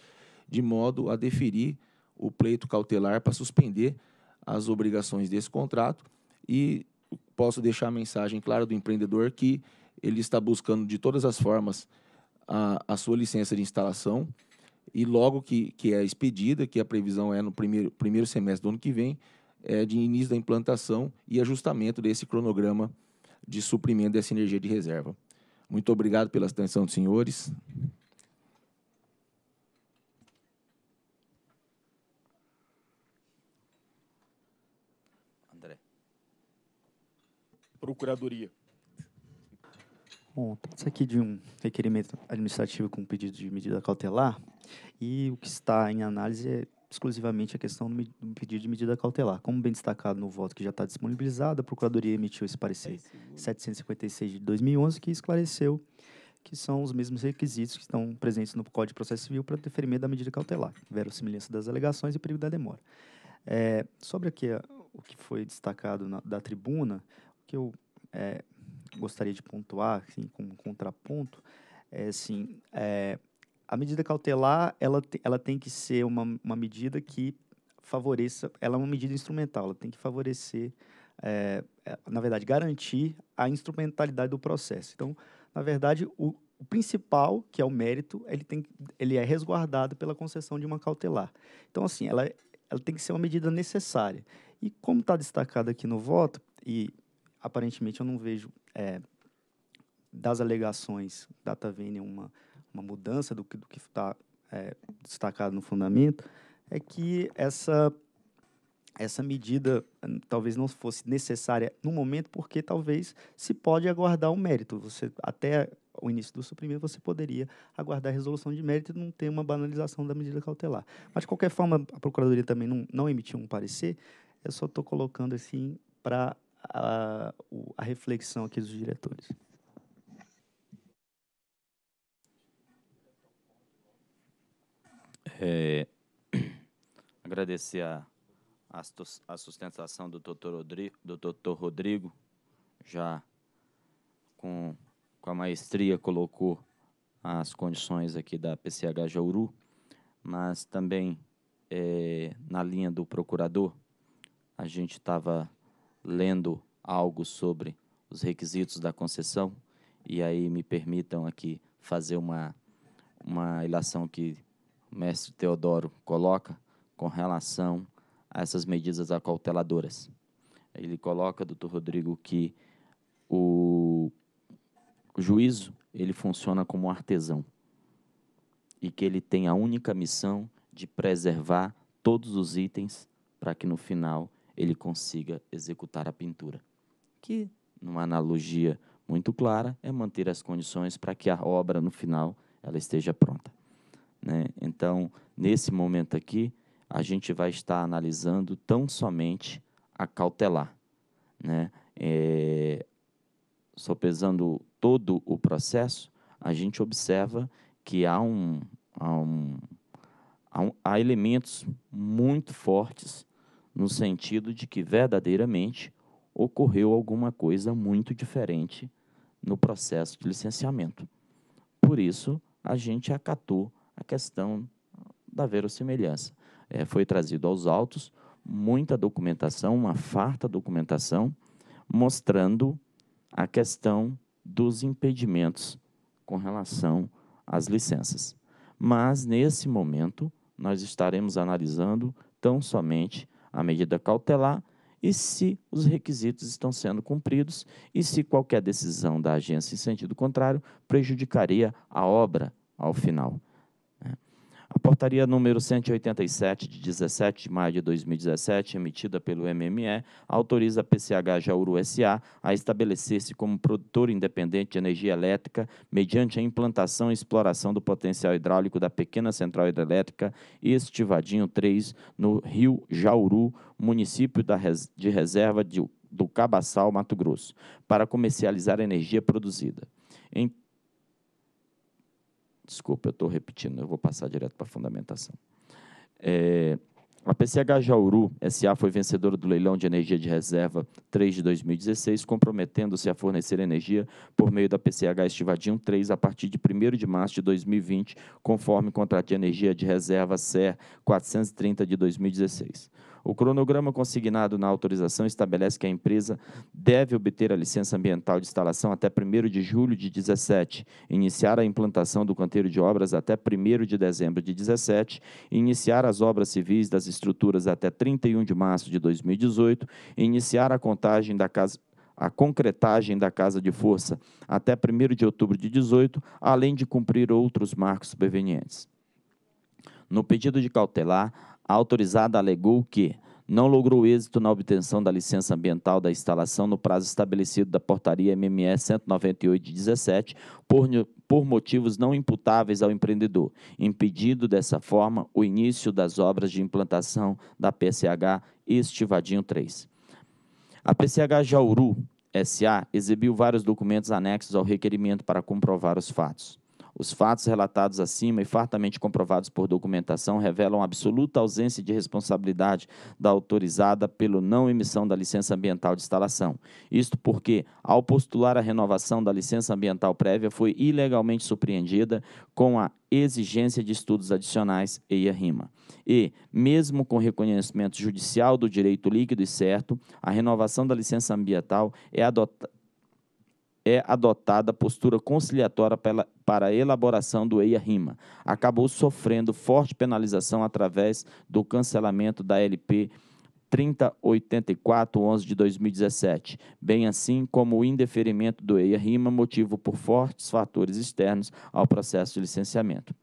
Speaker 8: de modo a deferir o pleito cautelar para suspender as obrigações desse contrato e posso deixar a mensagem clara do empreendedor que ele está buscando de todas as formas a, a sua licença de instalação e logo que, que é expedida, que a previsão é no primeiro, primeiro semestre do ano que vem, é de início da implantação e ajustamento desse cronograma de suprimento dessa energia de reserva. Muito obrigado pela atenção dos senhores.
Speaker 1: Procuradoria.
Speaker 6: Bom, trata aqui de um requerimento administrativo com pedido de medida cautelar e o que está em análise é exclusivamente a questão do, pedido de medida cautelar. Como bem destacado no voto que já está disponibilizado, a Procuradoria emitiu esse parecer 756 de 2011 que esclareceu que são os mesmos requisitos que estão presentes no Código de Processo Civil para deferimento da medida cautelar, verossimilhança das alegações e perigo da demora. É, sobre aqui o que foi destacado na, da tribuna, que eu é, gostaria de pontuar, assim, como contraponto, é assim, é, a medida cautelar, ela, ela tem que ser uma, uma medida que favoreça, ela é uma medida instrumental, ela tem que favorecer, é, é, na verdade, garantir a instrumentalidade do processo. Então, na verdade, o, o principal, que é o mérito, ele, tem, ele é resguardado pela concessão de uma cautelar. Então, assim, ela, ela tem que ser uma medida necessária. E como está destacado aqui no voto, e aparentemente eu não vejo é, das alegações data vênia uma, uma mudança do que do que está é, destacado no fundamento é que essa essa medida hum, talvez não fosse necessária no momento porque talvez se pode aguardar o um mérito você até o início do suprimento você poderia aguardar a resolução de mérito e não ter uma banalização da medida cautelar mas de qualquer forma a procuradoria também não, não emitiu um parecer eu só estou colocando assim para a, a reflexão aqui dos diretores.
Speaker 4: É, agradecer a, a sustentação do doutor Rodrigo, do Rodrigo já com, com a maestria colocou as condições aqui da PCH Jauru, mas também é, na linha do procurador, a gente estava lendo algo sobre os requisitos da concessão, e aí me permitam aqui fazer uma, uma ilação que o mestre Teodoro coloca com relação a essas medidas acauteladoras. Ele coloca, doutor Rodrigo, que o juízo ele funciona como um artesão e que ele tem a única missão de preservar todos os itens para que no final ele consiga executar a pintura. Que, numa analogia muito clara, é manter as condições para que a obra, no final, ela esteja pronta. Né? Então, nesse momento aqui, a gente vai estar analisando tão somente a cautelar. Né? É, sopesando todo o processo, a gente observa que há, um, há, um, há, um, há elementos muito fortes no sentido de que verdadeiramente ocorreu alguma coisa muito diferente no processo de licenciamento. Por isso, a gente acatou a questão da verossimilhança. É, foi trazido aos autos muita documentação, uma farta documentação, mostrando a questão dos impedimentos com relação às licenças. Mas, nesse momento, nós estaremos analisando tão somente a medida cautelar e se os requisitos estão sendo cumpridos e se qualquer decisão da agência em sentido contrário prejudicaria a obra ao final. A portaria número 187, de 17 de maio de 2017, emitida pelo MME, autoriza a PCH Jauru SA a estabelecer-se como produtor independente de energia elétrica mediante a implantação e exploração do potencial hidráulico da pequena central hidrelétrica Estivadinho 3, no rio Jauru, município de reserva do Cabaçal, Mato Grosso, para comercializar a energia produzida. Em Desculpa, eu estou repetindo, eu vou passar direto para a fundamentação. É, a PCH Jauru SA foi vencedora do leilão de energia de reserva 3 de 2016, comprometendo-se a fornecer energia por meio da PCH Estivadinho 3 a partir de 1 de março de 2020, conforme o contrato de energia de reserva SER 430 de 2016. O cronograma consignado na autorização estabelece que a empresa deve obter a licença ambiental de instalação até 1 de julho de 17, iniciar a implantação do canteiro de obras até 1 de dezembro de 17, iniciar as obras civis das estruturas até 31 de março de 2018, iniciar a contagem da casa a concretagem da Casa de Força até 1 de outubro de 18, além de cumprir outros marcos subvenientes. No pedido de cautelar, a autorizada alegou que não logrou êxito na obtenção da licença ambiental da instalação no prazo estabelecido da portaria MMS 198 de 17 por, por motivos não imputáveis ao empreendedor, impedindo dessa forma o início das obras de implantação da PCH Estivadinho 3. A PCH Jauru SA exibiu vários documentos anexos ao requerimento para comprovar os fatos. Os fatos relatados acima e fartamente comprovados por documentação revelam absoluta ausência de responsabilidade da autorizada pelo não emissão da licença ambiental de instalação. Isto porque, ao postular a renovação da licença ambiental prévia, foi ilegalmente surpreendida com a exigência de estudos adicionais e a rima. E, mesmo com reconhecimento judicial do direito líquido e certo, a renovação da licença ambiental é adotada é adotada a postura conciliatória pela, para a elaboração do EIA-RIMA, acabou sofrendo forte penalização através do cancelamento da LP 3084-11 de 2017, bem assim como o indeferimento do EIA-RIMA, motivo por fortes fatores externos ao processo de licenciamento.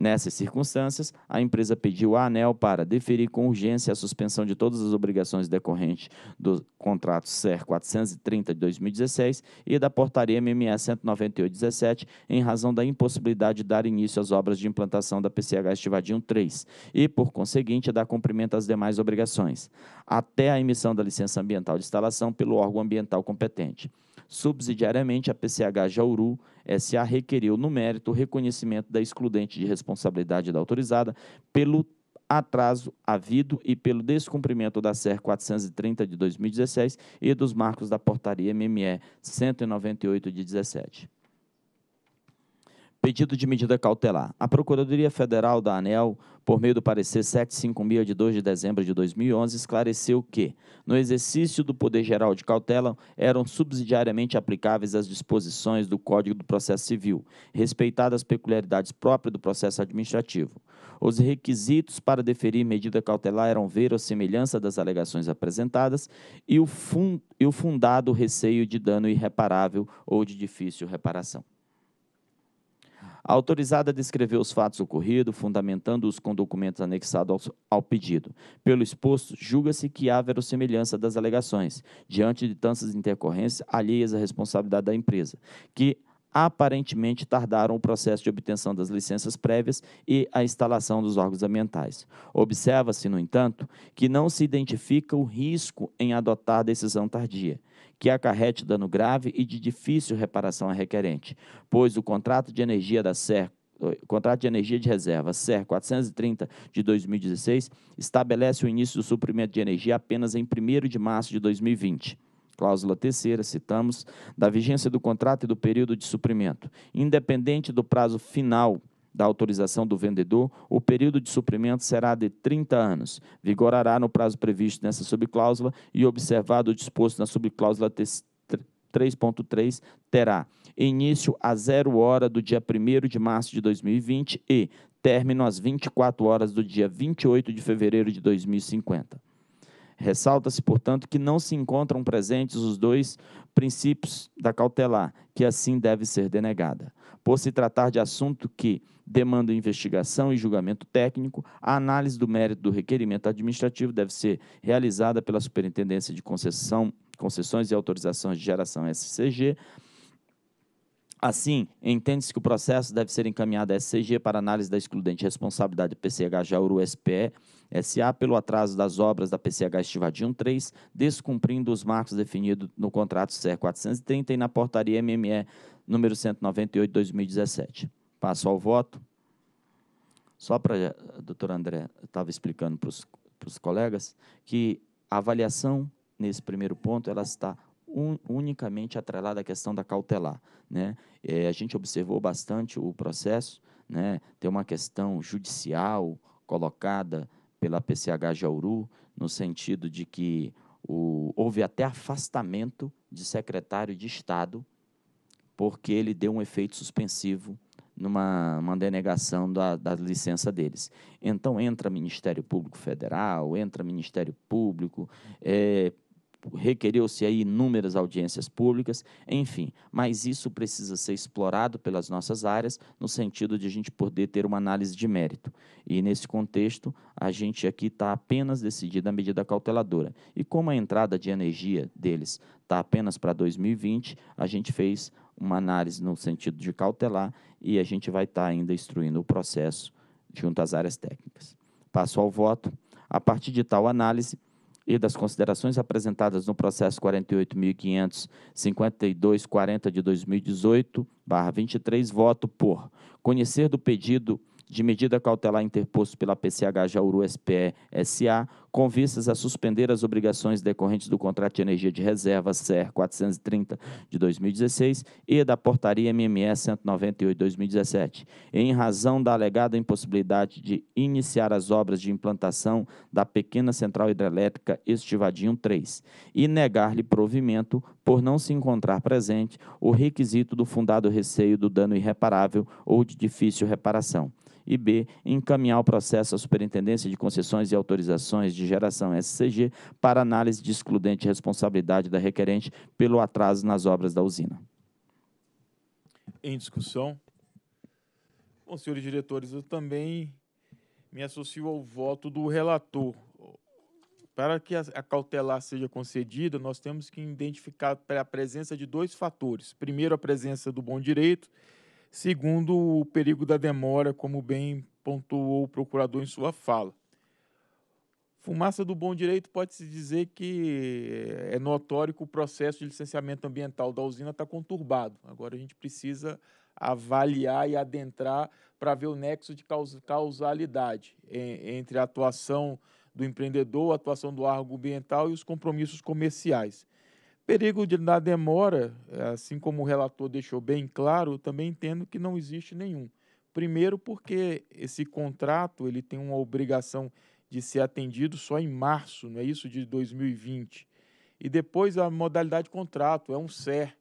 Speaker 4: Nessas circunstâncias, a empresa pediu à ANEL para deferir com urgência a suspensão de todas as obrigações decorrentes do contrato SER 430 de 2016 e da portaria MME 198/17, em razão da impossibilidade de dar início às obras de implantação da PCH Estivadinho 3 e, por conseguinte, dar cumprimento às demais obrigações, até a emissão da licença ambiental de instalação pelo órgão ambiental competente. Subsidiariamente, a PCH Jauru S.A. requereu no mérito o reconhecimento da excludente de responsabilidade da autorizada pelo atraso havido e pelo descumprimento da SER 430 de 2016 e dos marcos da portaria MME 198 de 17. Pedido de medida cautelar. A Procuradoria Federal da ANEL, por meio do parecer 756 de 2 de dezembro de 2011, esclareceu que, no exercício do poder geral de cautela, eram subsidiariamente aplicáveis as disposições do Código do Processo Civil, respeitadas as peculiaridades próprias do processo administrativo. Os requisitos para deferir medida cautelar eram ver a semelhança das alegações apresentadas e o, e o fundado receio de dano irreparável ou de difícil reparação autorizada a descrever os fatos ocorridos, fundamentando-os com documentos anexados ao, ao pedido. Pelo exposto, julga-se que há verossimilhança das alegações, diante de tantas intercorrências alheias à responsabilidade da empresa, que aparentemente tardaram o processo de obtenção das licenças prévias e a instalação dos órgãos ambientais. Observa-se, no entanto, que não se identifica o risco em adotar decisão tardia que acarrete dano grave e de difícil reparação a requerente, pois o contrato de energia da SER contrato de energia de reserva SER 430 de 2016 estabelece o início do suprimento de energia apenas em 1 de março de 2020. Cláusula terceira, citamos, da vigência do contrato e do período de suprimento, independente do prazo final da autorização do vendedor, o período de suprimento será de 30 anos, vigorará no prazo previsto nessa subcláusula e observado o disposto na subcláusula 3.3 terá início a zero hora do dia 1 de março de 2020 e término às 24 horas do dia 28 de fevereiro de 2050. Ressalta-se, portanto, que não se encontram presentes os dois princípios da cautelar, que assim deve ser denegada. Por se tratar de assunto que demanda investigação e julgamento técnico, a análise do mérito do requerimento administrativo deve ser realizada pela Superintendência de Concessão, Concessões e Autorizações de Geração SCG, Assim, entende-se que o processo deve ser encaminhado à SCG para análise da excludente responsabilidade PCH Jauru SPE SA pelo atraso das obras da PCH Estivadinho 3, descumprindo os marcos definidos no contrato CR 430 e na portaria MME número 198/2017. Passo ao voto. Só para doutor André estava explicando para os colegas que a avaliação nesse primeiro ponto ela está un, unicamente atrelada à questão da cautelar. Né? É, a gente observou bastante o processo, né? tem uma questão judicial colocada pela PCH Jauru, no sentido de que o, houve até afastamento de secretário de Estado, porque ele deu um efeito suspensivo numa denegação da, da, licença deles. Então entra Ministério Público Federal, entra Ministério Público, é, requereu-se aí inúmeras audiências públicas, enfim, mas isso precisa ser explorado pelas nossas áreas no sentido de a gente poder ter uma análise de mérito. E nesse contexto, a gente aqui está apenas decidida a medida cauteladora. E como a entrada de energia deles está apenas para 2020, a gente fez uma análise no sentido de cautelar e a gente vai estar tá ainda instruindo o processo junto às áreas técnicas. Passo ao voto. A partir de tal análise, e das considerações apresentadas no processo 48.552.40 de 2018, barra 23, voto por conhecer do pedido de medida cautelar interposto pela PCH Jauru SPE SA, com vistas a suspender as obrigações decorrentes do contrato de energia de reserva CER 430 de 2016 e da portaria MMS 198 de 2017, em razão da alegada impossibilidade de iniciar as obras de implantação da pequena central hidrelétrica Estivadinho 3 e negar-lhe provimento por não se encontrar presente o requisito do fundado receio do dano irreparável ou de difícil reparação. E B, encaminhar o processo à Superintendência de Concessões e Autorizações de de geração SCG para análise de excludente responsabilidade da requerente pelo atraso nas obras da usina.
Speaker 1: Em discussão. Bom, senhores diretores, eu também me associo ao voto do relator. Para que a cautelar seja concedida, nós temos que identificar a presença de dois fatores. Primeiro, a presença do bom direito. Segundo, o perigo da demora, como bem pontuou o procurador em sua fala. Fumaça do bom direito pode-se dizer que é notório que o processo de licenciamento ambiental da usina está conturbado. Agora a gente precisa avaliar e adentrar para ver o nexo de causalidade entre a atuação do empreendedor, a atuação do órgão ambiental e os compromissos comerciais. Perigo de, da demora, assim como o relator deixou bem claro, também entendo que não existe nenhum. Primeiro, porque esse contrato ele tem uma obrigação de ser atendido só em março, não é isso, de 2020. E depois a modalidade de contrato, é um SER.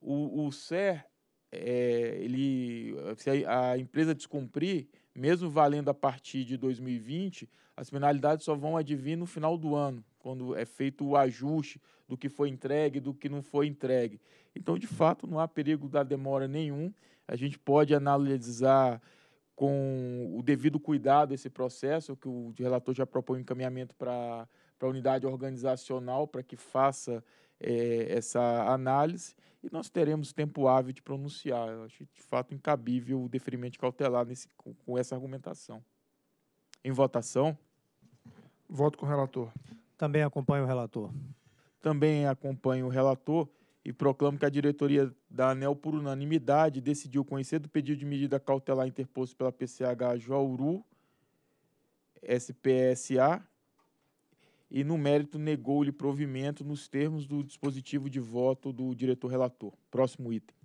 Speaker 1: O, o SER, é, ele, se a, a empresa descumprir, mesmo valendo a partir de 2020, as penalidades só vão advir no final do ano, quando é feito o ajuste do que foi entregue, do que não foi entregue. Então, de fato, não há perigo da demora nenhum. A gente pode analisar com o devido cuidado esse processo, que o relator já propõe um encaminhamento para a unidade organizacional para que faça é, essa análise e nós teremos tempo hábil de pronunciar. Eu acho, de fato, incabível o deferimento cautelar nesse, com, com essa argumentação. Em votação.
Speaker 7: Voto com o relator.
Speaker 1: Também acompanho o relator. Também acompanho o relator e proclamo que a diretoria da ANEL, por unanimidade, decidiu conhecer do pedido de medida cautelar interposto pela PCH Jauru, SPSA, e no mérito negou-lhe provimento nos termos do dispositivo de voto do diretor relator. Próximo item.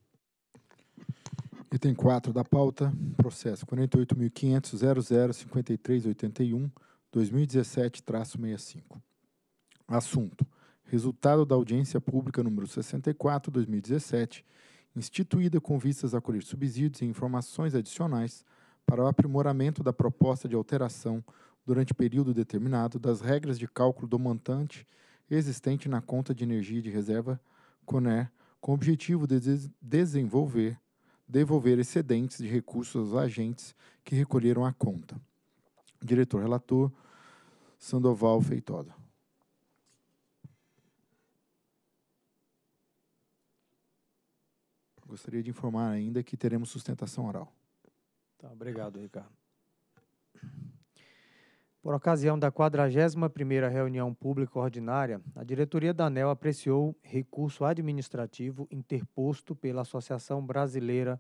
Speaker 2: Item 4 da pauta, processo 48.500.005381, 2017-65. Assunto: resultado da audiência pública número 64, 2017, instituída com vistas a colher subsídios e informações adicionais para o aprimoramento da proposta de alteração durante período determinado das regras de cálculo do montante existente na conta de energia de reserva CONER, com o objetivo de des desenvolver devolver excedentes de recursos aos agentes que recolheram a conta. Diretor relator Sandoval Feitosa. Gostaria de informar ainda que teremos sustentação oral.
Speaker 3: Tá, obrigado, Ricardo. Por ocasião da 41ª reunião pública ordinária, a diretoria da ANEL apreciou recurso administrativo interposto pela Associação Brasileira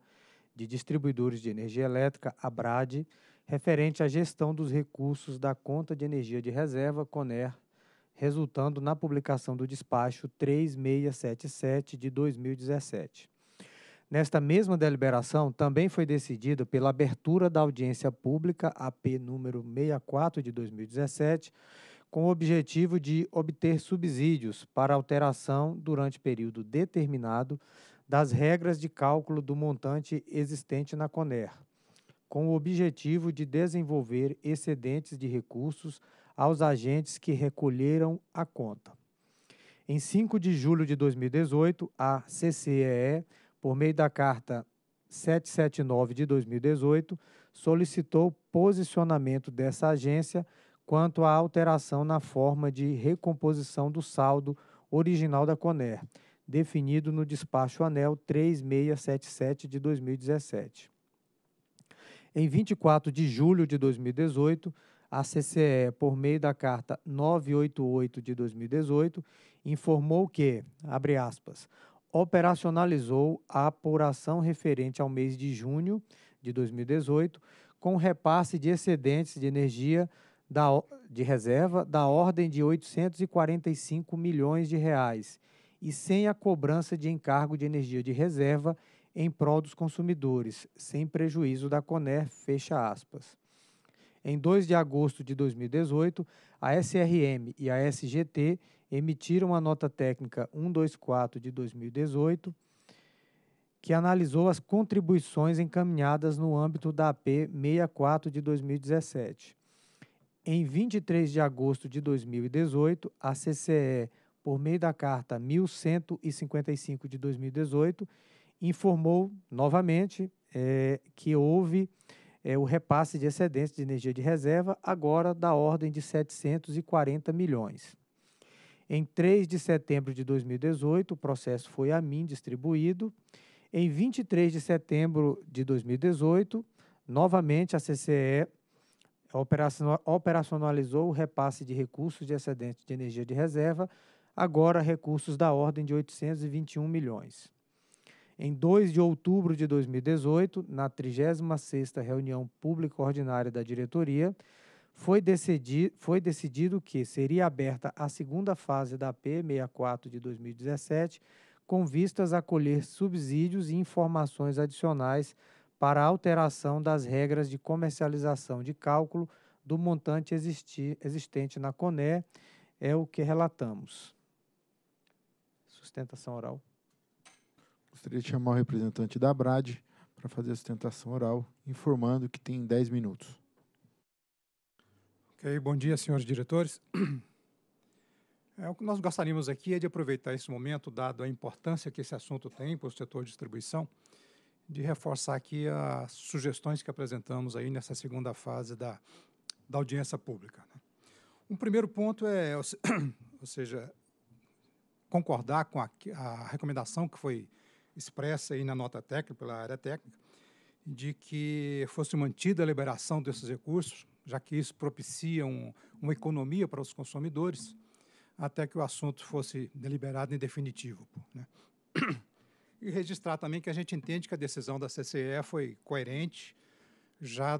Speaker 3: de Distribuidores de Energia Elétrica, ABRAD, referente à gestão dos recursos da conta de energia de reserva CONER, resultando na publicação do despacho 3677 de 2017. Nesta mesma deliberação, também foi decidido pela abertura da audiência pública AP número 64 de 2017, com o objetivo de obter subsídios para alteração durante período determinado das regras de cálculo do montante existente na CONER, com o objetivo de desenvolver excedentes de recursos aos agentes que recolheram a conta. Em 5 de julho de 2018, a CCEE por meio da carta 779 de 2018, solicitou posicionamento dessa agência quanto à alteração na forma de recomposição do saldo original da Coner, definido no despacho anel 3677 de 2017. Em 24 de julho de 2018, a CCE, por meio da carta 988 de 2018, informou que, abre aspas, operacionalizou a apuração referente ao mês de junho de 2018, com repasse de excedentes de energia da, de reserva da ordem de 845 milhões de reais e sem a cobrança de encargo de energia de reserva em prol dos consumidores, sem prejuízo da Coner, fecha aspas. Em 2 de agosto de 2018, a SRM e a SGT emitiram a nota técnica 124 de 2018, que analisou as contribuições encaminhadas no âmbito da AP 64 de 2017. Em 23 de agosto de 2018, a CCE, por meio da carta 1155 de 2018, informou novamente é, que houve é, o repasse de excedentes de energia de reserva, agora da ordem de 740 milhões. Em 3 de setembro de 2018, o processo foi a mim distribuído. Em 23 de setembro de 2018, novamente a CCE operacionalizou o repasse de recursos de excedente de energia de reserva, agora recursos da ordem de 821 milhões. Em 2 de outubro de 2018, na 36ª reunião pública ordinária da diretoria, foi, decidi, foi decidido que seria aberta a segunda fase da P 64 de 2017, com vistas a colher subsídios e informações adicionais para alteração das regras de comercialização de cálculo do montante existi, existente na CONE, é o que relatamos. Sustentação oral.
Speaker 2: Gostaria de chamar o representante da Brad para fazer a sustentação oral, informando que tem 10 minutos.
Speaker 9: Ok, bom dia, senhores diretores. É, o que nós gostaríamos aqui é de aproveitar esse momento, dado a importância que esse assunto tem para o setor de distribuição, de reforçar aqui as sugestões que apresentamos aí nessa segunda fase da, da audiência pública. Né? Um primeiro ponto é, ou seja, concordar com a, a, recomendação que foi expressa aí na nota técnica, pela área técnica, de que fosse mantida a liberação desses recursos já que isso propicia um, uma economia para os consumidores, até que o assunto fosse deliberado em definitivo. Né? E registrar também que a gente entende que a decisão da CCE foi coerente, já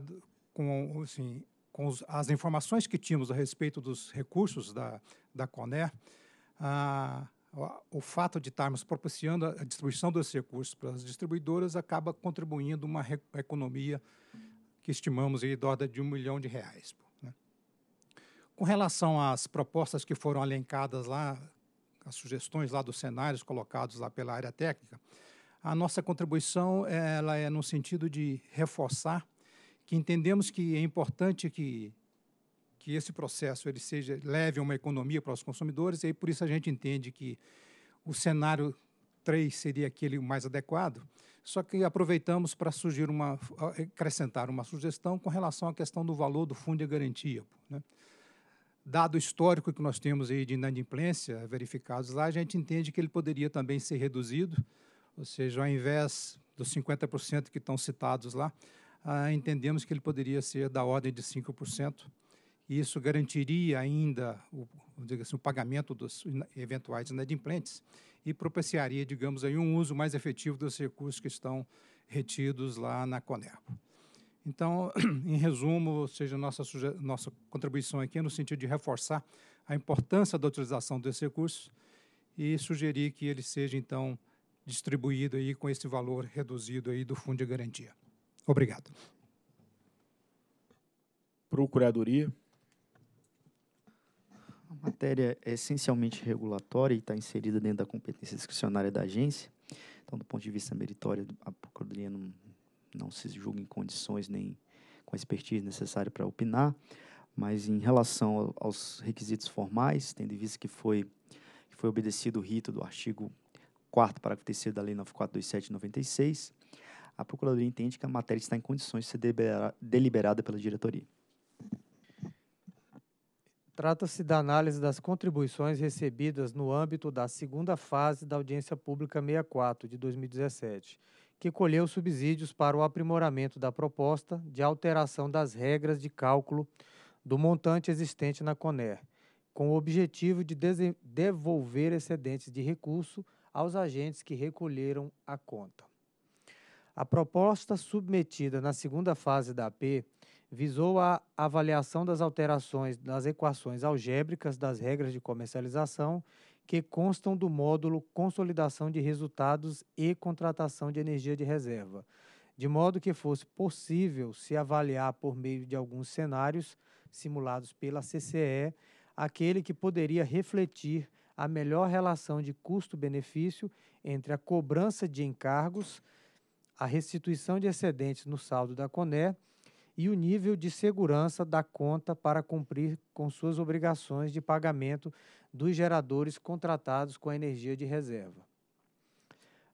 Speaker 9: com, assim, com os, as informações que tínhamos a respeito dos recursos da, da CONER, a, o fato de estarmos propiciando a distribuição desses recursos para as distribuidoras acaba contribuindo uma economia que estimamos aí da ordem de um milhão de reais. Né? Com relação às propostas que foram alencadas lá, as sugestões lá dos cenários colocados lá pela área técnica, a nossa contribuição ela é no sentido de reforçar que entendemos que é importante que que esse processo ele seja leve uma economia para os consumidores e aí por isso a gente entende que o cenário 3 seria aquele mais adequado, só que aproveitamos para uma, acrescentar uma sugestão com relação à questão do valor do fundo de garantia. Né? Dado o histórico que nós temos aí de inadimplência verificados lá, a gente entende que ele poderia também ser reduzido, ou seja, ao invés dos 50% que estão citados lá, ah, entendemos que ele poderia ser da ordem de 5%, e isso garantiria ainda o, assim, o pagamento dos eventuais inadimplentes e propiciaria, digamos, aí, um uso mais efetivo dos recursos que estão retidos lá na Conerbo. Então, em resumo, ou seja, nossa, nossa contribuição aqui é no sentido de reforçar a importância da utilização desses recursos e sugerir que ele seja, então, distribuído aí com esse valor reduzido aí do Fundo de Garantia. Obrigado.
Speaker 6: Procuradoria. A matéria é essencialmente regulatória e está inserida dentro da competência discricionária da agência. Então, do ponto de vista meritório, a Procuradoria não, não se julga em condições nem com a expertise necessária para opinar, mas em relação aos requisitos formais, tendo em vista que foi, que foi obedecido o rito do artigo 4 parágrafo 3 da Lei 9427 96, a Procuradoria entende que a matéria está em condições de ser deliberada pela
Speaker 3: diretoria. Trata-se da análise das contribuições recebidas no âmbito da segunda fase da Audiência Pública 64 de 2017, que colheu subsídios para o aprimoramento da proposta de alteração das regras de cálculo do montante existente na CONER, com o objetivo de devolver excedentes de recurso aos agentes que recolheram a conta. A proposta submetida na segunda fase da AP visou a avaliação das alterações das equações algébricas das regras de comercialização que constam do módulo Consolidação de Resultados e Contratação de Energia de Reserva, de modo que fosse possível se avaliar por meio de alguns cenários simulados pela CCE aquele que poderia refletir a melhor relação de custo-benefício entre a cobrança de encargos, a restituição de excedentes no saldo da CONÉ e o nível de segurança da conta para cumprir com suas obrigações de pagamento dos geradores contratados com a energia de reserva.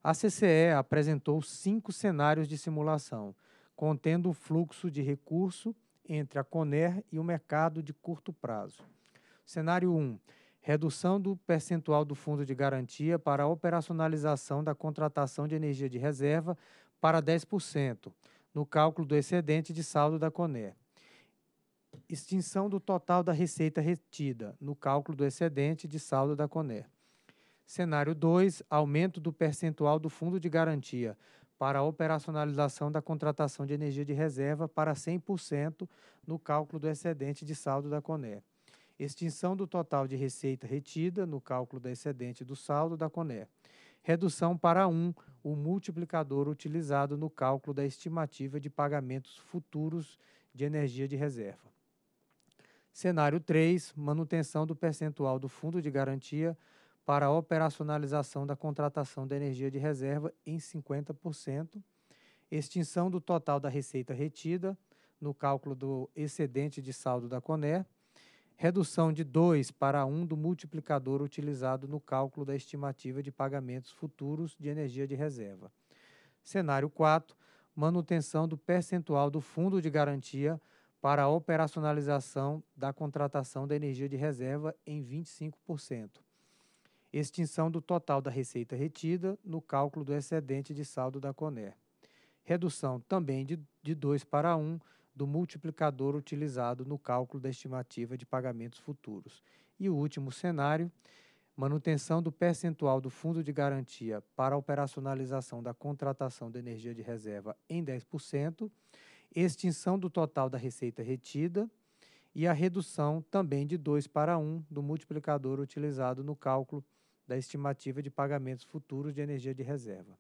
Speaker 3: A CCE apresentou cinco cenários de simulação, contendo o fluxo de recurso entre a Coner e o mercado de curto prazo. Cenário 1. Um, redução do percentual do fundo de garantia para a operacionalização da contratação de energia de reserva para 10%, no cálculo do excedente de saldo da CONE. Extinção do total da receita retida no cálculo do excedente de saldo da CONE. Cenário 2, aumento do percentual do fundo de garantia para a operacionalização da contratação de energia de reserva para 100% no cálculo do excedente de saldo da CONE. Extinção do total de receita retida no cálculo do excedente do saldo da CONE redução para 1, o multiplicador utilizado no cálculo da estimativa de pagamentos futuros de energia de reserva. Cenário 3, manutenção do percentual do fundo de garantia para a operacionalização da contratação da energia de reserva em 50%, extinção do total da receita retida no cálculo do excedente de saldo da CONER, redução de 2 para 1 do multiplicador utilizado no cálculo da estimativa de pagamentos futuros de energia de reserva. Cenário 4, manutenção do percentual do fundo de garantia para a operacionalização da contratação da energia de reserva em 25%. Extinção do total da receita retida no cálculo do excedente de saldo da CONER. Redução também de, de 2 para 1 do multiplicador utilizado no cálculo da estimativa de pagamentos futuros. E o último cenário, manutenção do percentual do fundo de garantia para a operacionalização da contratação de energia de reserva em 10%, extinção do total da receita retida e a redução também de 2 para 1 do multiplicador utilizado no cálculo da estimativa de pagamentos futuros de energia de reserva.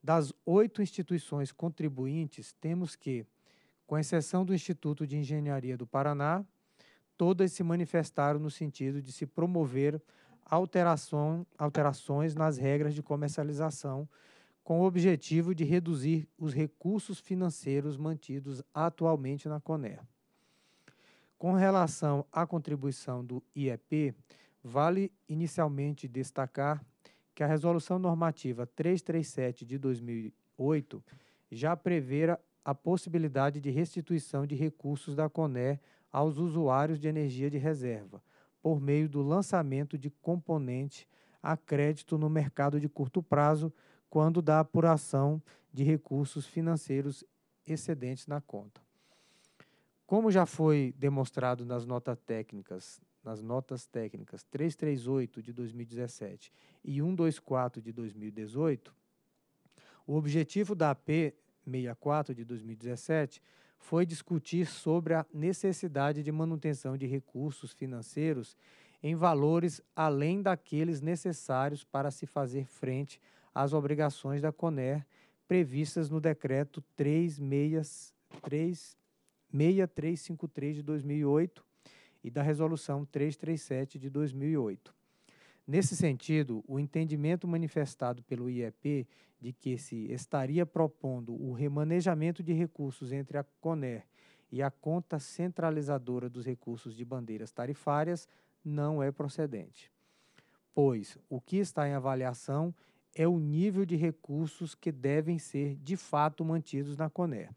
Speaker 3: Das oito instituições contribuintes, temos que com exceção do Instituto de Engenharia do Paraná, todas se manifestaram no sentido de se promover alteração, alterações nas regras de comercialização, com o objetivo de reduzir os recursos financeiros mantidos atualmente na Coner. Com relação à contribuição do IEP, vale inicialmente destacar que a Resolução Normativa 337 de 2008 já prevera a possibilidade de restituição de recursos da CONE aos usuários de energia de reserva, por meio do lançamento de componente a crédito no mercado de curto prazo, quando da apuração de recursos financeiros excedentes na conta. Como já foi demonstrado nas notas técnicas, nas notas técnicas 338 de 2017 e 124 de 2018, o objetivo da AP 64 de 2017, foi discutir sobre a necessidade de manutenção de recursos financeiros em valores além daqueles necessários para se fazer frente às obrigações da CONER previstas no decreto 363, 6353 de 2008 e da resolução 337 de 2008. Nesse sentido, o entendimento manifestado pelo IEP de que se estaria propondo o remanejamento de recursos entre a CONER e a conta centralizadora dos recursos de bandeiras tarifárias não é procedente, pois o que está em avaliação é o nível de recursos que devem ser de fato mantidos na CONER.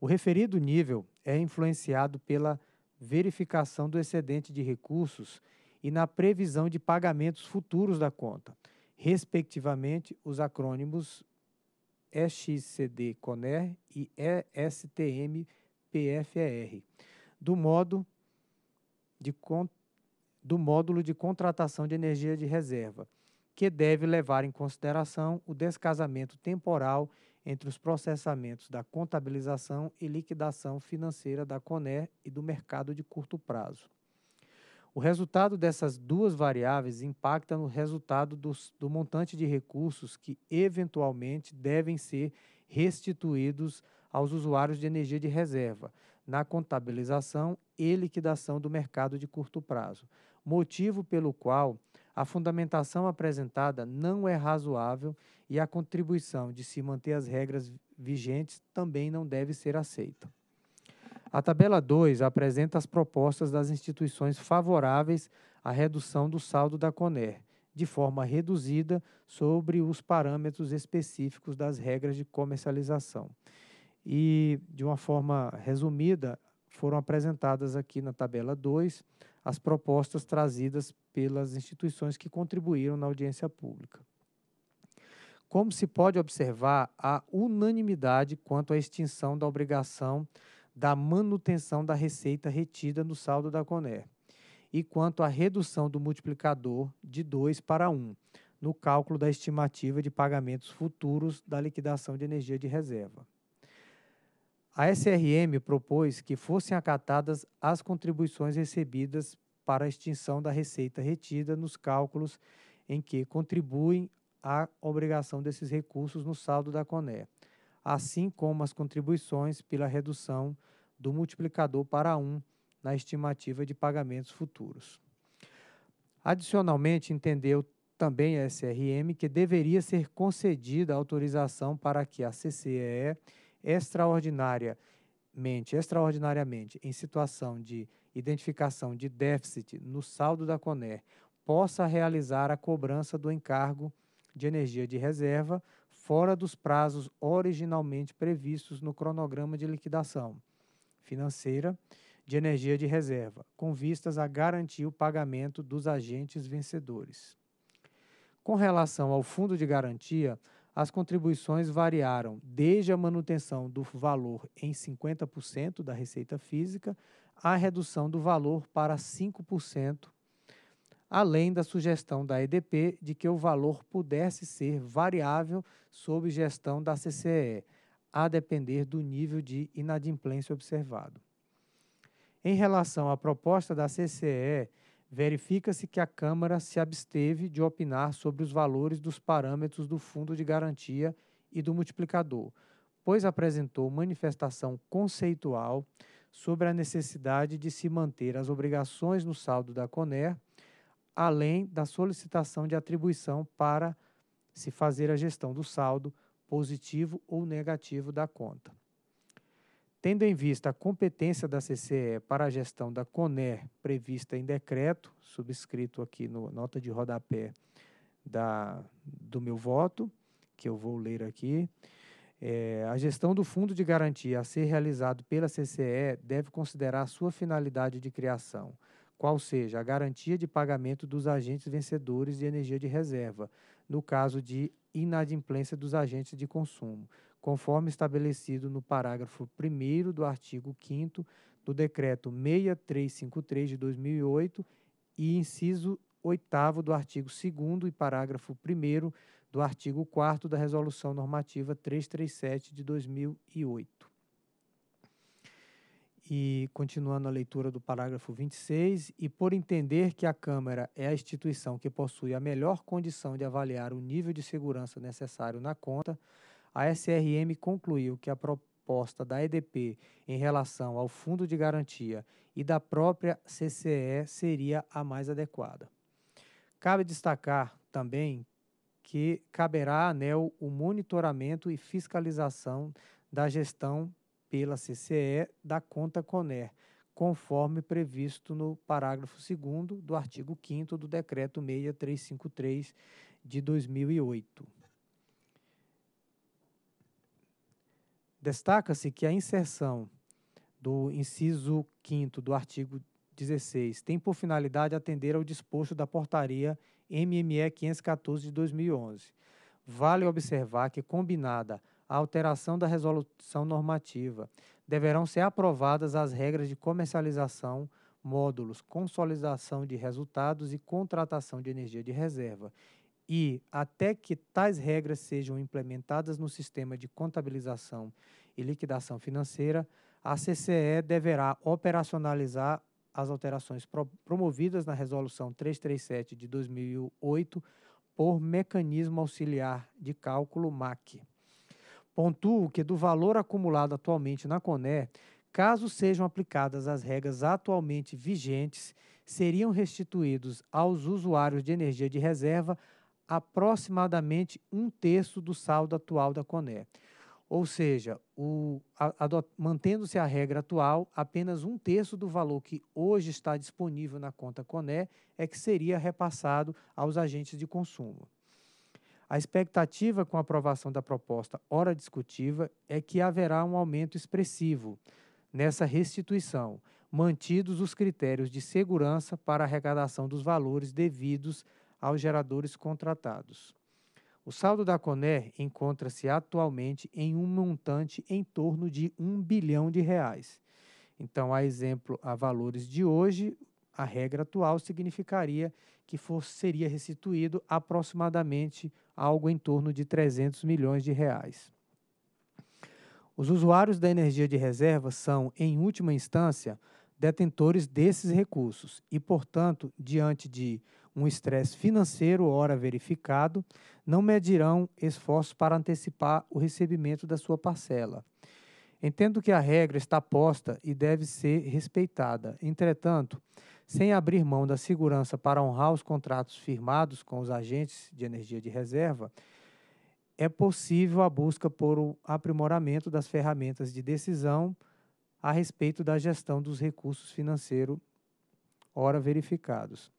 Speaker 3: O referido nível é influenciado pela verificação do excedente de recursos e na previsão de pagamentos futuros da conta, respectivamente os acrônimos EXCD CONER e ESTM PFER, do modo de do módulo de contratação de energia de reserva, que deve levar em consideração o descasamento temporal entre os processamentos da contabilização e liquidação financeira da CONER e do mercado de curto prazo. O resultado dessas duas variáveis impacta no resultado dos, do montante de recursos que eventualmente devem ser restituídos aos usuários de energia de reserva, na contabilização e liquidação do mercado de curto prazo, motivo pelo qual a fundamentação apresentada não é razoável e a contribuição de se manter as regras vigentes também não deve ser aceita. A tabela 2 apresenta as propostas das instituições favoráveis à redução do saldo da CONER, de forma reduzida sobre os parâmetros específicos das regras de comercialização. E, de uma forma resumida, foram apresentadas aqui na tabela 2 as propostas trazidas pelas instituições que contribuíram na audiência pública. Como se pode observar, há unanimidade quanto à extinção da obrigação da manutenção da receita retida no saldo da Coner e quanto à redução do multiplicador de 2 para 1 no cálculo da estimativa de pagamentos futuros da liquidação de energia de reserva. A SRM propôs que fossem acatadas as contribuições recebidas para a extinção da receita retida nos cálculos em que contribuem à obrigação desses recursos no saldo da CONER, assim como as contribuições pela redução do multiplicador para 1 na estimativa de pagamentos futuros. Adicionalmente, entendeu também a SRM que deveria ser concedida autorização para que a CCEE extraordinariamente, extraordinariamente em situação de identificação de déficit no saldo da CONER, possa realizar a cobrança do encargo de energia de reserva fora dos prazos originalmente previstos no cronograma de liquidação financeira de energia de reserva, com vistas a garantir o pagamento dos agentes vencedores. Com relação ao fundo de garantia, as contribuições variaram desde a manutenção do valor em 50% da receita física à redução do valor para 5% além da sugestão da EDP de que o valor pudesse ser variável sob gestão da CCE, a depender do nível de inadimplência observado. Em relação à proposta da CCE, verifica-se que a Câmara se absteve de opinar sobre os valores dos parâmetros do Fundo de Garantia e do Multiplicador, pois apresentou manifestação conceitual sobre a necessidade de se manter as obrigações no saldo da CONER além da solicitação de atribuição para se fazer a gestão do saldo positivo ou negativo da conta. Tendo em vista a competência da CCE para a gestão da CONER prevista em decreto, subscrito aqui no nota de rodapé da, do meu voto, que eu vou ler aqui, é, a gestão do fundo de garantia a ser realizado pela CCE deve considerar sua finalidade de criação, qual seja a garantia de pagamento dos agentes vencedores de energia de reserva, no caso de inadimplência dos agentes de consumo, conforme estabelecido no parágrafo 1 do artigo 5 do Decreto 6353 de 2008 e inciso 8 do artigo 2 e parágrafo 1 do artigo 4 da Resolução Normativa 337 de 2008. E continuando a leitura do parágrafo 26, e por entender que a Câmara é a instituição que possui a melhor condição de avaliar o nível de segurança necessário na conta, a SRM concluiu que a proposta da EDP em relação ao Fundo de Garantia e da própria CCE seria a mais adequada. Cabe destacar também que caberá à ANEL o monitoramento e fiscalização da gestão pela CCE da conta CONER, conforme previsto no parágrafo 2 do artigo 5 do Decreto 6353 de 2008. Destaca-se que a inserção do inciso 5 do artigo 16 tem por finalidade atender ao disposto da portaria MME 514 de 2011. Vale observar que combinada a alteração da resolução normativa. Deverão ser aprovadas as regras de comercialização, módulos, consolidação de resultados e contratação de energia de reserva. E, até que tais regras sejam implementadas no sistema de contabilização e liquidação financeira, a CCE deverá operacionalizar as alterações promovidas na Resolução 337 de 2008 por mecanismo auxiliar de cálculo MAC. Pontuo que do valor acumulado atualmente na CONE, caso sejam aplicadas as regras atualmente vigentes, seriam restituídos aos usuários de energia de reserva aproximadamente um terço do saldo atual da CONE. Ou seja, mantendo-se a regra atual, apenas um terço do valor que hoje está disponível na conta CONE é que seria repassado aos agentes de consumo. A expectativa com a aprovação da proposta hora discutiva é que haverá um aumento expressivo nessa restituição, mantidos os critérios de segurança para a arrecadação dos valores devidos aos geradores contratados. O saldo da Coner encontra-se atualmente em um montante em torno de um bilhão de reais. Então, a exemplo a valores de hoje, a regra atual significaria que for, seria restituído aproximadamente algo em torno de 300 milhões de reais. Os usuários da energia de reserva são, em última instância, detentores desses recursos e, portanto, diante de um estresse financeiro ora verificado, não medirão esforços para antecipar o recebimento da sua parcela. Entendo que a regra está posta e deve ser respeitada. Entretanto, sem abrir mão da segurança para honrar os contratos firmados com os agentes de energia de reserva, é possível a busca por o aprimoramento das ferramentas de decisão a respeito da gestão dos recursos financeiros ora verificados.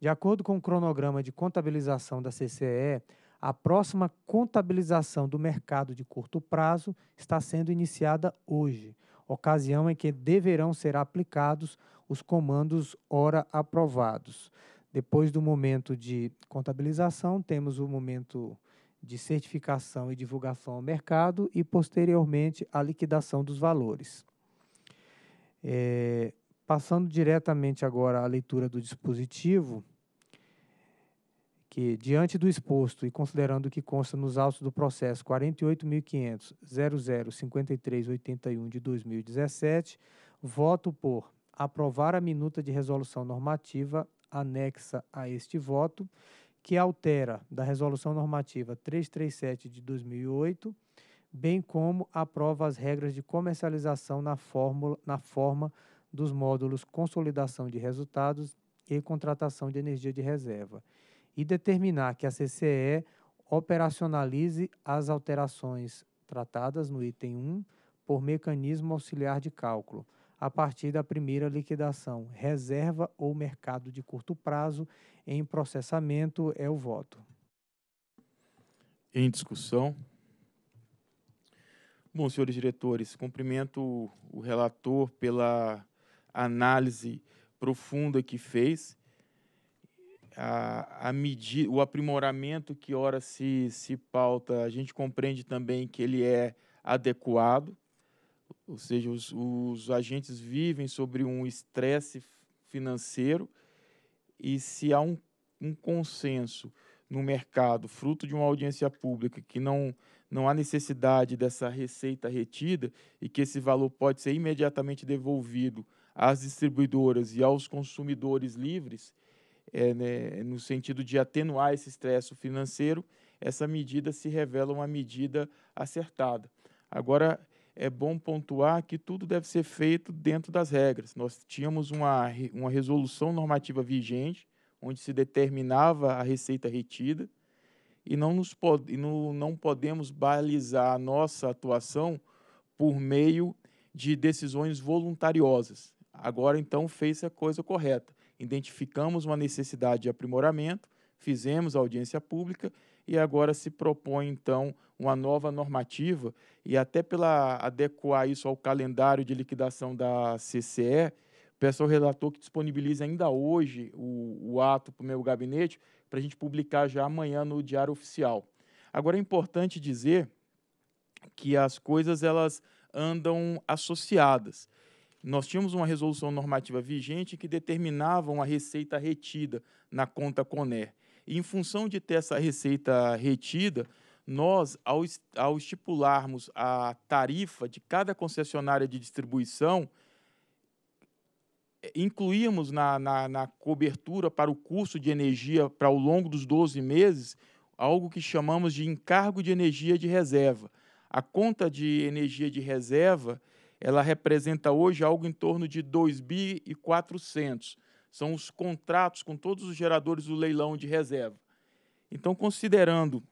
Speaker 3: De acordo com o cronograma de contabilização da CCE, a próxima contabilização do mercado de curto prazo está sendo iniciada hoje, ocasião em que deverão ser aplicados os comandos ora aprovados. Depois do momento de contabilização, temos o momento de certificação e divulgação ao mercado e, posteriormente, a liquidação dos valores. É, passando diretamente agora à leitura do dispositivo, que, diante do exposto e considerando o que consta nos autos do processo 48.500.005381 de 2017, voto por aprovar a minuta de resolução normativa anexa a este voto, que altera da resolução normativa 337 de 2008, bem como aprova as regras de comercialização na, fórmula, na forma dos módulos consolidação de resultados e contratação de energia de reserva e determinar que a CCE operacionalize as alterações tratadas no item 1 por mecanismo auxiliar de cálculo, a partir da primeira liquidação, reserva ou mercado de curto prazo em processamento é o voto.
Speaker 1: Em discussão. Bom, senhores diretores, cumprimento o relator pela análise profunda que fez a, a medida, o aprimoramento que ora se, se pauta, a gente compreende também que ele é adequado, ou seja, os, os agentes vivem sobre um estresse financeiro e se há um, um consenso no mercado, fruto de uma audiência pública, que não, não há necessidade dessa receita retida e que esse valor pode ser imediatamente devolvido às distribuidoras e aos consumidores livres, é, né, no sentido de atenuar esse estresse financeiro, essa medida se revela uma medida acertada. Agora, é bom pontuar que tudo deve ser feito dentro das regras. Nós tínhamos uma, uma resolução normativa vigente, onde se determinava a receita retida, e não, nos pod não, não podemos balizar a nossa atuação por meio de decisões voluntariosas. Agora, então, fez a coisa correta identificamos uma necessidade de aprimoramento, fizemos a audiência pública e agora se propõe então uma nova normativa e até pela adequar isso ao calendário de liquidação da CCE, peço ao relator que disponibilize ainda hoje o, o ato para o meu gabinete para a gente publicar já amanhã no Diário Oficial. Agora é importante dizer que as coisas elas andam associadas nós tínhamos uma resolução normativa vigente que determinava uma receita retida na conta Coner. E em função de ter essa receita retida, nós, ao, ao estipularmos a tarifa de cada concessionária de distribuição, eh, incluímos na, na, na, cobertura para o custo de energia para ao longo dos 12 meses algo que chamamos de encargo de energia de reserva. A conta de energia de reserva ela representa hoje algo em torno de 2 bi e São os contratos com todos os geradores do leilão de reserva. Então, considerando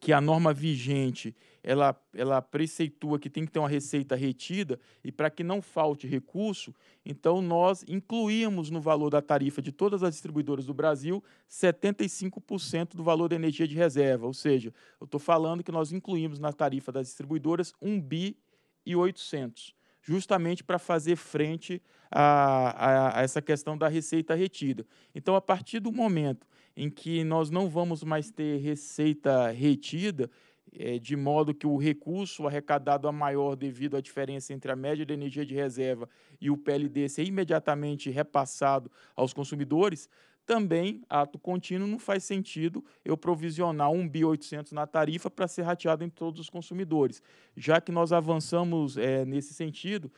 Speaker 1: que a norma vigente ela, ela preceitua que tem que ter uma receita retida e para que não falte recurso, então nós incluímos no valor da tarifa de todas as distribuidoras do Brasil 75% do valor da energia de reserva, ou seja, eu estou falando que nós incluímos na tarifa das distribuidoras 1 bi e 800, justamente para fazer frente a, a, a essa questão da receita retida. Então, a partir do momento em que nós não vamos mais ter receita retida, é, de modo que o recurso arrecadado a maior devido à diferença entre a média de energia de reserva e o PLD ser imediatamente repassado aos consumidores, também, ato contínuo, não faz sentido eu provisionar um bi 800 na tarifa para ser rateado em todos os consumidores. Já que nós avançamos é, nesse sentido,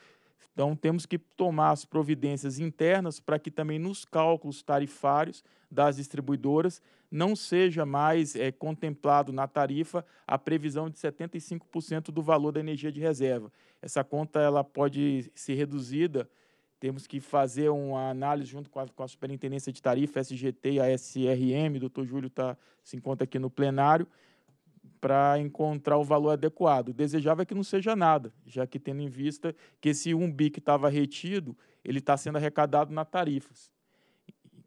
Speaker 1: então temos que tomar as providências internas para que também nos cálculos tarifários das distribuidoras não seja mais é, contemplado na tarifa a previsão de 75% do valor da energia de reserva. Essa conta ela pode ser reduzida temos que fazer uma análise junto com a, com a Superintendência de Tarifa, SGT e a SRM, o doutor Júlio tá, se encontra aqui no plenário, para encontrar o valor adequado. desejável é que não seja nada, já que tendo em vista que esse 1 bi que estava retido, ele está sendo arrecadado na tarifas.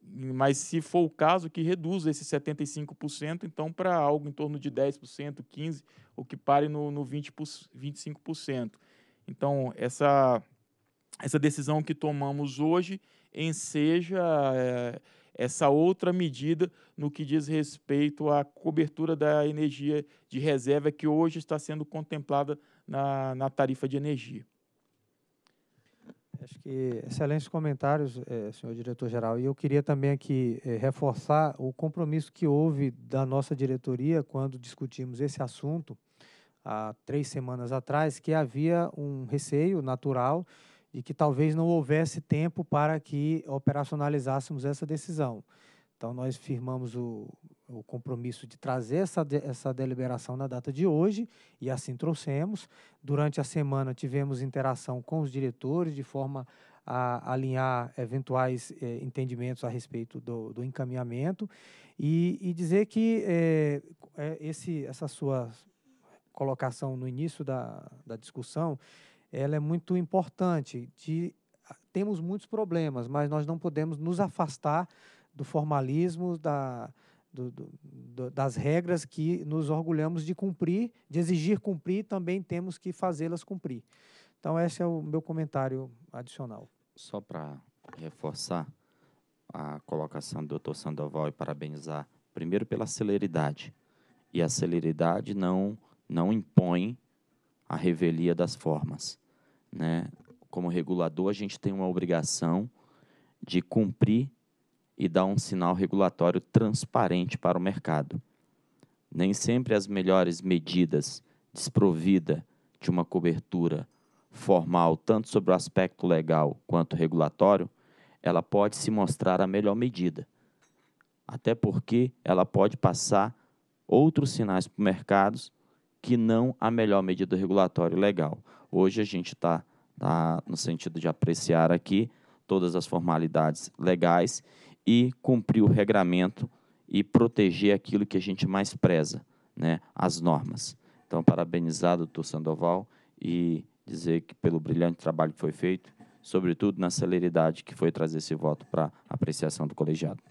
Speaker 1: Mas se for o caso, que reduza esse 75%, então para algo em torno de 10%, 15%, ou que pare no, no 20, 25%. Então, essa essa decisão que tomamos hoje enseja é, essa outra medida no que diz respeito à cobertura da energia de reserva que hoje está sendo contemplada na, na tarifa de energia.
Speaker 3: Acho que excelentes comentários, eh, senhor diretor-geral. E eu queria também aqui eh, reforçar o compromisso que houve da nossa diretoria quando discutimos esse assunto há três semanas atrás, que havia um receio natural e que talvez não houvesse tempo para que operacionalizássemos essa decisão. Então, nós firmamos o, o compromisso de trazer essa, de, essa deliberação na data de hoje, e assim trouxemos. Durante a semana, tivemos interação com os diretores, de forma a alinhar eventuais eh, entendimentos a respeito do, do encaminhamento, e, e, dizer que eh, é, esse, essa sua colocação no início da, da discussão ela é muito importante. De, ah, temos muitos problemas, mas nós não podemos nos afastar do formalismo, da, do, do, das regras que nos orgulhamos de cumprir, de exigir cumprir, também temos que fazê-las cumprir. Então, esse é o meu comentário adicional.
Speaker 4: Só para reforçar a colocação do Dr. Sandoval e parabenizar, primeiro, pela celeridade. E a celeridade não, não impõe a revelia das formas. Né? Como regulador, a gente tem uma obrigação de cumprir e dar um sinal regulatório transparente para o mercado. Nem sempre as melhores medidas desprovida de uma cobertura formal, tanto sobre o aspecto legal quanto regulatório, ela pode se mostrar a melhor medida. Até porque ela pode passar outros sinais para mercados que não a melhor medida regulatória legal. Hoje a gente está tá, no sentido de apreciar aqui todas as formalidades legais e cumprir o regramento e proteger aquilo que a gente mais preza, né, as normas. Então, parabenizar o doutor Sandoval e dizer que pelo brilhante trabalho que foi feito, sobretudo na celeridade que foi trazer esse voto para apreciação do colegiado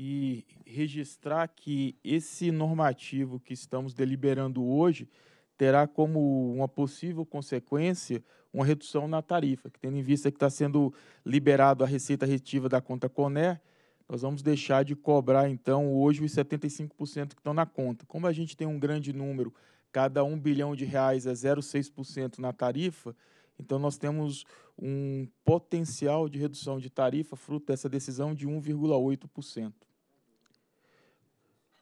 Speaker 1: e registrar que esse normativo que estamos deliberando hoje terá como uma possível consequência uma redução na tarifa, que tendo em vista que está sendo liberado a receita retiva da conta Coner, nós vamos deixar de cobrar, então, hoje os 75% que estão na conta. Como a gente tem um grande número, cada um bilhão de reais é 0,6% na tarifa, então nós temos um potencial de redução de tarifa fruto dessa decisão de 1,8%.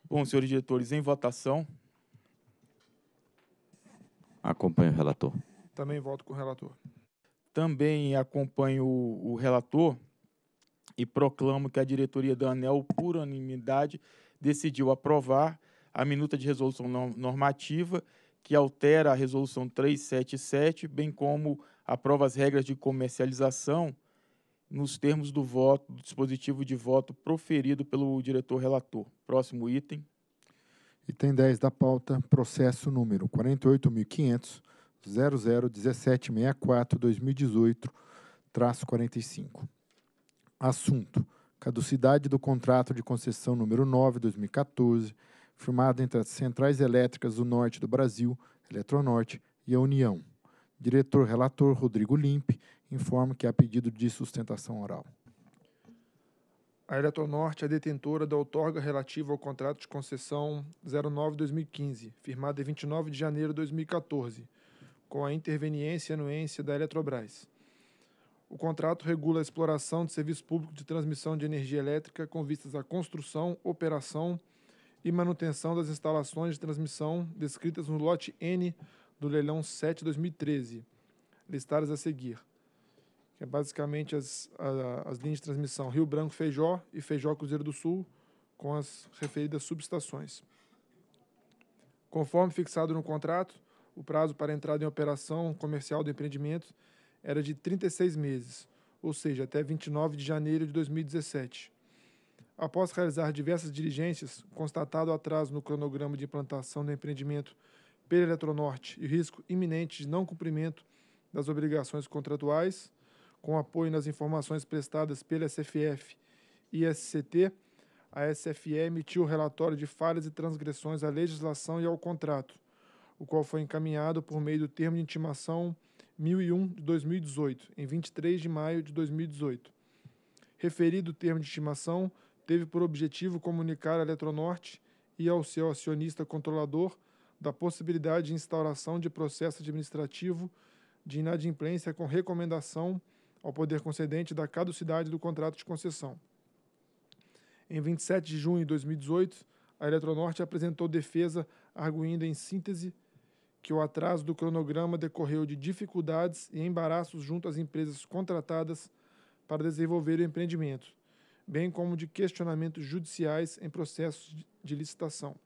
Speaker 1: Bom, senhores diretores, em votação.
Speaker 4: Acompanho o relator.
Speaker 1: Também voto com o relator. Também acompanho o, o relator e proclamo que a diretoria da ANEL, por unanimidade, decidiu aprovar a minuta de resolução normativa que altera a resolução 377, bem como aprova as regras de comercialização nos termos do voto, do dispositivo de voto proferido pelo diretor relator. Próximo item.
Speaker 2: Item 10 da pauta, processo número 48.500. 2018 45 Assunto: Caducidade do contrato de concessão número 9-2014, firmado entre as Centrais Elétricas do Norte do Brasil, Eletronorte, e a União. Diretor-relator Rodrigo Limpe Informo que há pedido de sustentação oral.
Speaker 7: A Eletronorte é detentora da outorga relativa ao contrato de concessão 09-2015, firmado em 29 de janeiro de 2014, com a interveniência e anuência da Eletrobras. O contrato regula a exploração de serviço público de transmissão de energia elétrica com vistas à construção, operação e manutenção das instalações de transmissão descritas no lote N do leilão 7-2013, listadas a seguir que é basicamente as, a, as linhas de transmissão Rio Branco Feijó e Feijó Cruzeiro do Sul, com as referidas subestações. Conforme fixado no contrato, o prazo para entrada em operação comercial do empreendimento era de 36 meses, ou seja, até 29 de janeiro de 2017. Após realizar diversas diligências, constatado atraso no cronograma de implantação do empreendimento pela Eletronorte e risco iminente de não cumprimento das obrigações contratuais, com apoio nas informações prestadas pela SFF e SCT, a SFE emitiu o relatório de falhas e transgressões à legislação e ao contrato, o qual foi encaminhado por meio do termo de intimação 1001 de 2018, em 23 de maio de 2018. Referido termo de intimação, teve por objetivo comunicar à Eletronorte e ao seu acionista controlador da possibilidade de instauração de processo administrativo de inadimplência com recomendação ao poder concedente da caducidade do contrato de concessão. Em 27 de junho de 2018, a Eletronorte apresentou defesa, arguindo em síntese que o atraso do cronograma decorreu de dificuldades e embaraços junto às empresas contratadas para desenvolver o empreendimento, bem como de questionamentos judiciais em processos de licitação.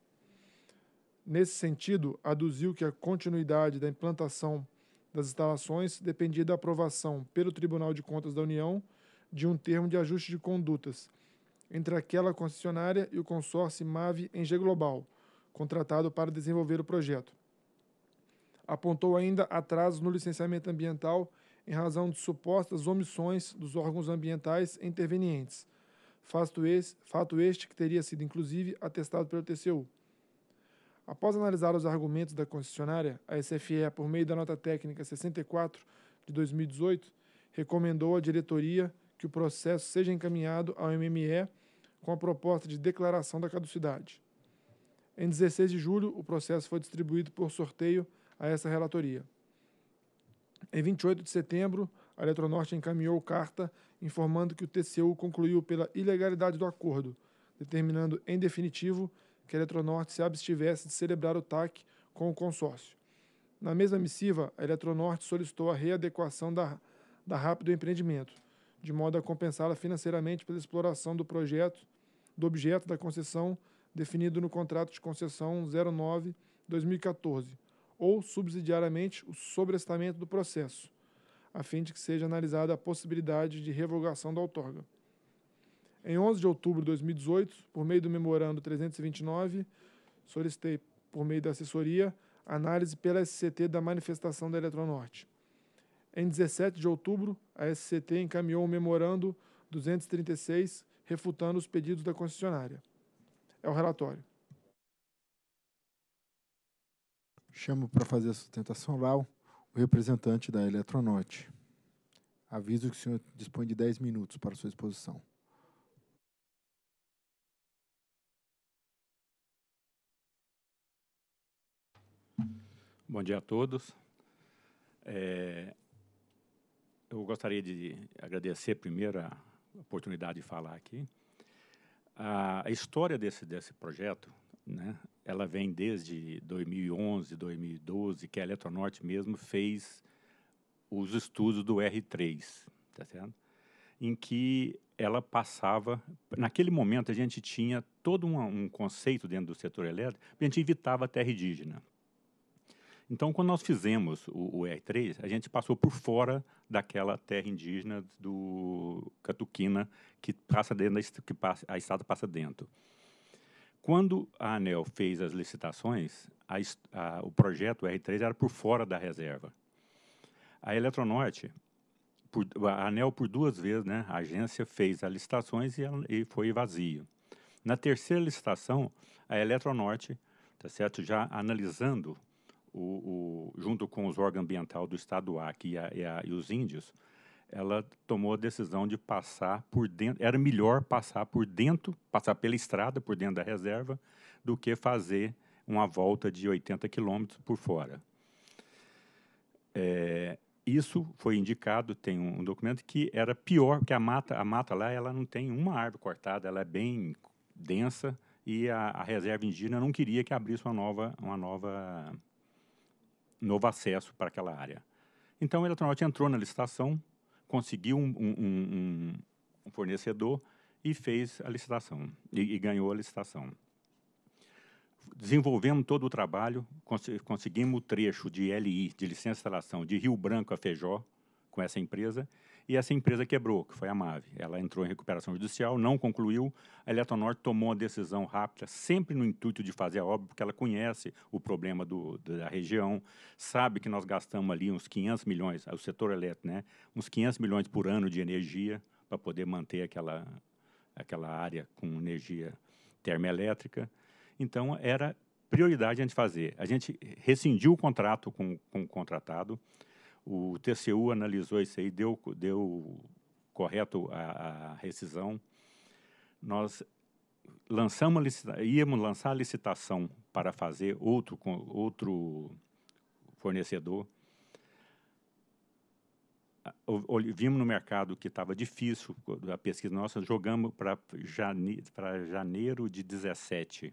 Speaker 7: Nesse sentido, aduziu que a continuidade da implantação das instalações dependia da aprovação pelo Tribunal de Contas da União de um termo de ajuste de condutas entre aquela concessionária e o consórcio MAVE Engie Global, contratado para desenvolver o projeto. Apontou ainda atrasos no licenciamento ambiental em razão de supostas omissões dos órgãos ambientais intervenientes, fato este, fato este que teria sido inclusive atestado pelo TCU. Após analisar os argumentos da concessionária, a SFE, por meio da nota técnica 64 de 2018, recomendou à diretoria que o processo seja encaminhado ao MME com a proposta de declaração da caducidade. Em 16 de julho, o processo foi distribuído por sorteio a essa relatoria. Em 28 de setembro, a Eletronorte encaminhou carta informando que o TCU concluiu pela ilegalidade do acordo, determinando em definitivo que a Eletronorte se abstivesse de celebrar o TAC com o consórcio. Na mesma missiva, a Eletronorte solicitou a readequação da, da RAP empreendimento, de modo a compensá-la financeiramente pela exploração do projeto, do objeto da concessão definido no contrato de concessão 09-2014, ou subsidiariamente o sobrestamento do processo, a fim de que seja analisada a possibilidade de revogação da outorga. Em 11 de outubro de 2018, por meio do memorando 329, solicitei, por meio da assessoria, análise pela SCT da manifestação da Eletronorte. Em 17 de outubro, a SCT encaminhou o memorando 236, refutando os pedidos da concessionária.
Speaker 2: É o relatório. Chamo para fazer a sustentação oral o representante da Eletronorte. Aviso que o senhor dispõe de 10 minutos para sua exposição.
Speaker 10: Bom dia a todos. É, eu gostaria de agradecer primeiro a oportunidade de falar aqui. A, a história desse, desse projeto, né, ela vem desde 2011, 2012, que a Eletronorte mesmo fez os estudos do R3, tá certo? em que ela passava. Naquele momento, a gente tinha todo um, um conceito dentro do setor elétrico, a gente evitava a terra indígena. Então, quando nós fizemos o, o R3, a gente passou por fora daquela terra indígena do Catuquina que passa dentro da, que passa, a estrada passa dentro. Quando a ANEL fez as licitações, a, a, o projeto R3 era por fora da reserva. A Eletronorte, por, a ANEL por duas vezes, né, a agência fez as licitações e, e foi vazio. Na terceira licitação, a Eletronorte, tá certo, já analisando o, o, junto com os órgãos ambiental do Estado aqui e, a, e, é é a, e os índios, ela tomou a decisão de passar por dentro. Era melhor passar por dentro, passar pela estrada, por dentro da reserva, do que fazer uma volta de 80 quilômetros por fora. É, isso foi indicado, tem um, um, documento que era pior, porque a mata, a mata lá ela não tem uma árvore cortada, ela é bem densa e a, a reserva indígena não queria que abrisse uma nova, uma nova novo acesso para aquela área. Então, a Eletronorte entrou na licitação, conseguiu um, um, um, um fornecedor e fez a licitação, e, e, ganhou a licitação. Desenvolvemos todo o trabalho, cons conseguimos o trecho de LI, de licença de instalação, de Rio Branco a Feijó, com essa empresa, e essa empresa quebrou, que foi a Mave. Ela entrou em recuperação judicial, não concluiu. A Eletronorte tomou uma decisão rápida, sempre no intuito de fazer a obra, porque ela conhece o problema do, da região, sabe que nós gastamos ali uns 500 milhões, o setor elétrico, né? Uns 500 milhões por ano de energia para poder manter aquela, aquela área com energia termoelétrica. Então, era prioridade a gente fazer. A gente rescindiu o contrato com, com o contratado, o TCU analisou isso aí, deu, deu correto a, a rescisão. Nós lançamos licita... íamos lançar a licitação para fazer outro, outro fornecedor. Vimos no mercado que estava difícil a pesquisa nossa, jogamos para janeiro de 17,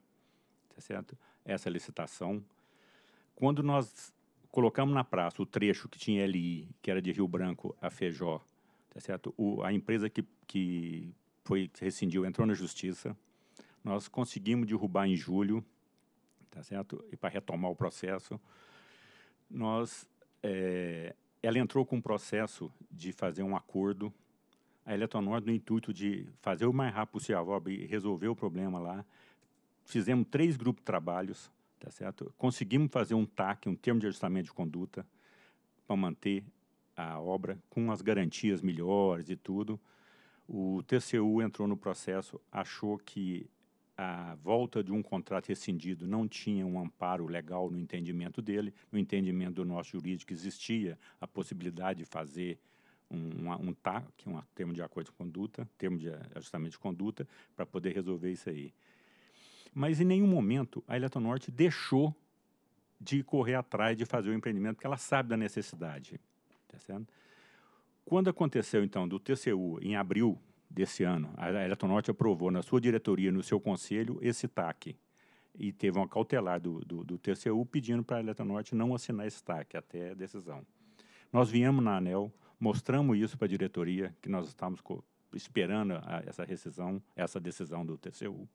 Speaker 10: tá certo? essa licitação. Quando nós colocamos na praça o trecho que tinha LI, que era de Rio Branco a Feijó, tá certo? O, a empresa que, que foi rescindiu entrou na justiça. Nós conseguimos derrubar em julho, tá certo? E para retomar o processo, nós é, ela entrou com um processo de fazer um acordo a Eletronorte no intuito de fazer o mais rápido possível e resolver o problema lá. Fizemos três grupos de trabalhos, Tá certo? Conseguimos fazer um TAC, um termo de ajustamento de conduta, para manter a obra com as garantias melhores e tudo. O TCU entrou no processo, achou que a volta de um contrato rescindido não tinha um amparo legal no entendimento dele, no entendimento do nosso jurídico existia a possibilidade de fazer um, um, um TAC, que é um termo de acordo de conduta, termo de ajustamento de conduta, para poder resolver isso aí. Mas em nenhum momento a Eletronorte deixou de correr atrás de fazer o empreendimento, porque ela sabe da necessidade. Tá certo? Quando aconteceu, então, do TCU, em abril desse ano, a Eletronorte aprovou na sua diretoria, no seu conselho, esse TAC. E teve uma cautelar do, do, do TCU pedindo para a Eletronorte não assinar esse TAC até a decisão. Nós viemos na ANEL, mostramos isso para a diretoria, que nós estávamos esperando a, essa rescisão, essa decisão do TCU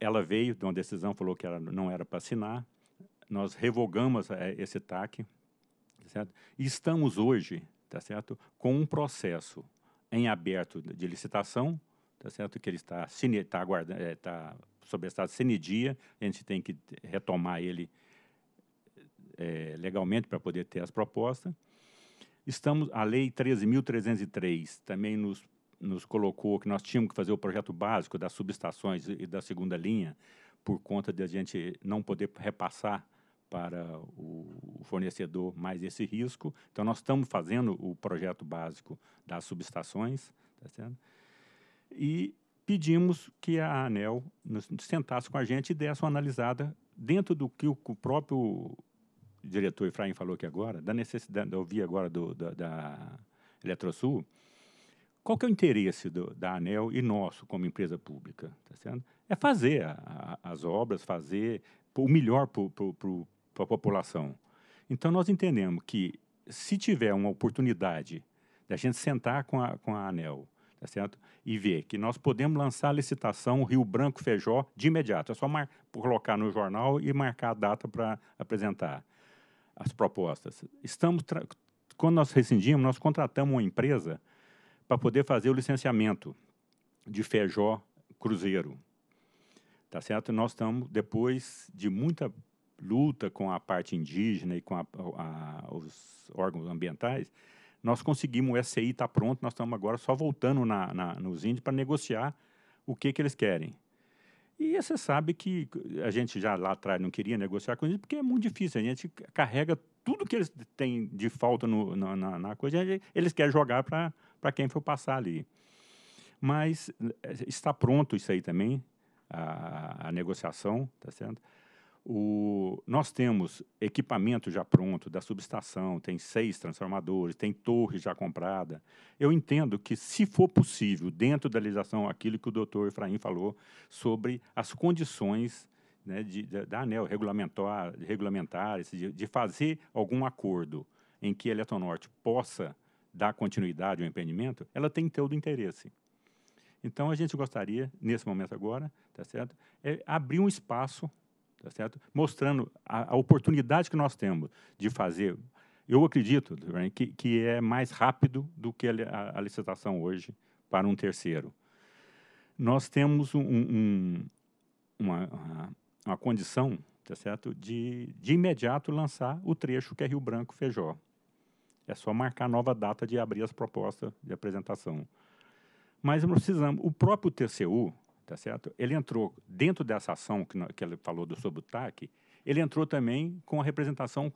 Speaker 10: ela veio, de uma decisão, falou que ela não era para assinar. Nós revogamos é, esse TAC. Tá certo? E estamos hoje tá certo? com um processo em aberto de licitação, tá certo? que ele está, está, aguardando, está é, sob estado senedia. A gente tem que retomar ele é, legalmente para poder ter as propostas. Estamos, a Lei 13.303 também nos nos colocou que nós tínhamos que fazer o projeto básico das subestações e da segunda linha, por conta de a gente não poder repassar para o fornecedor mais esse risco. Então, nós estamos fazendo o projeto básico das subestações, tá certo? e pedimos que a ANEL nos sentasse com a gente e desse uma analisada dentro do que o próprio diretor Efraim falou aqui agora, da necessidade, eu ouvi agora do, da, da Eletrosul, qual que é o interesse do, da ANEL e nosso como empresa pública? Tá certo? É fazer a, a, as obras, fazer o melhor para a população. Então, nós entendemos que se tiver uma oportunidade da gente sentar com a, com a ANEL tá certo? e ver que nós podemos lançar a licitação Rio Branco Feijó de imediato, é só mar, colocar no jornal e marcar a data para apresentar as propostas. Estamos quando nós rescindimos, nós contratamos uma empresa para poder fazer o licenciamento de Feijó Cruzeiro. Tá certo? Nós estamos, depois de muita luta com a parte indígena e com a, a, os órgãos ambientais, nós conseguimos, o SCI está pronto, nós estamos agora só voltando na, na nos índios para negociar o que, que eles querem. E você sabe que a gente já lá atrás não queria negociar com eles, porque é muito difícil. A gente carrega tudo que eles têm de falta no, na, na, coisa, eles querem jogar para quem for passar ali. Mas eh, está pronto isso aí também, a, a negociação, tá certo? O, nós temos equipamento já pronto da subestação, tem seis transformadores, tem torre já comprada. Eu entendo que, se for possível, dentro da legislação, aquilo que o doutor Efraim falou sobre as condições né, de, de, da ANEL né, regulamentar, regulamentares, de, de, fazer algum acordo em que a Eletronorte possa dar continuidade ao empreendimento, ela tem todo o interesse. Então, a gente gostaria, nesse momento agora, tá certo, é abrir um espaço tá certo? mostrando a, a, oportunidade que nós temos de fazer. Eu acredito que, que é mais rápido do que a, a licitação hoje para um terceiro. Nós temos um, um, uma, uma, condição tá certo? De, de imediato lançar o trecho que é Rio Branco Feijó. É só marcar nova data de abrir as propostas de apresentação. Mas nós precisamos, o próprio TCU, tá certo? Ele entrou dentro dessa ação que, que ele falou do, sobre o TAC, ele entrou também com a representação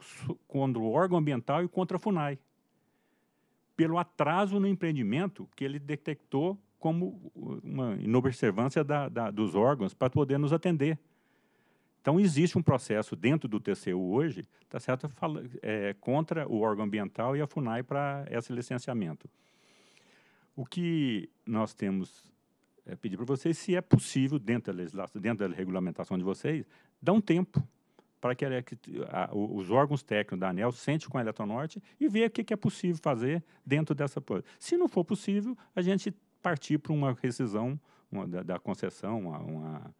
Speaker 10: contra o órgão ambiental e contra a FUNAI, pelo atraso no empreendimento que ele detectou como uma inobservância da, da, dos órgãos para poder nos atender. Então, existe um processo dentro do TCU hoje, tá certo, fala, é, contra o órgão ambiental e a FUNAI para esse licenciamento. O que nós temos é, pedir para vocês se é possível, dentro da legislação, dentro da regulamentação de vocês, dar um tempo para que, a, a, os órgãos técnicos da ANEL sente com a Eletronorte e ver o que, que, é possível fazer dentro dessa coisa. Se não for possível, a gente partir para uma rescisão uma, da, da, concessão, uma, uma,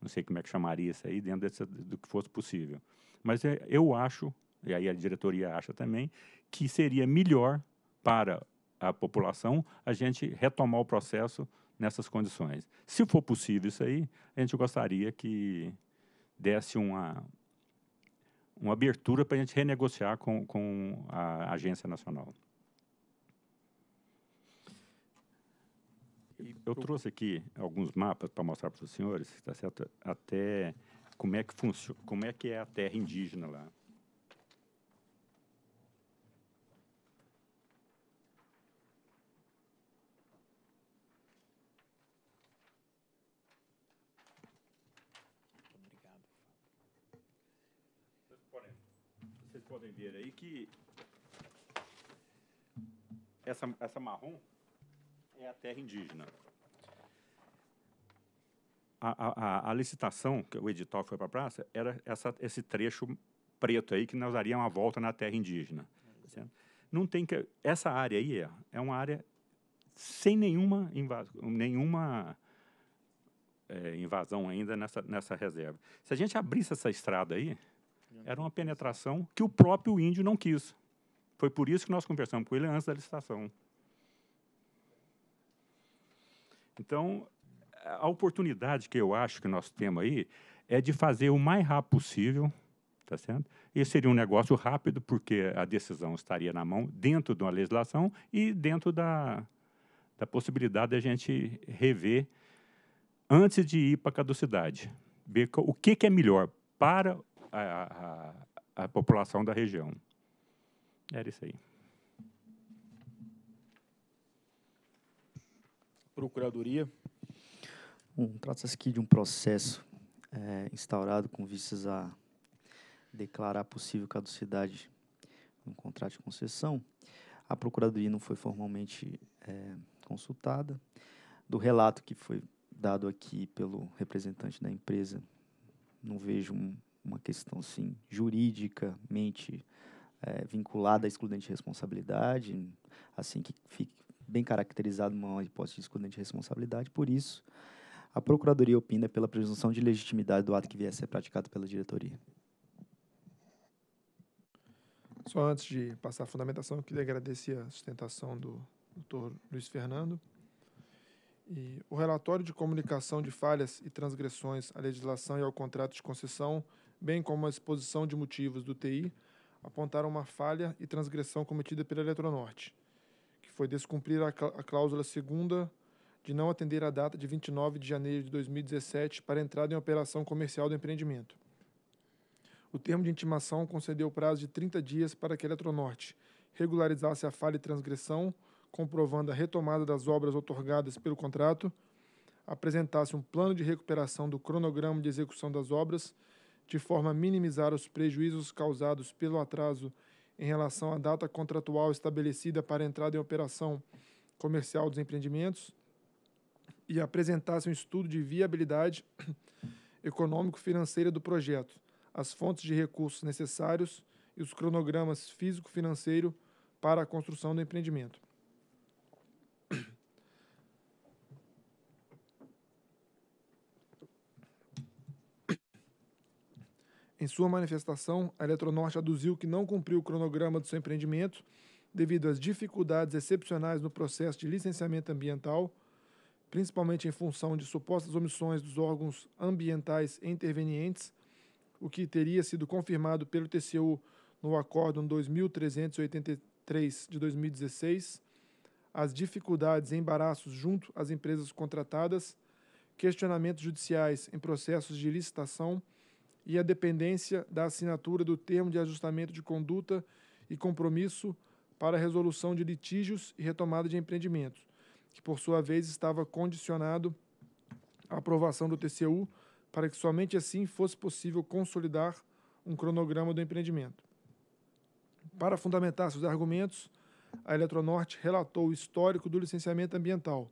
Speaker 10: não sei como é que chamaria isso aí, dentro desse, do que fosse possível. Mas é, eu acho, e aí a diretoria acha também, que seria melhor para a população a gente retomar o processo nessas condições. Se for possível isso aí, a gente gostaria que desse uma, uma abertura para a gente renegociar com, com a Agência Nacional. Eu trouxe aqui alguns mapas para mostrar para os senhores, tá certo? Até como é que funciona, como é que é a terra indígena lá. podem ver aí que essa, essa marrom é a terra indígena. A, a, a, licitação, que o edital foi para a praça, era essa, esse trecho preto aí que nós daríamos uma volta na terra indígena. É, Não tem que, essa área aí é, é uma área sem nenhuma, invasão nenhuma é, invasão ainda nessa, nessa reserva. Se a gente abrisse essa estrada aí, era uma penetração que o próprio índio não quis. Foi por isso que nós conversamos com ele antes da licitação. Então, a oportunidade que eu acho que nós temos aí é de fazer o mais rápido possível, tá certo? Esse seria um negócio rápido, porque a decisão estaria na mão dentro de uma legislação e dentro da, da possibilidade da gente rever antes de ir para a caducidade. Ver o que, que é melhor para a, a, a população da região.
Speaker 1: Era isso aí.
Speaker 6: Procuradoria. Um, Trata-se aqui de um processo é, instaurado com vistas a declarar possível caducidade de um contrato de concessão. A Procuradoria não foi formalmente é, consultada. Do relato que foi dado aqui pelo representante da empresa, não vejo um, uma questão sim juridicamente é, vinculada à excludente de responsabilidade, assim que fique bem caracterizado uma hipótese de excludente de responsabilidade. Por isso, a Procuradoria opina pela presunção de legitimidade do ato que vier a ser praticado pela diretoria.
Speaker 7: Só antes de passar a fundamentação, eu queria agradecer a sustentação do doutor Luiz Fernando. E o relatório de comunicação de falhas e transgressões à legislação e ao contrato de concessão bem como a exposição de motivos do TI, apontaram uma falha e transgressão cometida pela Eletronorte, que foi descumprir a cláusula segunda de não atender a data de 29 de janeiro de 2017 para entrada em operação comercial do empreendimento. O termo de intimação concedeu o prazo de 30 dias para que a Eletronorte regularizasse a falha e transgressão, comprovando a retomada das obras otorgadas pelo contrato, apresentasse um plano de recuperação do cronograma de execução das obras de forma a minimizar os prejuízos causados pelo atraso em relação à data contratual estabelecida para entrada em operação comercial dos empreendimentos e apresentasse um estudo de viabilidade econômico-financeira do projeto, as fontes de recursos necessários e os cronogramas físico-financeiro para a construção do empreendimento. Em sua manifestação, a Eletronorte aduziu que não cumpriu o cronograma do seu empreendimento devido às dificuldades excepcionais no processo de licenciamento ambiental, principalmente em função de supostas omissões dos órgãos ambientais intervenientes, o que teria sido confirmado pelo TCU no Acórdão 2383 de 2016, as dificuldades e embaraços junto às empresas contratadas, questionamentos judiciais em processos de licitação e a dependência da assinatura do termo de ajustamento de conduta e compromisso para resolução de litígios e retomada de empreendimentos, que por sua vez estava condicionado à aprovação do TCU para que somente assim fosse possível consolidar um cronograma do empreendimento. Para fundamentar seus argumentos, a Eletronorte relatou o histórico do licenciamento ambiental,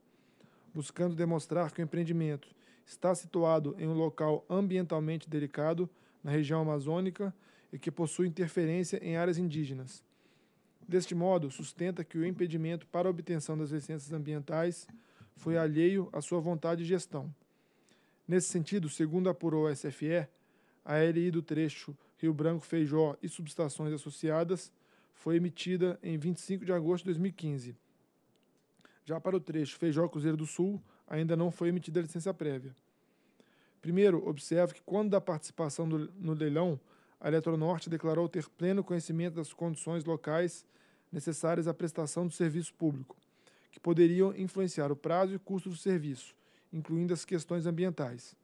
Speaker 7: buscando demonstrar que o empreendimento está situado em um local ambientalmente delicado, na região amazônica, e que possui interferência em áreas indígenas. Deste modo, sustenta que o impedimento para a obtenção das licenças ambientais foi alheio à sua vontade de gestão. Nesse sentido, segundo apurou a SFE, a LI do trecho Rio Branco Feijó e subestações associadas foi emitida em 25 de agosto de 2015. Já para o trecho Feijó Cruzeiro do Sul, ainda não foi emitida a licença prévia. Primeiro, observe que quando da participação do, no leilão, a Eletronorte declarou ter pleno conhecimento das condições locais necessárias à prestação do serviço público, que poderiam influenciar o prazo e custo do serviço, incluindo as questões ambientais.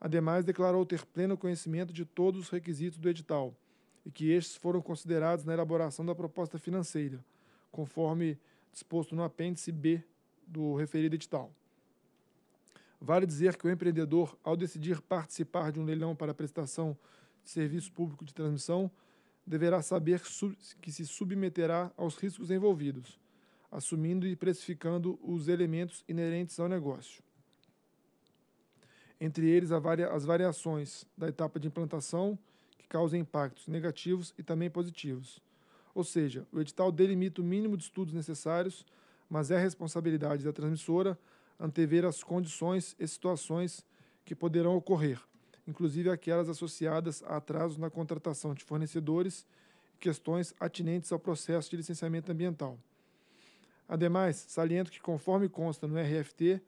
Speaker 7: Ademais, declarou ter pleno conhecimento de todos os requisitos do edital e que estes foram considerados na elaboração da proposta financeira, conforme disposto no apêndice B do referido edital. Vale dizer que o empreendedor, ao decidir participar de um leilão para prestação de serviço público de transmissão, deverá saber que se submeterá aos riscos envolvidos, assumindo e precificando os elementos inerentes ao negócio. Entre eles, as variações da etapa de implantação, que causam impactos negativos e também positivos. Ou seja, o edital delimita o mínimo de estudos necessários, mas é responsabilidade da transmissora antever as condições e situações que poderão ocorrer, inclusive aquelas associadas a atrasos na contratação de fornecedores e questões atinentes ao processo de licenciamento ambiental. Ademais, saliento que, conforme consta no RFT,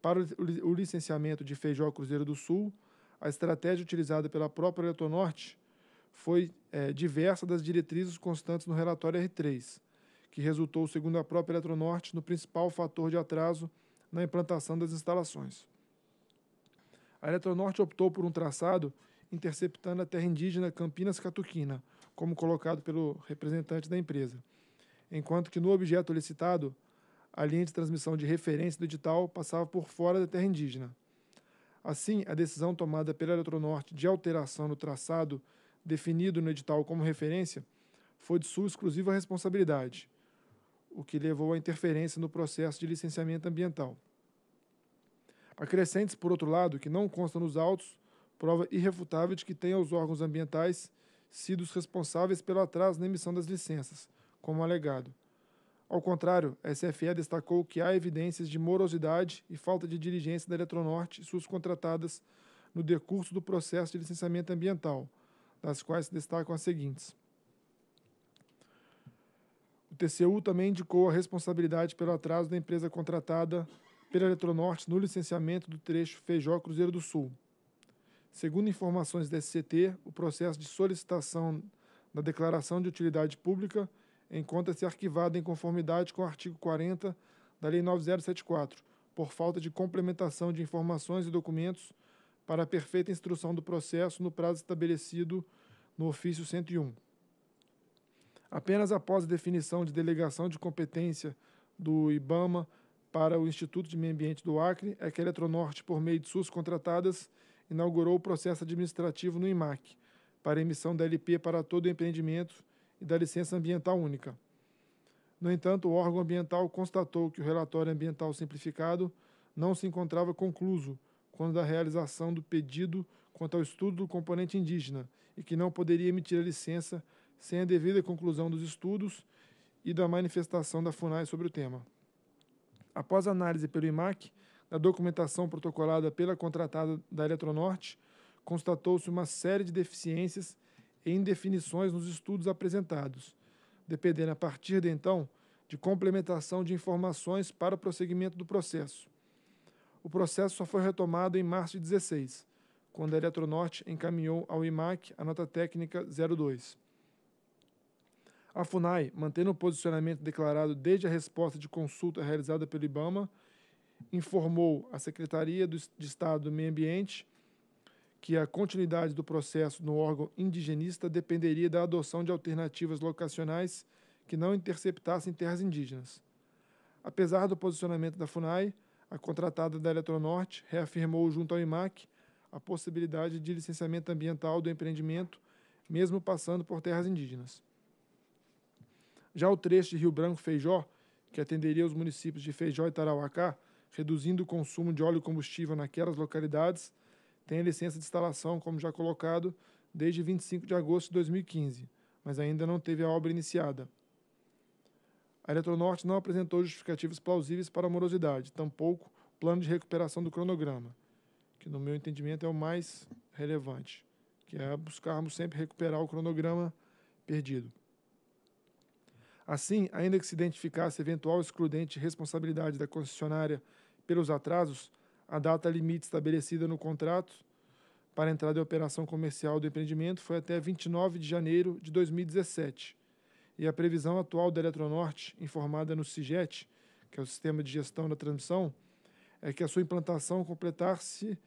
Speaker 7: para o licenciamento de Feijó Cruzeiro do Sul, a estratégia utilizada pela própria Eletronorte foi é, diversa das diretrizes constantes no relatório R3, que resultou, segundo a própria Eletronorte, no principal fator de atraso na implantação das instalações. A Eletronorte optou por um traçado interceptando a terra indígena Campinas Catuquina, como colocado pelo representante da empresa, enquanto que no objeto licitado, a linha de transmissão de referência do edital passava por fora da terra indígena. Assim, a decisão tomada pela Eletronorte de alteração no traçado definido no edital como referência foi de sua exclusiva responsabilidade o que levou à interferência no processo de licenciamento ambiental. Acrescentes, por outro lado, que não consta nos autos, prova irrefutável de que tenham os órgãos ambientais sido os responsáveis pelo atraso na emissão das licenças, como alegado. Ao contrário, a SFE destacou que há evidências de morosidade e falta de diligência da Eletronorte e suas contratadas no decurso do processo de licenciamento ambiental, das quais se destacam as seguintes. TCU também indicou a responsabilidade pelo atraso da empresa contratada pela Eletronorte no licenciamento do trecho Feijó Cruzeiro do Sul. Segundo informações da SCT, o processo de solicitação da declaração de utilidade pública encontra-se arquivado em conformidade com o artigo 40 da Lei 9074, por falta de complementação de informações e documentos para a perfeita instrução do processo no prazo estabelecido no ofício 101 apenas após a definição de delegação de competência do IBAMA para o Instituto de Meio Ambiente do Acre, é que a Eletronorte, por meio de suas contratadas, inaugurou o processo administrativo no IMAC para emissão da LP para todo o empreendimento e da licença ambiental única. No entanto, o órgão ambiental constatou que o relatório ambiental simplificado não se encontrava concluso quando da realização do pedido quanto ao estudo do componente indígena e que não poderia emitir a licença sem a devida conclusão dos estudos e da manifestação da FUNAI sobre o tema. Após análise pelo IMAC da documentação protocolada pela contratada da Eletronorte, constatou-se uma série de deficiências e indefinições nos estudos apresentados, dependendo a partir de então de complementação de informações para o prosseguimento do processo. O processo só foi retomado em março de 16, quando a Eletronorte encaminhou ao IMAC a nota técnica 02. A FUNAI, mantendo o posicionamento declarado desde a resposta de consulta realizada pelo IBAMA, informou à Secretaria de Estado do Meio Ambiente que a continuidade do processo no órgão indigenista dependeria da adoção de alternativas locacionais que não interceptassem terras indígenas. Apesar do posicionamento da FUNAI, a contratada da Eletronorte reafirmou junto ao IMAC a possibilidade de licenciamento ambiental do empreendimento, mesmo passando por terras indígenas. Já o trecho de Rio Branco-Feijó, que atenderia os municípios de Feijó e Tarauacá, reduzindo o consumo de óleo e combustível naquelas localidades, tem a licença de instalação, como já colocado, desde 25 de agosto de 2015, mas ainda não teve a obra iniciada. A Eletronorte não apresentou justificativos plausíveis para a morosidade, tampouco plano de recuperação do cronograma, que no meu entendimento é o mais relevante, que é buscarmos sempre recuperar o cronograma perdido. Assim, ainda que se identificasse eventual excludente responsabilidade da concessionária pelos atrasos, a data limite estabelecida no contrato para entrada em operação comercial do empreendimento foi até 29 de janeiro de 2017. E a previsão atual da Eletronorte, informada no CIGET, que é o Sistema de Gestão da Transmissão, é que a sua implantação completar-se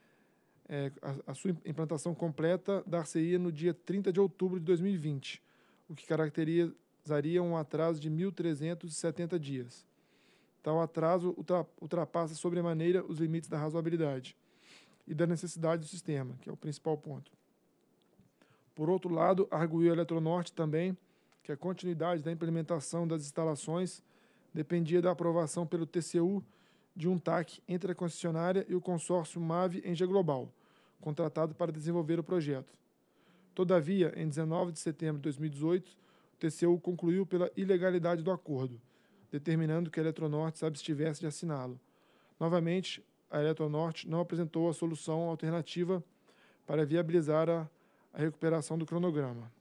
Speaker 7: é, a, a, sua implantação completa dar-se-ia no dia 30 de outubro de 2020, o que caracteriza, causaria um atraso de 1.370 dias. Tal atraso ultrapassa sobremaneira os limites da razoabilidade e da necessidade do sistema, que é o principal ponto. Por outro lado, arguiu a Eletronorte também que a continuidade da implementação das instalações dependia da aprovação pelo TCU de um TAC entre a concessionária e o consórcio MAVE Engie Global, contratado para desenvolver o projeto. Todavia, em 19 de setembro de 2018, TCU concluiu pela ilegalidade do acordo, determinando que a Eletronorte se abstivesse de assiná-lo. Novamente, a Eletronorte não apresentou a solução alternativa para viabilizar a, a recuperação do cronograma.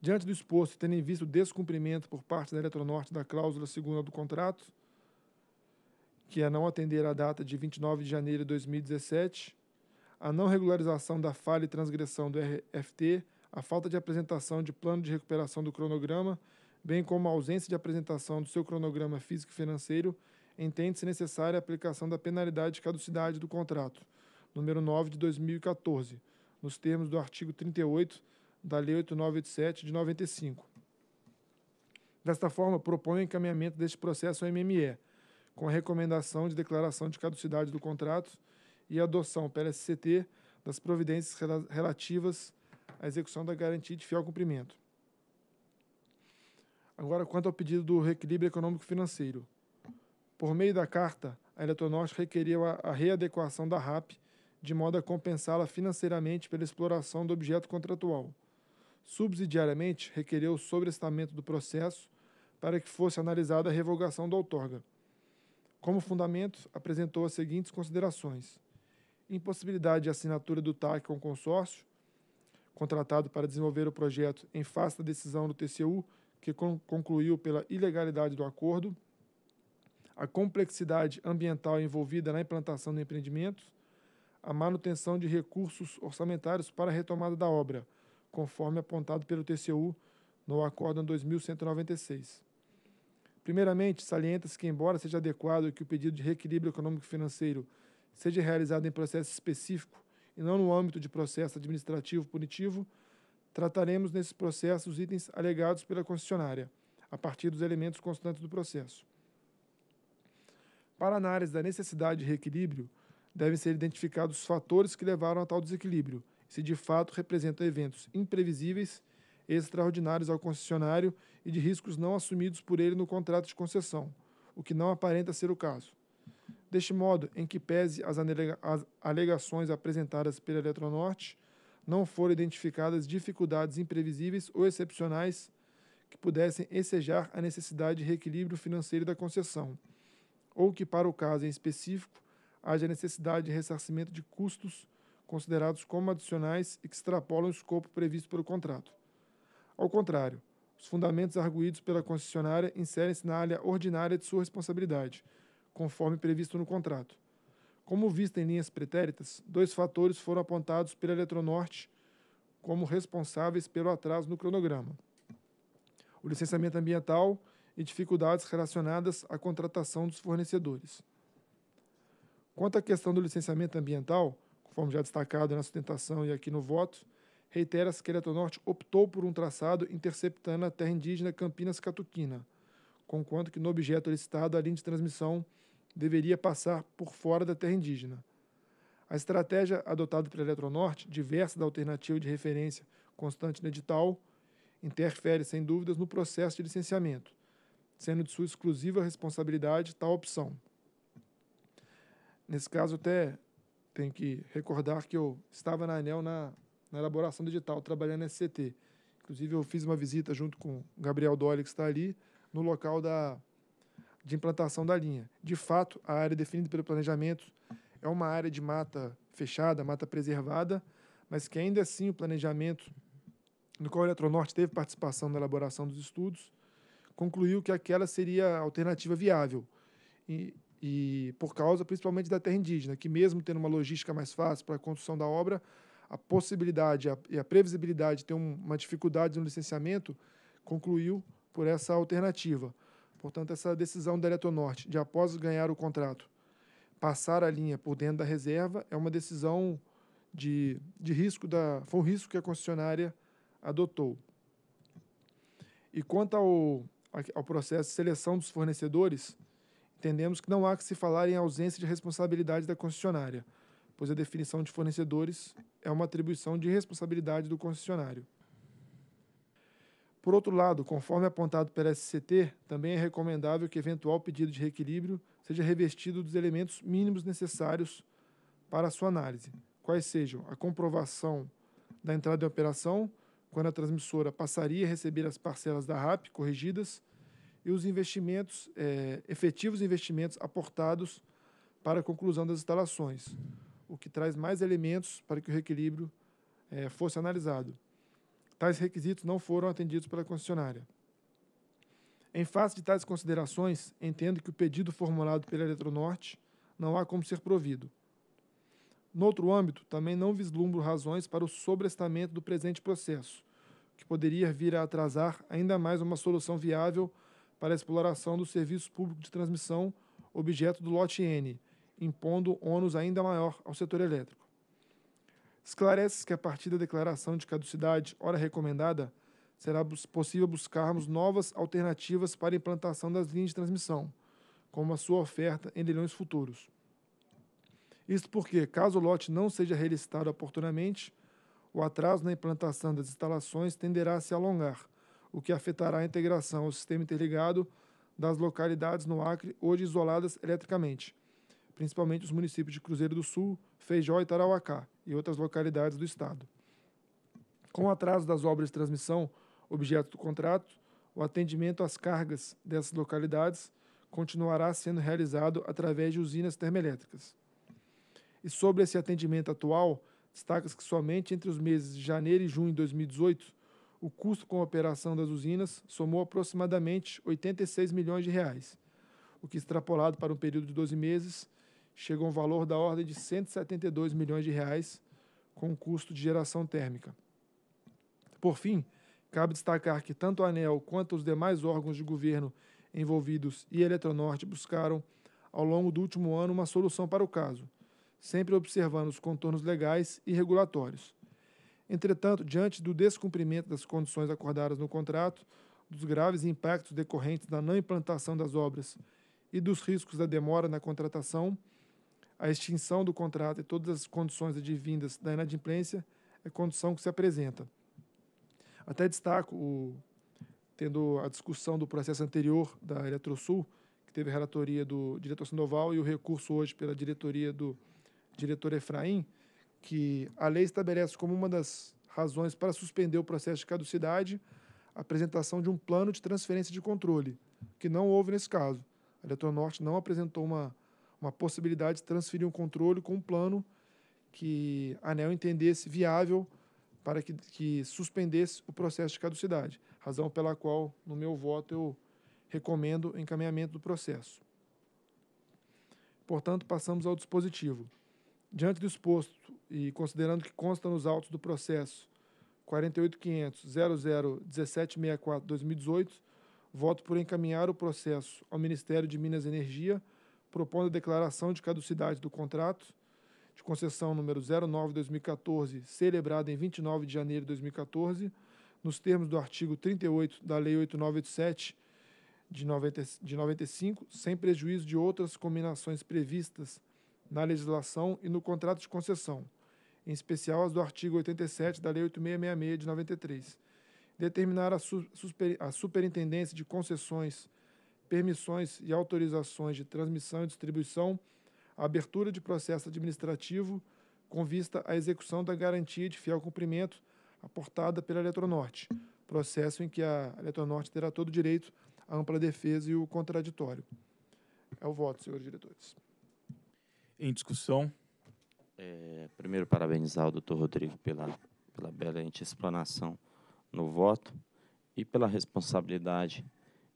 Speaker 7: Diante do exposto, tendo em vista o descumprimento por parte da Eletronorte da cláusula segunda do contrato, que é não atender a data de 29 de janeiro de 2017, a não regularização da falha e transgressão do RFT a falta de apresentação de plano de recuperação do cronograma, bem como a ausência de apresentação do seu cronograma físico e financeiro, entende-se necessária a aplicação da penalidade de caducidade do contrato, número 9 de 2014, nos termos do artigo 38 da Lei 8987 de 95. Desta forma, propõe o encaminhamento deste processo ao MME, com a recomendação de declaração de caducidade do contrato e adoção pela SCT das providências relativas a execução da garantia de fiel cumprimento. Agora, quanto ao pedido do reequilíbrio econômico-financeiro. Por meio da carta, a Eletronorte requeriu a readequação da RAP de modo a compensá-la financeiramente pela exploração do objeto contratual. Subsidiariamente, requereu o sobrestamento do processo para que fosse analisada a revogação da outorga. Como fundamento, apresentou as seguintes considerações: impossibilidade de assinatura do TAC com o consórcio, contratado para desenvolver o projeto em face da decisão do TCU, que concluiu pela ilegalidade do acordo, a complexidade ambiental envolvida na implantação do empreendimento, a manutenção de recursos orçamentários para a retomada da obra, conforme apontado pelo TCU no Acórdão 2196. Primeiramente, salienta-se que, embora seja adequado que o pedido de reequilíbrio econômico financeiro seja realizado em processo específico e não no âmbito de processo administrativo punitivo, trataremos nesses processos os itens alegados pela concessionária, a partir dos elementos constantes do processo. Para análise da necessidade de reequilíbrio, devem ser identificados os fatores que levaram a tal desequilíbrio, se de fato representam eventos imprevisíveis, extraordinários ao concessionário e de riscos não assumidos por ele no contrato de concessão, o que não aparenta ser o caso. Deste modo, em que pese as alegações apresentadas pela Eletronorte, não foram identificadas dificuldades imprevisíveis ou excepcionais que pudessem ensejar a necessidade de reequilíbrio financeiro da concessão, ou que, para o caso em específico, haja necessidade de ressarcimento de custos considerados como adicionais e que extrapolam o escopo previsto pelo contrato. Ao contrário, os fundamentos arguídos pela concessionária inserem-se na área ordinária de sua responsabilidade – conforme previsto no contrato. Como visto em linhas pretéritas, dois fatores foram apontados pela Eletronorte como responsáveis pelo atraso no cronograma: o licenciamento ambiental e dificuldades relacionadas à contratação dos fornecedores. Quanto à questão do licenciamento ambiental, conforme já destacado na sustentação e aqui no voto, reitera-se que a Eletronorte optou por um traçado interceptando a terra indígena Campinas Catuquina, conquanto que no objeto é licitado a linha de transmissão deveria passar por fora da terra indígena. A estratégia adotada pela Eletronorte, diversa da alternativa de referência constante no edital, interfere sem dúvidas no processo de licenciamento, sendo de sua exclusiva responsabilidade tal opção. Nesse caso, até tenho que recordar que eu estava na ANEL na, na elaboração do edital, trabalhando na SCT. Inclusive, eu fiz uma visita junto com o Gabriel Dolly, que está ali, no local da de implantação da linha. De fato, a área definida pelo planejamento é uma área de mata fechada, mata preservada, mas que ainda assim o planejamento, no qual a Eletronorte teve participação na elaboração dos estudos, concluiu que aquela seria a alternativa viável. E, e por causa principalmente da terra indígena, que mesmo tendo uma logística mais fácil para a construção da obra, a possibilidade a, e a previsibilidade de ter um, uma dificuldade no licenciamento, concluiu por essa alternativa. Portanto, essa decisão da Eletronorte de, após ganhar o contrato, passar a linha por dentro da reserva é uma decisão de, de risco, da, foi um risco que a concessionária adotou. E quanto ao, ao processo de seleção dos fornecedores, entendemos que não há que se falar em ausência de responsabilidade da concessionária, pois a definição de fornecedores é uma atribuição de responsabilidade do concessionário. Por outro lado, conforme apontado pela SCT, também é recomendável que eventual pedido de reequilíbrio seja revestido dos elementos mínimos necessários para a sua análise, quais sejam a comprovação da entrada em operação, quando a transmissora passaria a receber as parcelas da RAP corrigidas, e os investimentos, é, efetivos investimentos aportados para a conclusão das instalações, o que traz mais elementos para que o reequilíbrio é, fosse analisado. Tais requisitos não foram atendidos pela concessionária. Em face de tais considerações, entendo que o pedido formulado pela Eletronorte não há como ser provido. Noutro âmbito, também não vislumbro razões para o sobrestamento do presente processo, que poderia vir a atrasar ainda mais uma solução viável para a exploração do serviço público de transmissão objeto do lote N, impondo ônus ainda maior ao setor elétrico esclarece que a partir da declaração de caducidade, hora recomendada, será possível buscarmos novas alternativas para a implantação das linhas de transmissão, como a sua oferta em leilões futuros. Isto porque, caso o lote não seja relistado oportunamente, o atraso na implantação das instalações tenderá a se alongar, o que afetará a integração ao sistema interligado das localidades no Acre hoje isoladas eletricamente principalmente os municípios de Cruzeiro do Sul, Feijó e Tarauacá e outras localidades do estado. Com o atraso das obras de transmissão, objeto do contrato, o atendimento às cargas dessas localidades continuará sendo realizado através de usinas termoelétricas. E sobre esse atendimento atual, destaca-se que somente entre os meses de janeiro e junho de 2018, o custo com a operação das usinas somou aproximadamente 86 milhões de reais, o que extrapolado para um período de 12 meses chegou a um valor da ordem de 172 milhões de reais com custo de geração térmica. Por fim, cabe destacar que tanto a ANEL quanto os demais órgãos de governo envolvidos e Eletronorte buscaram, ao longo do último ano, uma solução para o caso, sempre observando os contornos legais e regulatórios. Entretanto, diante do descumprimento das condições acordadas no contrato, dos graves impactos decorrentes da não implantação das obras e dos riscos da demora na contratação, a extinção do contrato e todas as condições advindas da inadimplência é condição que se apresenta. Até destaco, o, tendo a discussão do processo anterior da Eletrosul, que teve a relatoria do diretor Sandoval e o recurso hoje pela diretoria do diretor Efraim, que a lei estabelece como uma das razões para suspender o processo de caducidade a apresentação de um plano de transferência de controle, que não houve nesse caso. A Eletronorte não apresentou uma uma possibilidade de transferir um controle com um plano que a ANEL entendesse viável para que, que suspendesse o processo de caducidade, razão pela qual, no meu voto, eu recomendo o encaminhamento do processo. Portanto, passamos ao dispositivo. Diante do exposto e considerando que consta nos autos do processo 48.500.001764-2018, voto por encaminhar o processo ao Ministério de Minas e Energia propondo a declaração de caducidade do contrato de concessão número 09-2014, celebrada em 29 de janeiro de 2014, nos termos do artigo 38 da Lei 8987 de, 90, de 95, sem prejuízo de outras combinações previstas na legislação e no contrato de concessão, em especial as do artigo 87 da Lei 8666 de 93. Determinar a, su, a Superintendência de Concessões permissões e autorizações de transmissão e distribuição, abertura de processo administrativo com vista à execução da garantia de fiel cumprimento aportada pela Eletronorte, processo em que a Eletronorte terá todo o direito à ampla defesa e o contraditório. É o voto, senhores diretores.
Speaker 1: Em discussão.
Speaker 4: É, primeiro, parabenizar o doutor Rodrigo pela, pela bela explanação no voto e pela responsabilidade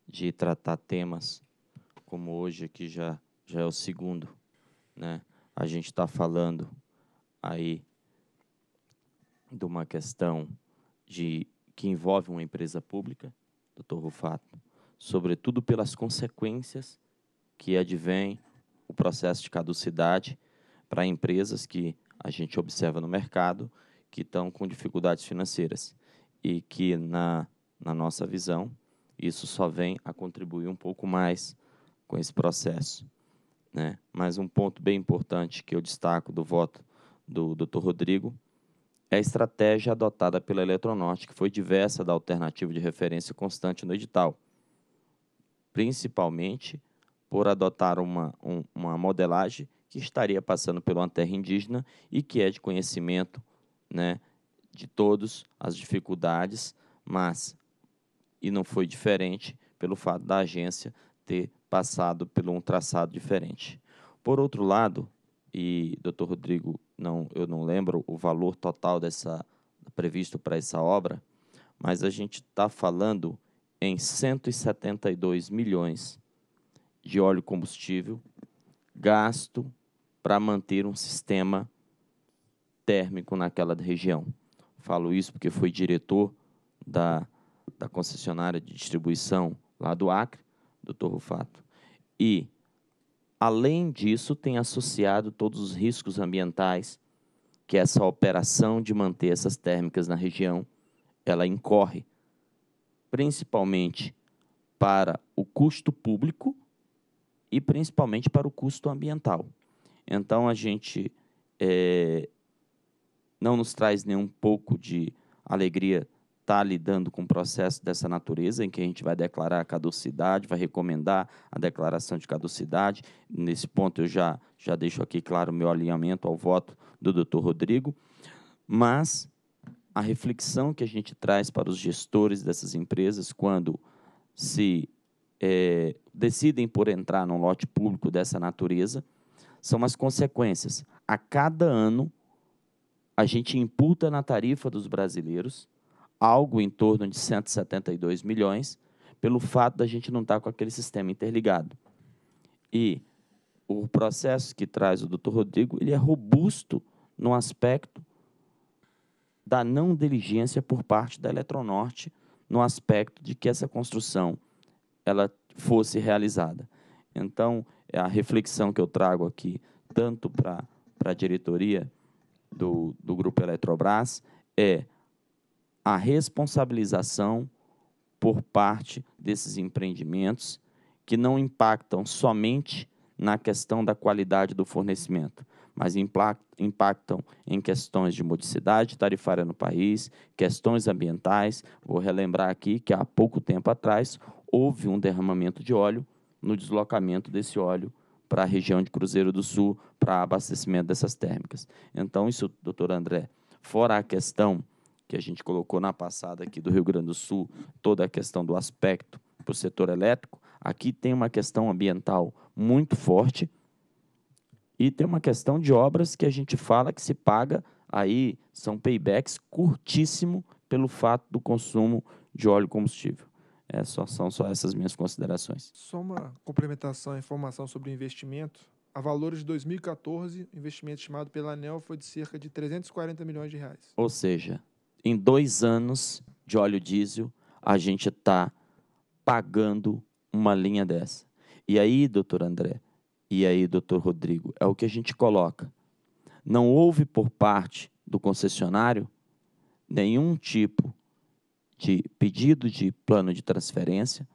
Speaker 4: de tratar temas como hoje aqui já já é o segundo, né? A gente está falando aí de uma questão de que envolve uma empresa pública, doutor Rufato, sobretudo pelas consequências que advém o processo de caducidade para empresas que a gente observa no mercado que estão com dificuldades financeiras e que, na, na nossa visão, isso só vem a contribuir um pouco mais com esse processo. Né? Mas um ponto bem importante que eu destaco do voto do Dr. Rodrigo é a estratégia adotada pela Eletronorte, que foi diversa da alternativa de referência constante no edital, principalmente por adotar uma, um, uma modelagem que estaria passando pela terra indígena e que é de conhecimento né, de todos as dificuldades, mas e não foi diferente pelo fato da agência ter passado por um traçado diferente. Por outro lado, e Dr. Rodrigo, não, eu não lembro o valor total dessa previsto para essa obra, mas a gente está falando em 172 milhões de óleo combustível gasto para manter um sistema térmico naquela região. Falo isso porque fui diretor da da concessionária de distribuição lá do Acre, doutor Rufato, e além disso tem associado todos os riscos ambientais que essa operação de manter essas térmicas na região ela incorre, principalmente para o custo público e principalmente para o custo ambiental. Então a gente é, não nos traz nenhum pouco de alegria está lidando com um processo dessa natureza, em que a gente vai declarar a caducidade, vai recomendar a declaração de caducidade. Nesse ponto, eu já, já deixo aqui claro o meu alinhamento ao voto do doutor Rodrigo. Mas a reflexão que a gente traz para os gestores dessas empresas quando se é, decidem por entrar num lote público dessa natureza são as consequências. A cada ano, a gente imputa na tarifa dos brasileiros algo em torno de 172 milhões, pelo fato da gente não estar tá com aquele sistema interligado. E o processo que traz o Dr. Rodrigo, ele é robusto no aspecto da não diligência por parte da Eletronorte, no aspecto de que essa construção ela fosse realizada. Então, a reflexão que eu trago aqui, tanto para a diretoria do, do Grupo Eletrobras, é a responsabilização por parte desses empreendimentos que não impactam somente na questão da qualidade do fornecimento, mas impactam em questões de modicidade tarifária no país, questões ambientais. Vou relembrar aqui que há pouco tempo atrás houve um derramamento de óleo no deslocamento desse óleo para a região de Cruzeiro do Sul, para abastecimento dessas térmicas. Então, isso, doutor André, fora a questão que a gente colocou na passada aqui do Rio Grande do Sul, toda a questão do aspecto para o setor elétrico, aqui tem uma questão ambiental muito forte e tem uma questão de obras que a gente fala que se paga aí, são paybacks curtíssimo pelo fato do consumo de óleo combustível. É, só, são só essas minhas considerações.
Speaker 7: Só uma complementação, informação sobre o investimento. A valores de 2014, o investimento estimado pela ANEL foi de cerca de 340 milhões de reais.
Speaker 4: Ou seja, em dois anos de óleo diesel, a gente está pagando uma linha dessa. E aí, doutor André, e aí, doutor Rodrigo, é o que a gente coloca. Não houve por parte do concessionário nenhum tipo de pedido de plano de transferência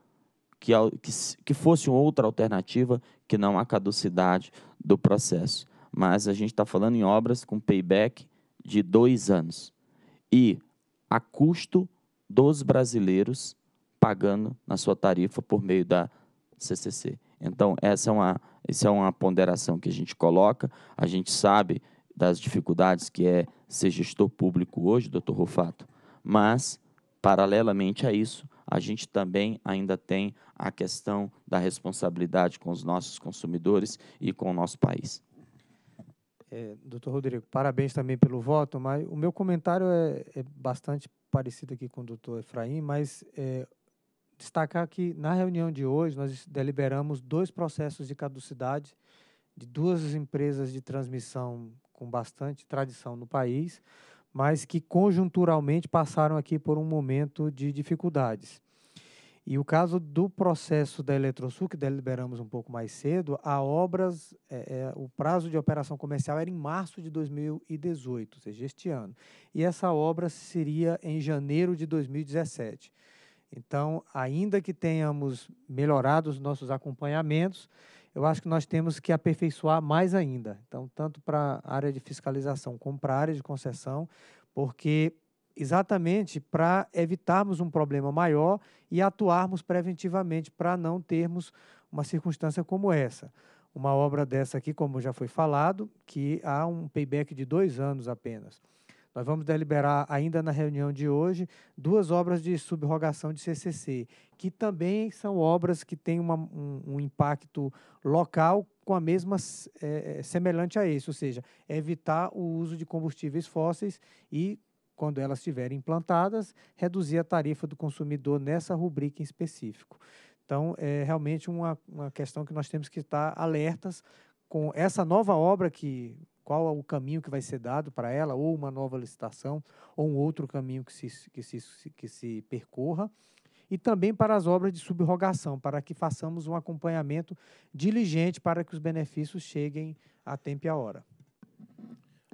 Speaker 4: que, que, que fosse outra alternativa que não a caducidade do processo. Mas a gente está falando em obras com payback de dois anos e a custo dos brasileiros pagando na sua tarifa por meio da CCC. Então, essa é uma, essa é uma ponderação que a gente coloca. A gente sabe das dificuldades que é ser gestor público hoje, doutor Rufato, mas, paralelamente a isso, a gente também ainda tem a questão da responsabilidade com os nossos consumidores e com o nosso país.
Speaker 3: É, doutor Rodrigo, parabéns também pelo voto, mas o meu comentário é, é bastante parecido aqui com o doutor Efraim, mas é, destacar que na reunião de hoje nós deliberamos dois processos de caducidade de duas empresas de transmissão com bastante tradição no país, mas que conjunturalmente passaram aqui por um momento de dificuldades. E o caso do processo da Eletrosul, que deliberamos um pouco mais cedo, a obras, é, é, o prazo de operação comercial era em março de 2018, ou seja, este ano. E essa obra seria em janeiro de 2017. Então, ainda que tenhamos melhorado os nossos acompanhamentos, eu acho que nós temos que aperfeiçoar mais ainda. Então, tanto para a área de fiscalização como para a área de concessão, porque exatamente para evitarmos um problema maior e atuarmos preventivamente para não termos uma circunstância como essa. Uma obra dessa aqui, como já foi falado, que há um payback de dois anos apenas. Nós vamos deliberar ainda na reunião de hoje duas obras de subrogação de CCC, que também são obras que têm uma, um, um, impacto local com a mesma é, semelhante a esse, ou seja, evitar o uso de combustíveis fósseis e quando elas estiverem implantadas, reduzir a tarifa do consumidor nessa rubrica em específico. Então, é realmente uma, uma questão que nós temos que estar alertas com essa nova obra que qual é o caminho que vai ser dado para ela, ou uma nova licitação, ou um outro caminho que se, que se, que se percorra, e também para as obras de subrogação, para que façamos um acompanhamento diligente para que os benefícios cheguem a tempo e a hora.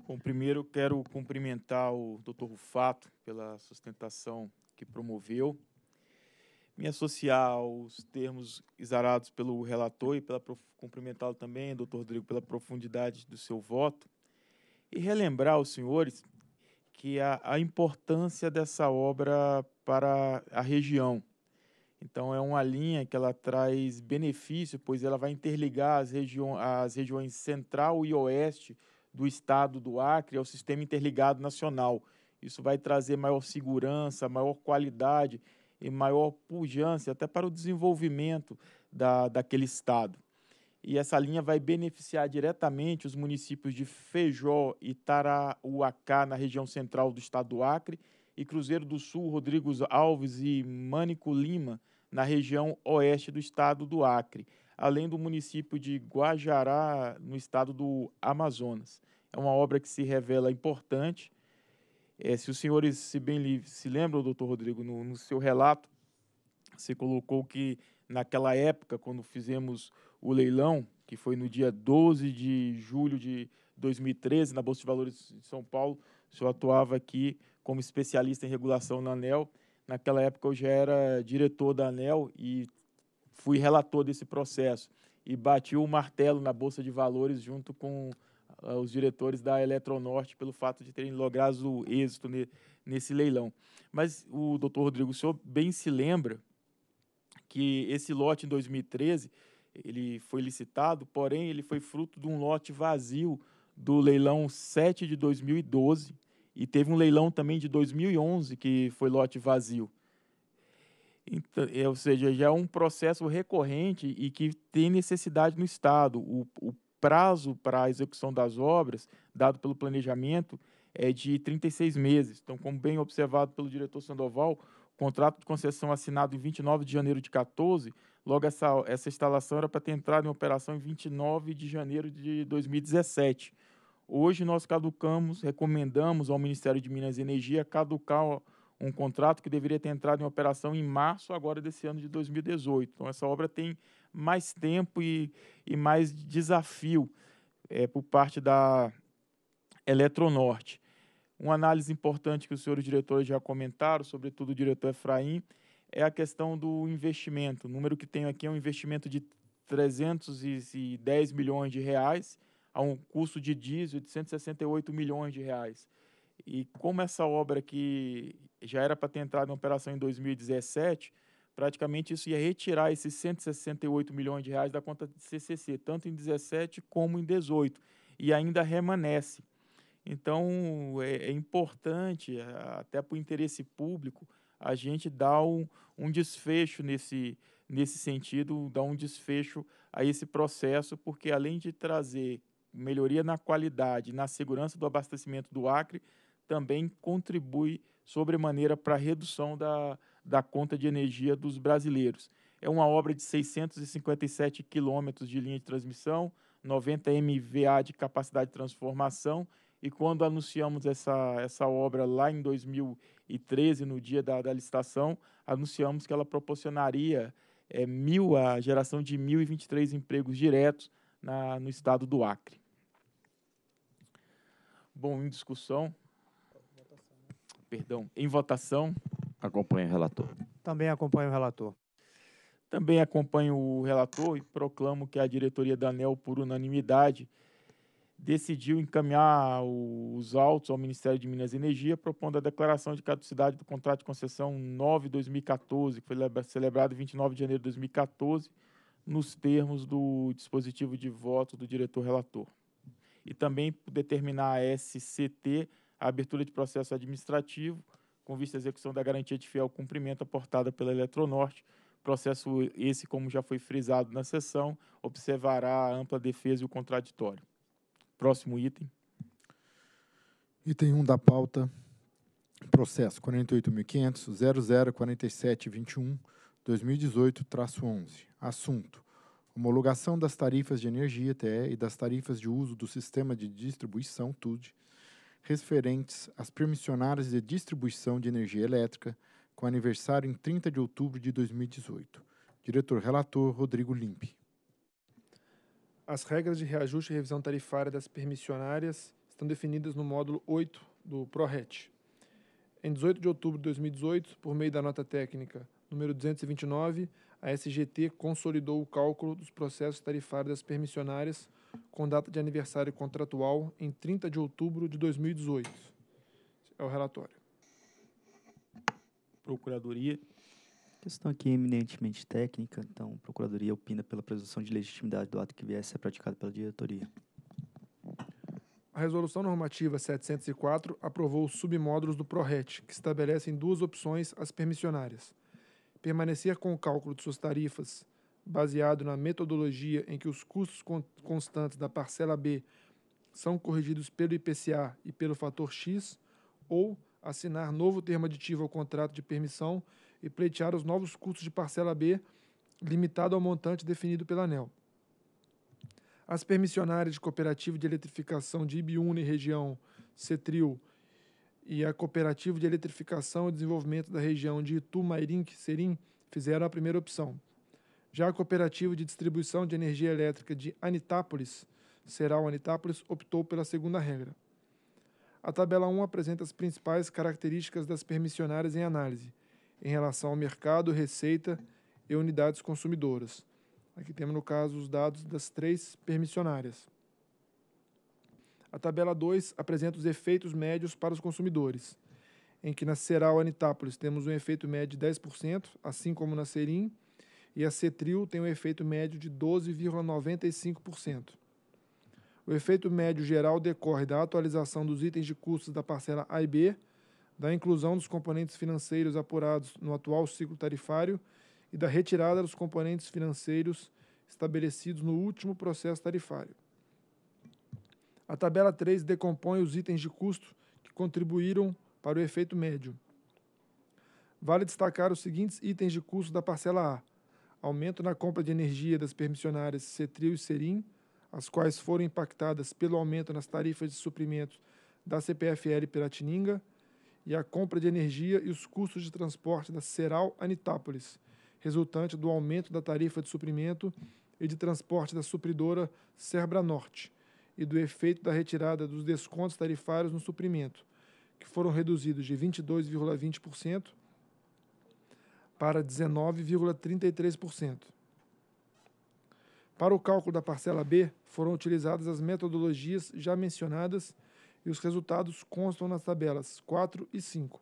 Speaker 1: Bom, primeiro quero cumprimentar o Dr. Rufato pela sustentação que promoveu, me associar aos termos exarados pelo relator e pela cumprimentá-lo também, Dr. Rodrigo, pela profundidade do seu voto e relembrar aos senhores que a, a importância dessa obra para a região. Então é uma linha que ela traz benefício, pois ela vai interligar as, regi as regiões central e oeste do Estado do Acre ao Sistema Interligado Nacional. Isso vai trazer maior segurança, maior qualidade e maior pujança até para o desenvolvimento da, daquele Estado. E essa linha vai beneficiar diretamente os municípios de Feijó e Tarauacá, na região central do estado do Acre, e Cruzeiro do Sul, Rodrigues Alves e Mânico Lima, na região oeste do estado do Acre além do município de Guajará, no estado do Amazonas. É uma obra que se revela importante. É, se os senhores se bem se lembram, doutor Rodrigo, no, no seu relato, você colocou que naquela época, quando fizemos o leilão, que foi no dia 12 de julho de 2013, na Bolsa de Valores de São Paulo. O senhor atuava aqui como especialista em regulação na ANEL. Naquela época eu já era diretor da ANEL e fui relator desse processo e bati o martelo na Bolsa de Valores junto com uh, os diretores da Eletronorte pelo fato de terem logrado êxito ne, nesse leilão. Mas o doutor Rodrigo, o senhor bem se lembra que esse lote em 2013 ele foi licitado, porém ele foi fruto de um lote vazio do leilão 7 de 2012 e teve um leilão também de 2011 que foi lote vazio. Então, é, ou seja, já é um processo recorrente e que tem necessidade no Estado. O, o prazo para a execução das obras, dado pelo planejamento, é de 36 meses. Então, como bem observado pelo diretor Sandoval, o contrato de concessão assinado em 29 de janeiro de 2014, logo essa, essa instalação era para ter entrado em operação em 29 de janeiro de 2017. Hoje nós caducamos, recomendamos ao Ministério de Minas e Energia caducar um contrato que deveria ter entrado em operação em março agora desse ano de 2018. Então, essa obra tem mais tempo e, e mais desafio é, por parte da Eletronorte. Uma análise importante que os senhores diretores já comentaram, sobretudo o diretor Efraim, é a questão do investimento. O número que tenho aqui é um investimento de 310 milhões de reais, a um custo de diesel de 168 milhões de reais. E como essa obra que já era para ter entrado em operação em 2017, praticamente isso ia retirar esses 168 milhões de reais da conta de CCC, tanto em 17 como em 18, e ainda remanesce. Então, é, é importante, até para o interesse público, a gente dar um, um desfecho nesse, nesse sentido, dar um desfecho a esse processo, porque além de trazer melhoria na qualidade, na segurança do abastecimento do Acre, também contribui sobremaneira para a redução da, da conta de energia dos brasileiros. É uma obra de 657 quilômetros de linha de transmissão, 90 MVA de capacidade de transformação. E quando anunciamos essa, essa obra lá em 2013, no dia da, da licitação, anunciamos que ela proporcionaria é, mil, a geração de 1.023 empregos diretos na, no estado do Acre. Bom, em discussão, perdão, em votação.
Speaker 4: Acompanho o relator.
Speaker 1: Também acompanho o relator. Também acompanho o relator e proclamo que a diretoria da ANEL, por unanimidade, decidiu encaminhar os autos ao Ministério de Minas e Energia, propondo a declaração de caducidade do contrato de concessão 9-2014, que foi celebrado 29 de janeiro de 2014, nos termos do dispositivo de voto do diretor relator. E também determinar a SCT a abertura de processo administrativo com vista à execução da garantia de fiel cumprimento aportada pela Eletronorte. Processo esse, como já foi frisado na sessão, observará a ampla defesa e o contraditório. Próximo item.
Speaker 2: Item 1 da pauta, processo 48.500.004721-2018-11. Assunto. Homologação das tarifas de energia, TE, e das tarifas de uso do sistema de distribuição, TUD, referentes às permissionárias de distribuição de energia elétrica, com aniversário em 30 de outubro de 2018. Diretor relator Rodrigo Limpe.
Speaker 7: As regras de reajuste e revisão tarifária das permissionárias estão definidas no módulo 8 do PRORET. Em 18 de outubro de 2018, por meio da nota técnica número 229, a SGT consolidou o cálculo dos processos tarifários das permissionárias com data de aniversário contratual em 30 de outubro
Speaker 6: de 2018.
Speaker 1: É o relatório. Procuradoria.
Speaker 6: Questão aqui eminentemente técnica, então, Procuradoria opina pela presunção de legitimidade do ato que viesse a ser praticado pela diretoria. A Resolução Normativa
Speaker 7: 704 aprovou os submódulos do PRORET, que estabelecem duas opções às permissionárias: permanecer com o cálculo de suas tarifas baseado na metodologia em que os custos constantes da parcela B são corrigidos pelo IPCA e pelo fator X, ou assinar novo termo aditivo ao contrato de permissão e pleitear os novos custos de parcela B, limitado ao montante definido pela ANEL. As permissionárias de Cooperativa de Eletrificação de Ibiúna e região Cetril e a Cooperativa de Eletrificação e Desenvolvimento da região de Itu, Serim fizeram a primeira opção. Já a cooperativa de distribuição de energia elétrica de Anitápolis, Será o Anitápolis, optou pela segunda regra. A tabela 1 apresenta as principais características das permissionárias em análise, em relação ao mercado, receita e unidades consumidoras. Aqui temos, no caso, os dados das três permissionárias. A tabela 2 apresenta os efeitos médios para os consumidores, em que na Ceral Anitápolis temos um efeito médio de 10%, assim como na Serim, e a cetril tem um efeito médio de 12,95%. O efeito médio geral decorre da atualização dos itens de custos da parcela A e B, da inclusão dos componentes financeiros apurados no atual ciclo tarifário e da retirada dos componentes financeiros estabelecidos no último processo tarifário. A tabela 3 decompõe os itens de custo que contribuíram para o efeito médio. Vale destacar os seguintes itens de custo da parcela A: aumento na compra de energia das permissionárias Cetril e Serim, as quais foram impactadas pelo aumento nas tarifas de suprimento da CPFL Piratininga, e a compra de energia e os custos de transporte da Ceral Anitápolis, resultante do aumento da tarifa de suprimento e de transporte da supridora Cerbra Norte e do efeito da retirada dos descontos tarifários no suprimento, que foram reduzidos de 22,20% para 19,33%. Para o cálculo da parcela B, foram utilizadas as metodologias já mencionadas e os resultados constam nas tabelas 4 e 5.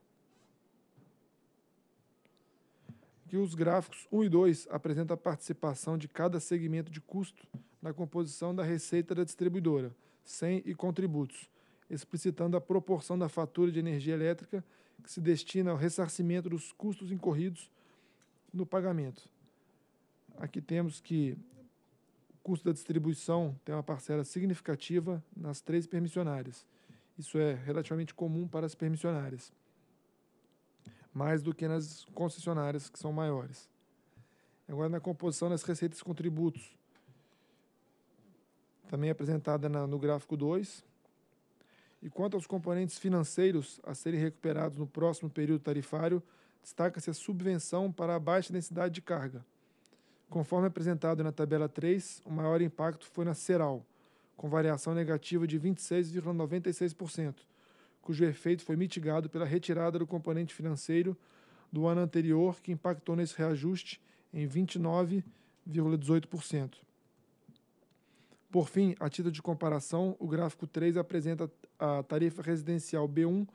Speaker 7: Que os gráficos 1 e 2 apresentam a participação de cada segmento de custo na composição da receita da distribuidora, sem e contributos, explicitando a proporção da fatura de energia elétrica que se destina ao ressarcimento dos custos incorridos no pagamento. Aqui temos que o custo da distribuição tem uma parcela significativa nas três permissionárias. Isso é relativamente comum para as permissionárias, mais do que nas concessionárias, que são maiores. Agora, na composição das receitas com tributos, também apresentada na, no gráfico 2. E quanto aos componentes financeiros a serem recuperados no próximo período tarifário, destaca-se a subvenção para a baixa densidade de carga. Conforme apresentado na tabela 3, o maior impacto foi na Ceral, com variação negativa de 26,96%, cujo efeito foi mitigado pela retirada do componente financeiro do ano anterior, que impactou nesse reajuste em 29,18%. Por fim, a título de comparação, o gráfico 3 apresenta a tarifa residencial B1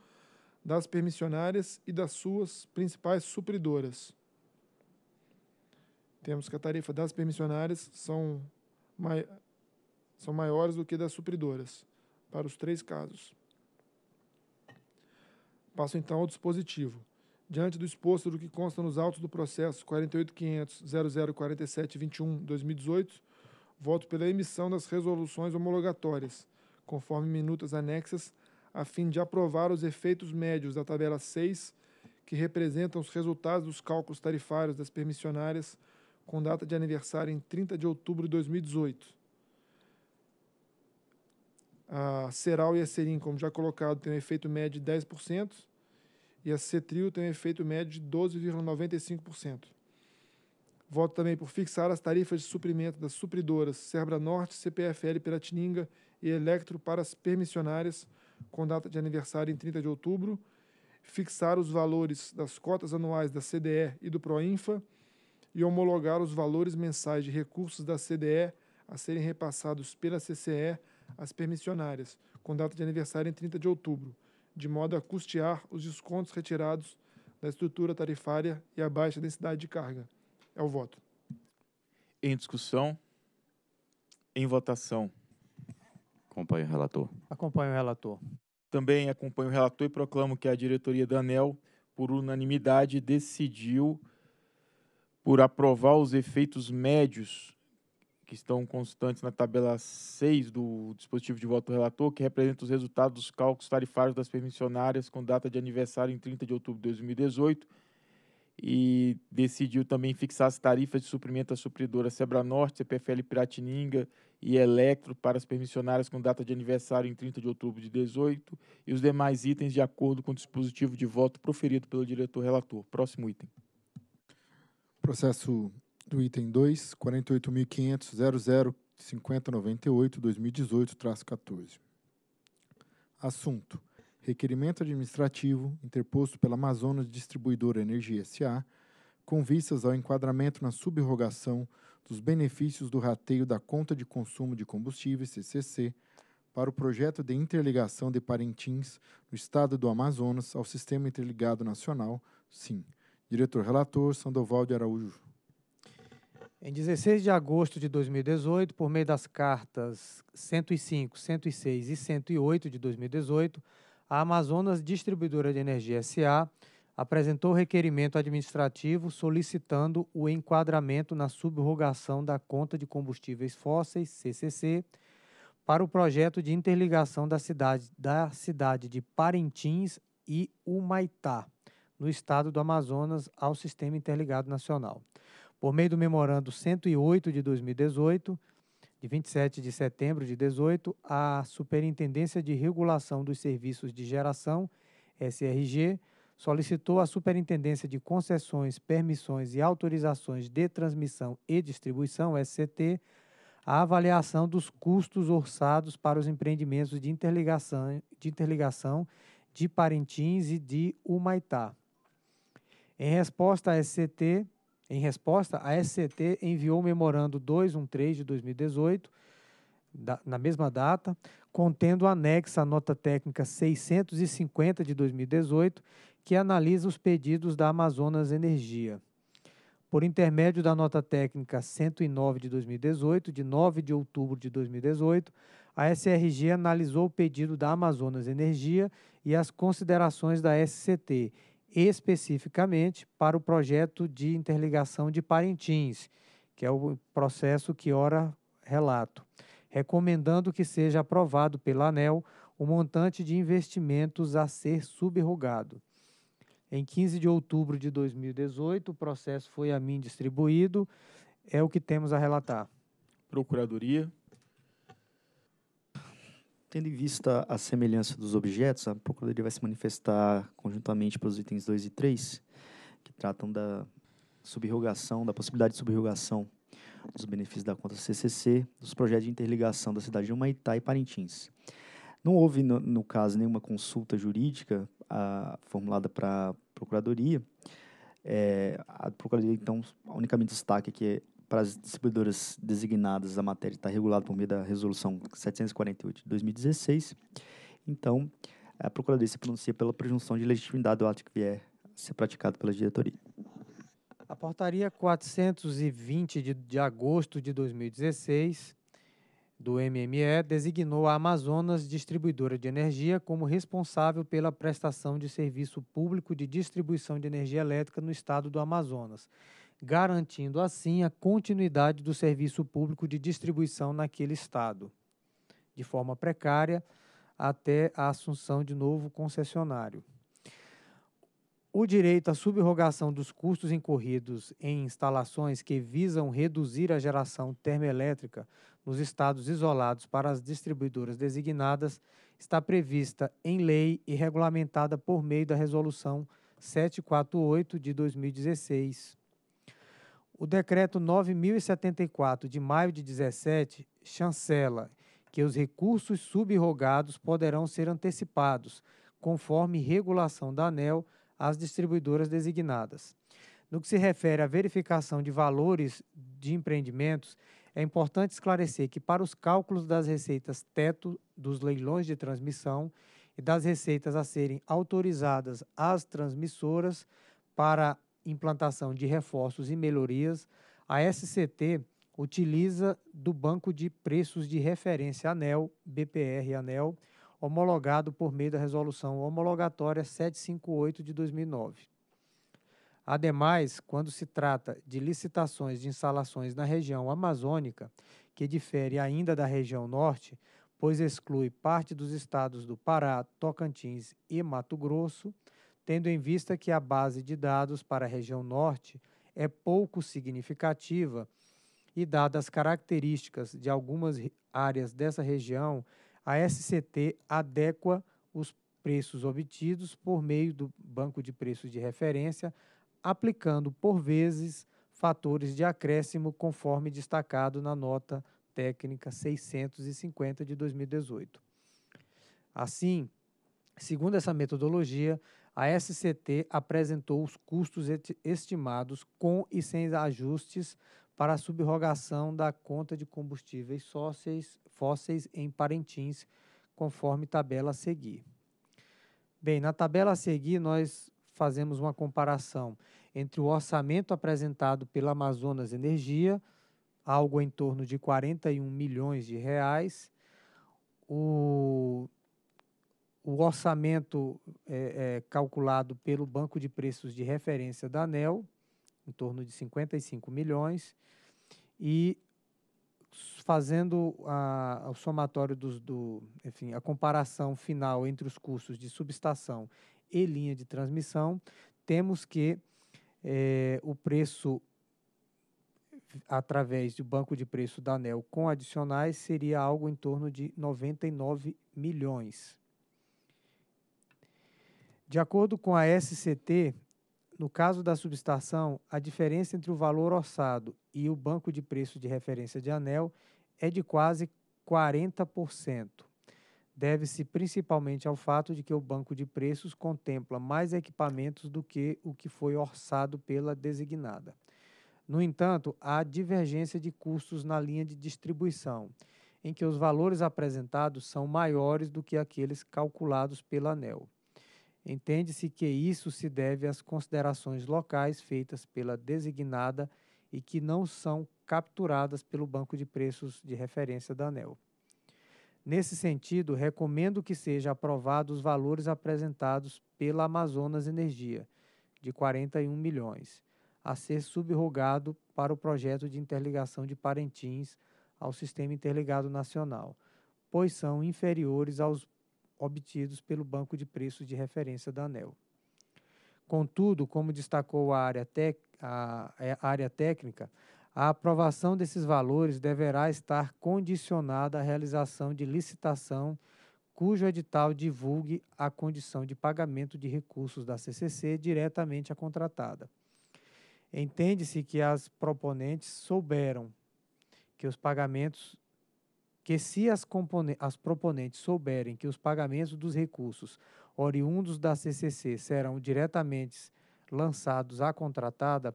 Speaker 7: das permissionárias e das suas principais supridoras. Temos que a tarifa das permissionárias são, mai são maiores do que das supridoras, para os três casos. Passo então ao dispositivo. Diante do exposto do que consta nos autos do processo 48.500.0047.21.2018, voto pela emissão das resoluções homologatórias, conforme minutas anexas a fim de aprovar os efeitos médios da tabela 6, que representam os resultados dos cálculos tarifários das permissionárias com data de aniversário em 30 de outubro de 2018. A Ceral e a Serim, como já colocado, têm um efeito médio de 10% e a Cetrio tem um efeito médio de 12,95%. Voto também por fixar as tarifas de suprimento das supridoras Cerbra Norte, CPFL Piratininga e Electro para as permissionárias com data de aniversário em 30 de outubro, fixar os valores das cotas anuais da CDE e do Proinfa e homologar os valores mensais de recursos da CDE a serem repassados pela CCE às permissionárias, com data de aniversário em 30 de outubro, de modo a custear os descontos retirados da estrutura tarifária e a baixa densidade de carga. É o voto.
Speaker 1: Em discussão. Em votação.
Speaker 4: Acompanho o relator.
Speaker 1: Acompanho o relator. Também acompanho o relator e proclamo que a diretoria da ANEL, por unanimidade, decidiu por aprovar os efeitos médios que estão constantes na tabela 6 do dispositivo de voto do relator, que representa os resultados dos cálculos tarifários das permissionárias com data de aniversário em 30 de outubro de 2018 e decidiu também fixar as tarifas de suprimento à supridora Sebra Norte, CPFL Piratininga e Electro para as permissionárias com data de aniversário em 30 de outubro de 18 e os demais itens de acordo com o dispositivo de voto proferido pelo diretor relator. Próximo item.
Speaker 2: Processo do item 2, 48.500.005098-2018-14. Assunto requerimento administrativo interposto pela Amazonas Distribuidora Energia S.A., com vistas ao enquadramento na subrogação dos benefícios do rateio da conta de consumo de combustíveis CCC para o projeto de interligação de Parintins no estado do Amazonas ao Sistema Interligado Nacional, SIM. Diretor relator Sandoval de Araújo.
Speaker 3: Em 16 de agosto de 2018, por meio das cartas 105, 106 e 108 de 2018, a Amazonas Distribuidora de Energia SA apresentou requerimento administrativo solicitando o enquadramento na subrogação da conta de combustíveis fósseis, CCC, para o projeto de interligação da cidade, da cidade de Parintins e Humaitá, no estado do Amazonas, ao Sistema Interligado Nacional. Por meio do Memorando 108 de 2018, de 27 de setembro de 18, a Superintendência de Regulação dos Serviços de Geração, SRG, solicitou à Superintendência de Concessões, Permissões e Autorizações de Transmissão e Distribuição, SCT, a avaliação dos custos orçados para os empreendimentos de interligação de, interligação de Parintins e de Humaitá. Em resposta à SCT, em resposta, a SCT enviou o memorando 213 de 2018, da, na mesma data, contendo anexa à nota técnica 650 de 2018, que analisa os pedidos da Amazonas Energia. Por intermédio da nota técnica 109 de 2018, de 9 de outubro de 2018, a SRG analisou o pedido da Amazonas Energia e as considerações da SCT especificamente para o projeto de interligação de Parentins, que é o processo que ora relato, recomendando que seja aprovado pela ANEL o montante de investimentos a ser subrogado. Em 15 de outubro de 2018, o processo foi a mim distribuído. É o que temos a relatar. Procuradoria.
Speaker 6: Tendo em vista a semelhança dos objetos, a Procuradoria vai se manifestar conjuntamente para os itens 2 e 3, que tratam da subrogação, da possibilidade de subrogação dos benefícios da conta CCC, dos projetos de interligação da cidade de Humaitá e Parintins. Não houve, no, no caso, nenhuma consulta jurídica a, ah, formulada para a Procuradoria. É, a Procuradoria, então, unicamente destaca que para as distribuidoras designadas a matéria está regulada por meio da Resolução 748 de 2016. Então, a Procuradoria se pronuncia pela presunção de legitimidade do ato que vier a ser praticado pela diretoria.
Speaker 3: A portaria 420 de, de agosto de 2016 do MME designou a Amazonas Distribuidora de Energia como responsável pela prestação de serviço público de distribuição de energia elétrica no estado do Amazonas garantindo assim a continuidade do serviço público de distribuição naquele estado, de forma precária até a assunção de novo concessionário. O direito à subrogação dos custos incorridos em instalações que visam reduzir a geração termoelétrica nos estados isolados para as distribuidoras designadas está prevista em lei e regulamentada por meio da Resolução 748 de 2016. O decreto 9074 de maio de 17 chancela que os recursos subrogados poderão ser antecipados, conforme regulação da ANEL às distribuidoras designadas. No que se refere à verificação de valores de empreendimentos, é importante esclarecer que, para os cálculos das receitas teto dos leilões de transmissão e das receitas a serem autorizadas às transmissoras para implantação de reforços e melhorias, a SCT utiliza do Banco de Preços de Referência ANEL, BPR ANEL, homologado por meio da Resolução Homologatória 758 de 2009. Ademais, quando se trata de licitações de instalações na região amazônica, que difere ainda da região norte, pois exclui parte dos estados do Pará, Tocantins e Mato Grosso, tendo em vista que a base de dados para a região norte é pouco significativa e, dadas as características de algumas áreas dessa região, a SCT adequa os preços obtidos por meio do banco de preços de referência, aplicando, por vezes, fatores de acréscimo conforme destacado na nota técnica 650 de 2018. Assim, segundo essa metodologia, a SCT apresentou os custos estimados com e sem ajustes para a subrogação da conta de combustíveis fósseis, fósseis em Parentins, conforme tabela a seguir. Bem, na tabela a seguir, nós fazemos uma comparação entre o orçamento apresentado pela Amazonas Energia, algo em torno de 41 milhões de reais, o o orçamento é, é, calculado pelo Banco de Preços de Referência da ANEL, em torno de 55 milhões, e fazendo a, o somatório dos, do, enfim, a comparação final entre os custos de subestação e linha de transmissão, temos que é, o preço através do banco de preço da ANEL com adicionais seria algo em torno de 99 milhões. De acordo com a SCT, no caso da subestação, a diferença entre o valor orçado e o banco de preço de referência de anel é de quase 40%. Deve-se principalmente ao fato de que o banco de preços contempla mais equipamentos do que o que foi orçado pela designada. No entanto, há divergência de custos na linha de distribuição, em que os valores apresentados são maiores do que aqueles calculados pela ANEL. Entende-se que isso se deve às considerações locais feitas pela designada e que não são capturadas pelo banco de preços de referência da ANEL. Nesse sentido, recomendo que seja aprovado os valores apresentados pela Amazonas Energia, de 41 milhões, a ser subrogado para o projeto de interligação de Parentins ao Sistema Interligado Nacional, pois são inferiores aos obtidos pelo banco de preços de referência da ANEL. Contudo, como destacou a área, tec, a, é, a área técnica, a aprovação desses valores deverá estar condicionada à realização de licitação cujo edital divulgue a condição de pagamento de recursos da CCC diretamente à contratada. Entende-se que as proponentes souberam que os pagamentos que se as, as, proponentes souberem que os pagamentos dos recursos oriundos da CCC serão diretamente lançados à contratada,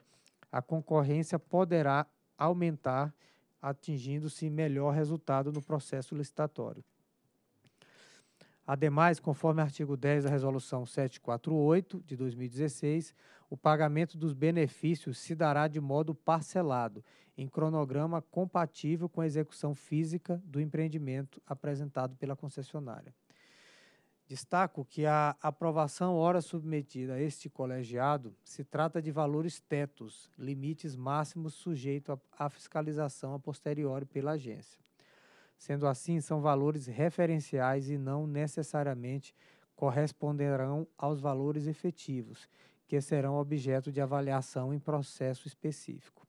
Speaker 3: a concorrência poderá aumentar, atingindo-se melhor resultado no processo licitatório. Ademais, conforme o artigo 10 da Resolução 748 de 2016, o pagamento dos benefícios se dará de modo parcelado, em cronograma compatível com a execução física do empreendimento apresentado pela concessionária. Destaco que a aprovação hora submetida a este colegiado se trata de valores tetos, limites máximos sujeito à fiscalização a posteriori pela agência. Sendo assim, são valores referenciais e não necessariamente corresponderão aos valores efetivos, que serão objeto de avaliação em processo específico.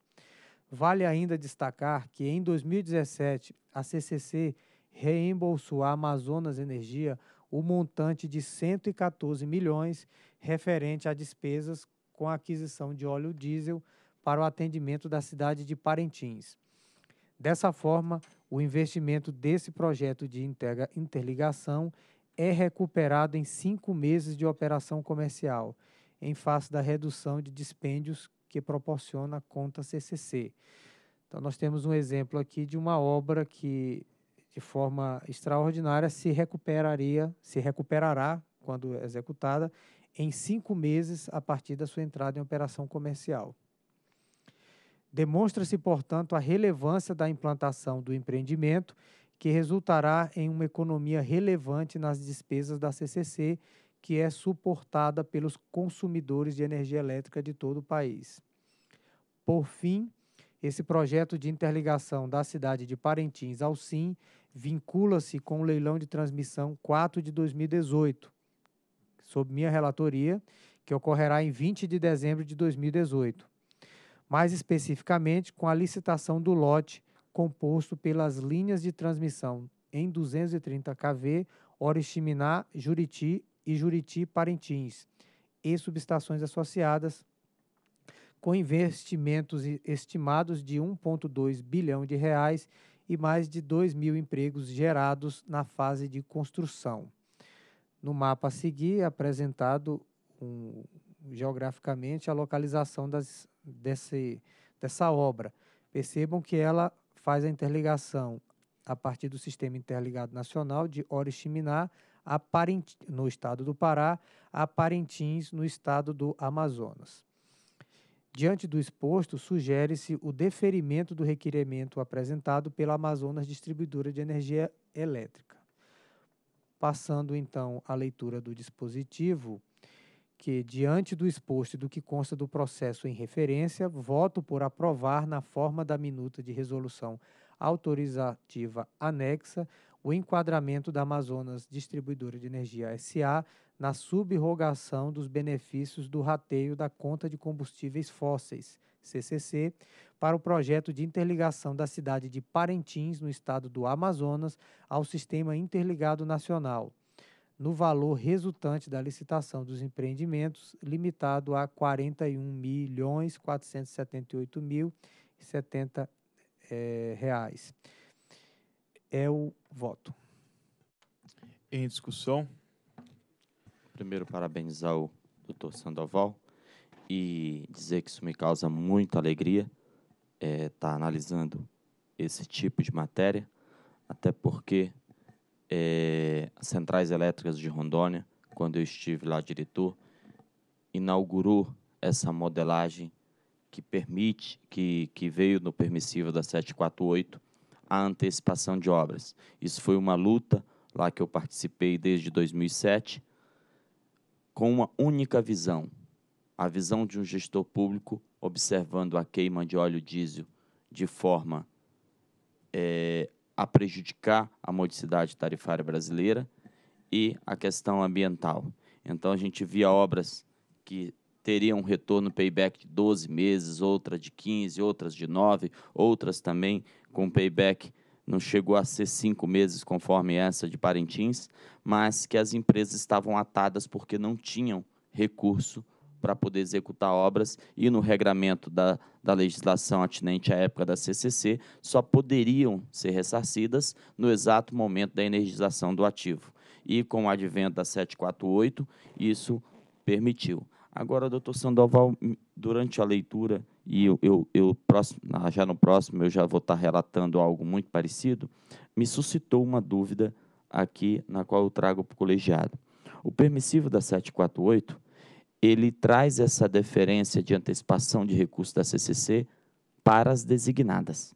Speaker 3: Vale ainda destacar que em 2017 a CCC reembolsou à Amazonas Energia o montante de 114 milhões referente a despesas com a aquisição de óleo diesel para o atendimento da cidade de Parentins. Dessa forma, o investimento desse projeto de interligação é recuperado em cinco meses de operação comercial em face da redução de dispêndios que proporciona a conta CCC. Então, nós temos um exemplo aqui de uma obra que, de forma extraordinária, se recuperaria, se recuperará, quando executada, em cinco meses a partir da sua entrada em operação comercial. Demonstra-se, portanto, a relevância da implantação do empreendimento, que resultará em uma economia relevante nas despesas da CCC que é suportada pelos consumidores de energia elétrica de todo o país. Por fim, esse projeto de interligação da cidade de Parintins ao SIM vincula-se com o leilão de transmissão 4 de 2018, sob minha relatoria, que ocorrerá em 20 de dezembro de 2018. Mais especificamente, com a licitação do lote composto pelas linhas de transmissão em 230 kV, Oriximiná, Juriti e Juriti-Parintins e subestações associadas, com investimentos estimados de 1,2 bilhão de reais e mais de 2 mil empregos gerados na fase de construção. No mapa a seguir, é apresentado um, geograficamente a localização das, desse, dessa obra. Percebam que ela faz a interligação a partir do Sistema Interligado Nacional de Oriximiná a Parint... no estado do Pará, a Parintins, no estado do Amazonas. Diante do exposto, sugere-se o deferimento do requerimento apresentado pela Amazonas Distribuidora de Energia Elétrica. Passando então à leitura do dispositivo, que, diante do exposto e do que consta do processo em referência, voto por aprovar, na forma da minuta de resolução autorizativa anexa, o enquadramento da Amazonas Distribuidora de Energia SA na subrogação dos benefícios do rateio da conta de combustíveis fósseis, CCC, para o projeto de interligação da cidade de Parentins, no estado do Amazonas, ao Sistema Interligado Nacional, no valor resultante da licitação dos empreendimentos, limitado a R$ milhões e é, reais é o voto.
Speaker 4: Em discussão. Primeiro, parabenizar o doutor Sandoval e dizer que isso me causa muita alegria estar é, tá analisando esse tipo de matéria, até porque é, as centrais elétricas de Rondônia, quando eu estive lá diretor, inaugurou essa modelagem que permite, que, que veio no permissivo da 748 a antecipação de obras. Isso foi uma luta lá que eu participei desde 2007 com uma única visão, a visão de um gestor público observando a queima de óleo diesel de forma é, a prejudicar a modicidade tarifária brasileira e a questão ambiental. Então, a gente via obras que teria um retorno payback de 12 meses, outra de 15, outras de 9, outras também com payback não chegou a ser cinco meses, conforme essa de Parintins, mas que as empresas estavam atadas porque não tinham recurso para poder executar obras e no regramento da, da legislação atinente à época da CCC só poderiam ser ressarcidas no exato momento da energização do ativo. E com o advento da 748, isso permitiu. Agora, doutor Sandoval, durante a leitura, e eu, eu, eu, próximo, já no próximo eu já vou estar relatando algo muito parecido, me suscitou uma dúvida aqui na qual eu trago para o colegiado. O permissivo da 748, ele traz essa deferência de antecipação de recurso da CCC para as designadas.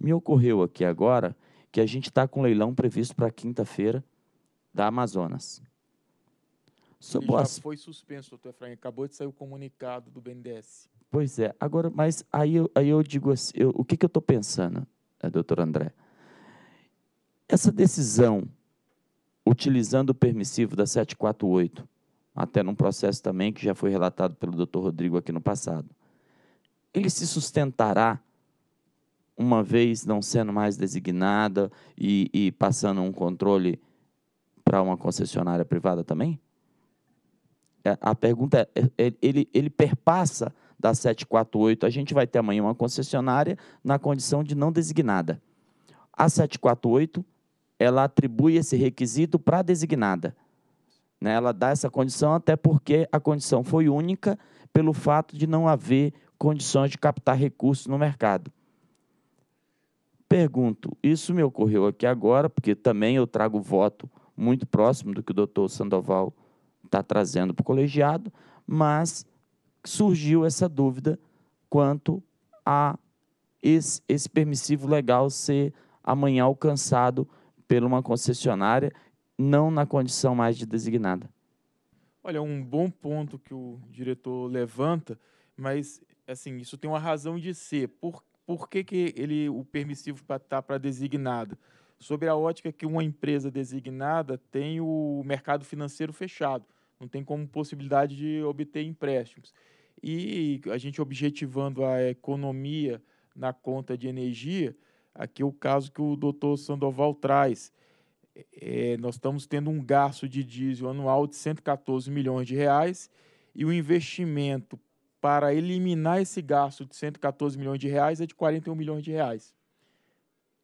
Speaker 4: Me ocorreu aqui agora que a gente está com leilão previsto para quinta-feira da Amazonas. Ele já
Speaker 1: foi suspenso, doutor Efraim. Acabou de sair o comunicado do BNDES.
Speaker 4: Pois é. Agora, mas aí eu, aí eu digo assim, eu, o que, que eu estou pensando, é, doutor André? Essa decisão, utilizando o permissivo da 748, até num processo também que já foi relatado pelo doutor Rodrigo aqui no passado, ele se sustentará uma vez não sendo mais designada e, e passando um controle para uma concessionária privada também? É, a pergunta é, é ele, ele perpassa da 748. A gente vai ter amanhã uma concessionária na condição de não designada. A 748, ela atribui esse requisito para a designada. Né? Ela dá essa condição até porque a condição foi única pelo fato de não haver condições de captar recursos no mercado. Pergunto, isso me ocorreu aqui agora, porque também eu trago voto muito próximo do que o doutor Sandoval está trazendo para o colegiado, mas surgiu essa dúvida quanto a esse, esse permissivo legal ser amanhã alcançado por uma concessionária, não na condição mais de designada.
Speaker 1: Olha, é um bom ponto que o diretor levanta, mas assim isso tem uma razão de ser. Por, por que, que ele o permissivo está para designada? Sobre a ótica que uma empresa designada tem o mercado financeiro fechado não tem como possibilidade de obter empréstimos. E a gente objetivando a economia na conta de energia, aqui é o caso que o doutor Sandoval traz. É, nós estamos tendo um gasto de diesel anual de 114 milhões de reais e o investimento para eliminar esse gasto de 114 milhões de reais é de 41 milhões de reais.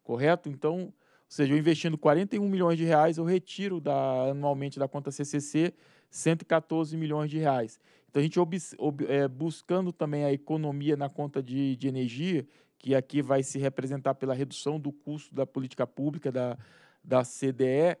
Speaker 1: Correto? Então, ou seja, eu investindo 41 milhões de reais, eu retiro da, anualmente da conta CCC 114 milhões de reais. Então, a gente ob, ob, é, buscando também a economia na conta de, de energia, que aqui vai se representar pela redução do custo da política pública da, da CDE,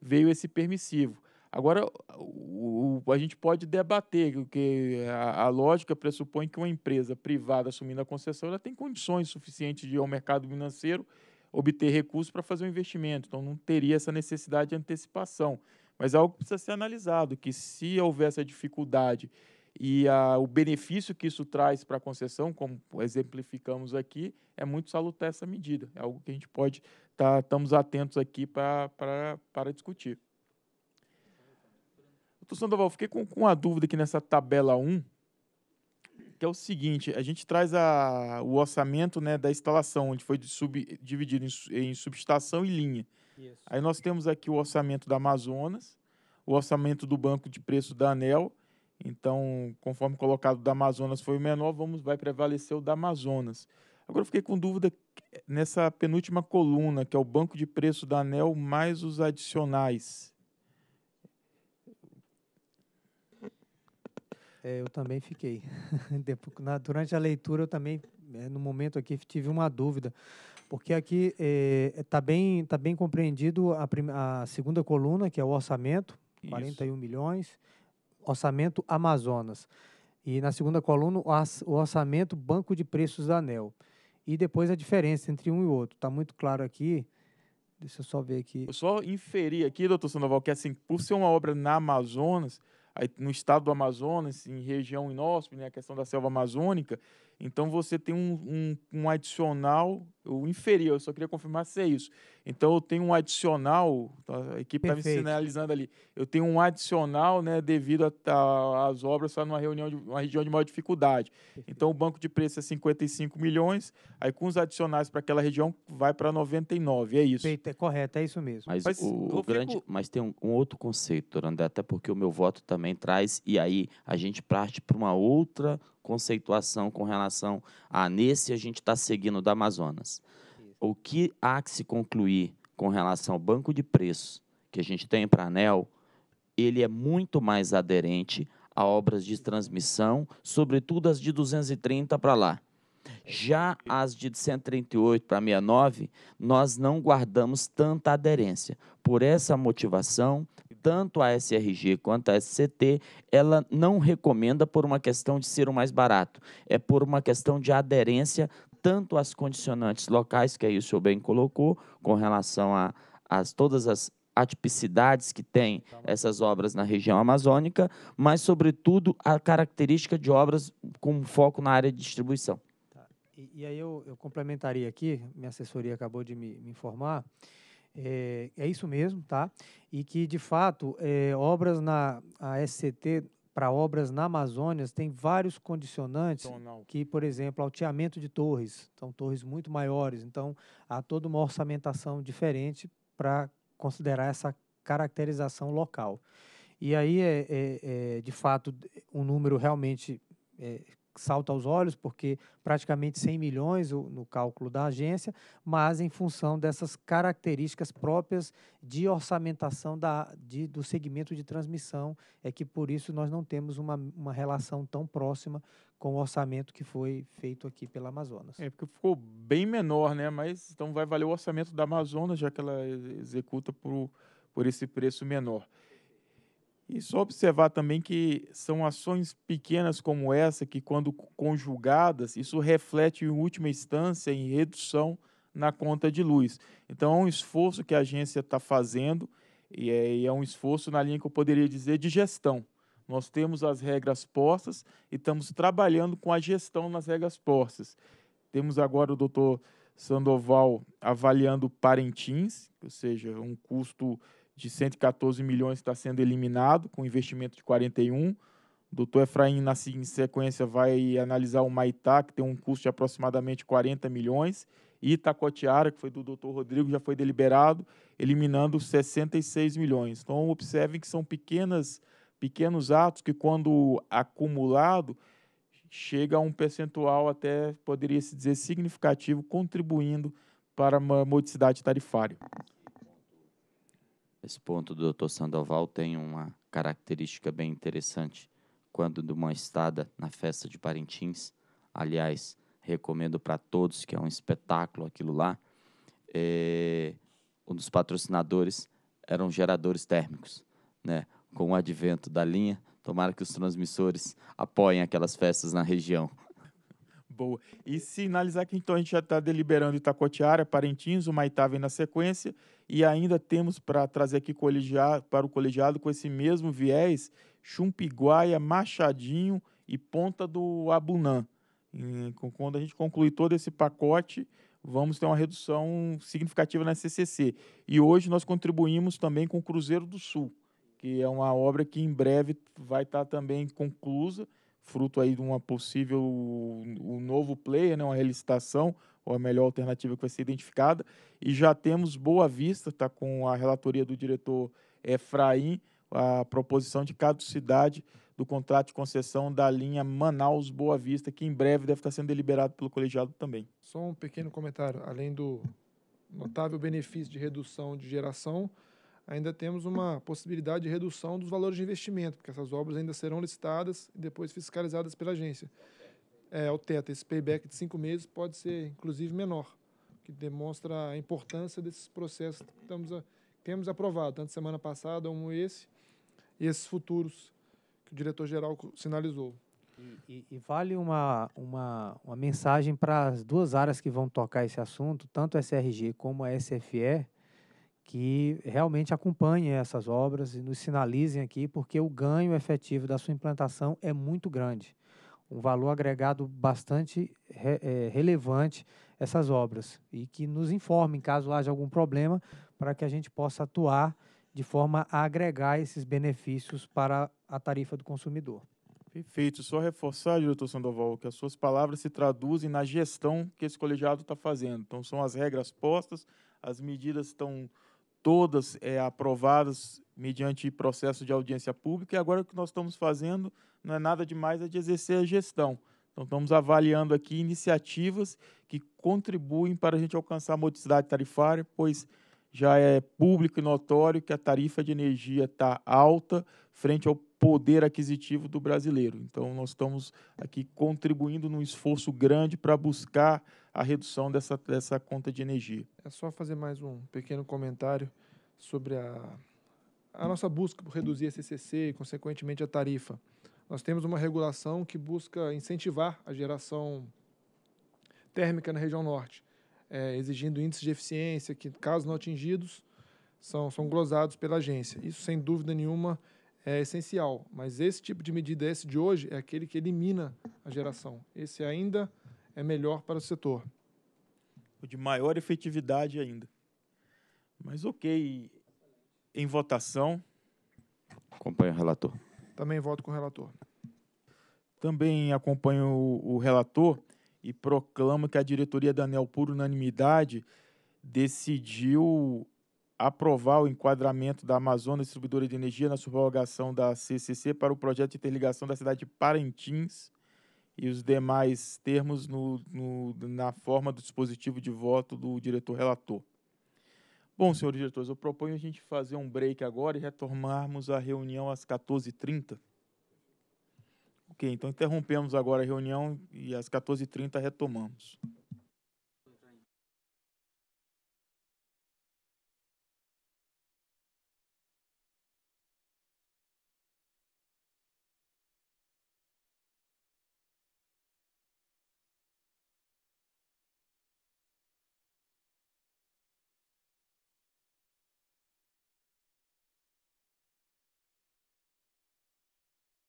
Speaker 1: veio esse permissivo. Agora, o, o, a gente pode debater, porque a, a, lógica pressupõe que uma empresa privada assumindo a concessão ela tem condições suficientes de ir ao mercado financeiro obter recursos para fazer um investimento. Então, não teria essa necessidade de antecipação. Mas é algo que precisa ser analisado, que se houver essa dificuldade e a, o benefício que isso traz para a concessão, como exemplificamos aqui, é muito salutar essa medida. É algo que a gente pode tá, estamos atentos aqui para discutir. Doutor Sandoval, fiquei com, com uma dúvida aqui nessa tabela 1, que é o seguinte, a gente traz a, o orçamento né, da instalação, onde foi dividido em, em subestação e linha. Isso. Aí nós temos aqui o orçamento da Amazonas, o orçamento do banco de preço da ANEL. Então, conforme colocado da Amazonas foi o menor, vamos vai prevalecer o da Amazonas. Agora eu fiquei com dúvida nessa penúltima coluna, que é o banco de preço da ANEL mais os adicionais.
Speaker 3: É, eu também fiquei. Durante a leitura, eu também, é, no momento aqui, tive uma dúvida. Porque aqui está eh, é, bem, tá bem compreendido a, a, segunda coluna, que é o orçamento, Isso. 41 milhões, orçamento Amazonas. E na segunda coluna, o orçamento Banco de Preços da ANEL. E depois a diferença entre um e outro. Está muito claro aqui. Deixa eu só ver aqui. Eu
Speaker 1: só inferi aqui, doutor Sandoval, que assim, por ser uma obra na Amazonas, no estado do Amazonas, em região inóspita, né, a questão da selva amazônica, então você tem um, um, um adicional, o inferior, eu só queria confirmar se é isso. Então eu tenho um adicional, tá, a equipe está me sinalizando ali, eu tenho um adicional né, devido às obras estar tá numa, reunião de, uma região de maior dificuldade. Perfeito. Então o banco de preço é 55 milhões, aí com os adicionais para aquela região vai para
Speaker 3: 99, é isso. Perfeito, é correto, é isso mesmo. Mas, mas o, o grande, fico...
Speaker 4: mas tem um, um outro conceito, André, até porque o meu voto também traz, e aí a gente parte para uma outra conceituação com relação a nesse a gente está seguindo do Amazonas. O que há que se concluir com relação ao banco de preços que a gente tem para a ANEL, ele é muito mais aderente a obras de transmissão, sobretudo as de 230 para lá. Já as de 138 para 69, nós não guardamos tanta aderência. Por essa motivação, tanto a SRG quanto a SCT, ela não recomenda por uma questão de ser o mais barato, é por uma questão de aderência tanto às condicionantes locais, que aí o senhor bem colocou, com relação a, a todas as atipicidades que tem essas obras na região amazônica, mas, sobretudo, a característica de obras com foco na área de distribuição. Tá.
Speaker 3: E, e, aí eu, eu complementaria aqui, minha assessoria acabou de me, me informar, é, é isso mesmo, tá? E que, de fato, é, obras na a SCT para obras na Amazônia tem vários condicionantes que, por exemplo, alteamento de torres, são torres muito maiores, então há toda uma orçamentação diferente para considerar essa caracterização local. E aí é, é, é de fato um número realmente é, salta aos olhos, porque praticamente 100 milhões no cálculo da agência, mas em função dessas características próprias de orçamentação da, de, do segmento de transmissão, é que por isso nós não temos uma, uma relação tão próxima com o orçamento que foi feito aqui pela Amazonas.
Speaker 1: É, porque ficou bem menor, né? Mas então vai valer o orçamento da Amazonas, já que ela executa por, por esse preço menor. E só observar também que são ações pequenas como essa que, quando conjugadas, isso reflete em última instância em redução na conta de luz. Então, é um esforço que a agência está fazendo e é, e é um esforço na linha que eu poderia dizer de gestão. Nós temos as regras postas e estamos trabalhando com a gestão nas regras postas. Temos agora o doutor Sandoval avaliando Parentins, ou seja, um custo de 114 milhões está sendo eliminado, com investimento de 41. O doutor Efraim, na sequência, vai analisar o Maitá, que tem um custo de aproximadamente 40 milhões, e Itacotiara que foi do doutor Rodrigo, já foi deliberado, eliminando 66 milhões. Então, observem que são pequenas, pequenos atos que, quando acumulado, chega a um percentual até, poderia se dizer, significativo, contribuindo para uma modicidade tarifária.
Speaker 4: Esse ponto do Dr. Sandoval tem uma característica bem interessante. Quando de uma estada na festa de Parintins, aliás, recomendo para todos que é um espetáculo aquilo lá. É, um dos patrocinadores eram geradores térmicos, né? Com o advento da linha, tomara que os transmissores apoiem aquelas festas na região.
Speaker 1: Lisboa. E sinalizar que então a gente já está deliberando Itacoatiara, Parintins, o Maitá na sequência, e ainda temos para trazer aqui colegiado, para o colegiado com esse mesmo viés, Chumpiguaia, Machadinho e Ponta do Abunã. E, quando a gente concluir todo esse pacote, vamos ter uma redução significativa na CCC. E hoje nós contribuímos também com o Cruzeiro do Sul, que é uma obra que em breve vai estar tá também conclusa fruto aí de uma possível um novo player, né, uma relicitação, ou a melhor alternativa que vai ser identificada. E já temos Boa Vista, está com a relatoria do diretor eh, Efraim, a proposição de caducidade do contrato de concessão da linha Manaus Boa Vista, que em breve deve estar sendo deliberado pelo colegiado também.
Speaker 7: Só um pequeno comentário, além do notável benefício de redução de geração, ainda temos uma possibilidade de redução dos valores de investimento, porque essas obras ainda serão licitadas e depois fiscalizadas pela agência. É o teto, esse payback de cinco meses pode ser, inclusive, menor, que demonstra a importância desses processos que estamos a, temos aprovado, tanto semana passada como esse, e esses futuros que o diretor-geral sinalizou. E, e, e,
Speaker 3: vale uma, uma, uma mensagem para as duas áreas que vão tocar esse assunto, tanto a SRG como a SFE, que realmente acompanhem essas obras e nos sinalizem aqui, porque o ganho efetivo da sua implantação é muito grande. Um valor agregado bastante re, é, relevante essas obras. E que nos informem caso haja algum problema, para que a gente possa atuar de forma a agregar esses benefícios para a tarifa do consumidor.
Speaker 1: Perfeito. Só reforçar, diretor Sandoval, que as suas palavras se traduzem na gestão que esse colegiado está fazendo. Então, são as regras postas, as medidas estão todas é, aprovadas mediante processo de audiência pública, e agora o que nós estamos fazendo não é nada demais, é de exercer a gestão. Então, estamos avaliando aqui iniciativas que contribuem para a gente alcançar a modicidade tarifária, pois já é público e notório que a tarifa de energia está alta frente ao poder aquisitivo do brasileiro. Então, nós estamos aqui contribuindo num esforço grande para buscar a redução dessa, dessa conta de energia. É só fazer
Speaker 7: mais um pequeno comentário sobre a, a nossa busca por reduzir a CCC e, consequentemente, a tarifa. Nós temos uma regulação que busca incentivar a geração térmica na região norte, é, exigindo índices de eficiência que, caso não atingidos, são, são glosados pela agência. Isso, sem dúvida nenhuma, é essencial, mas esse tipo de medida, esse de hoje, é aquele que elimina a geração. Esse
Speaker 1: ainda é melhor para o setor. O de maior efetividade ainda. Mas ok, em votação. Acompanho o relator. Também voto com o relator. Também acompanho o, o relator e proclamo que a diretoria da ANEL, por unanimidade, decidiu aprovar o enquadramento da Amazônia Distribuidora de Energia na subrogação da CCC para o projeto de interligação da cidade de Parintins e os demais termos no, no, na forma do dispositivo de voto do diretor relator. Bom, uhum. senhores diretores, eu proponho a gente fazer um break agora e retomarmos a reunião às 14h30. Ok, então interrompemos agora a reunião e às 14h30 retomamos.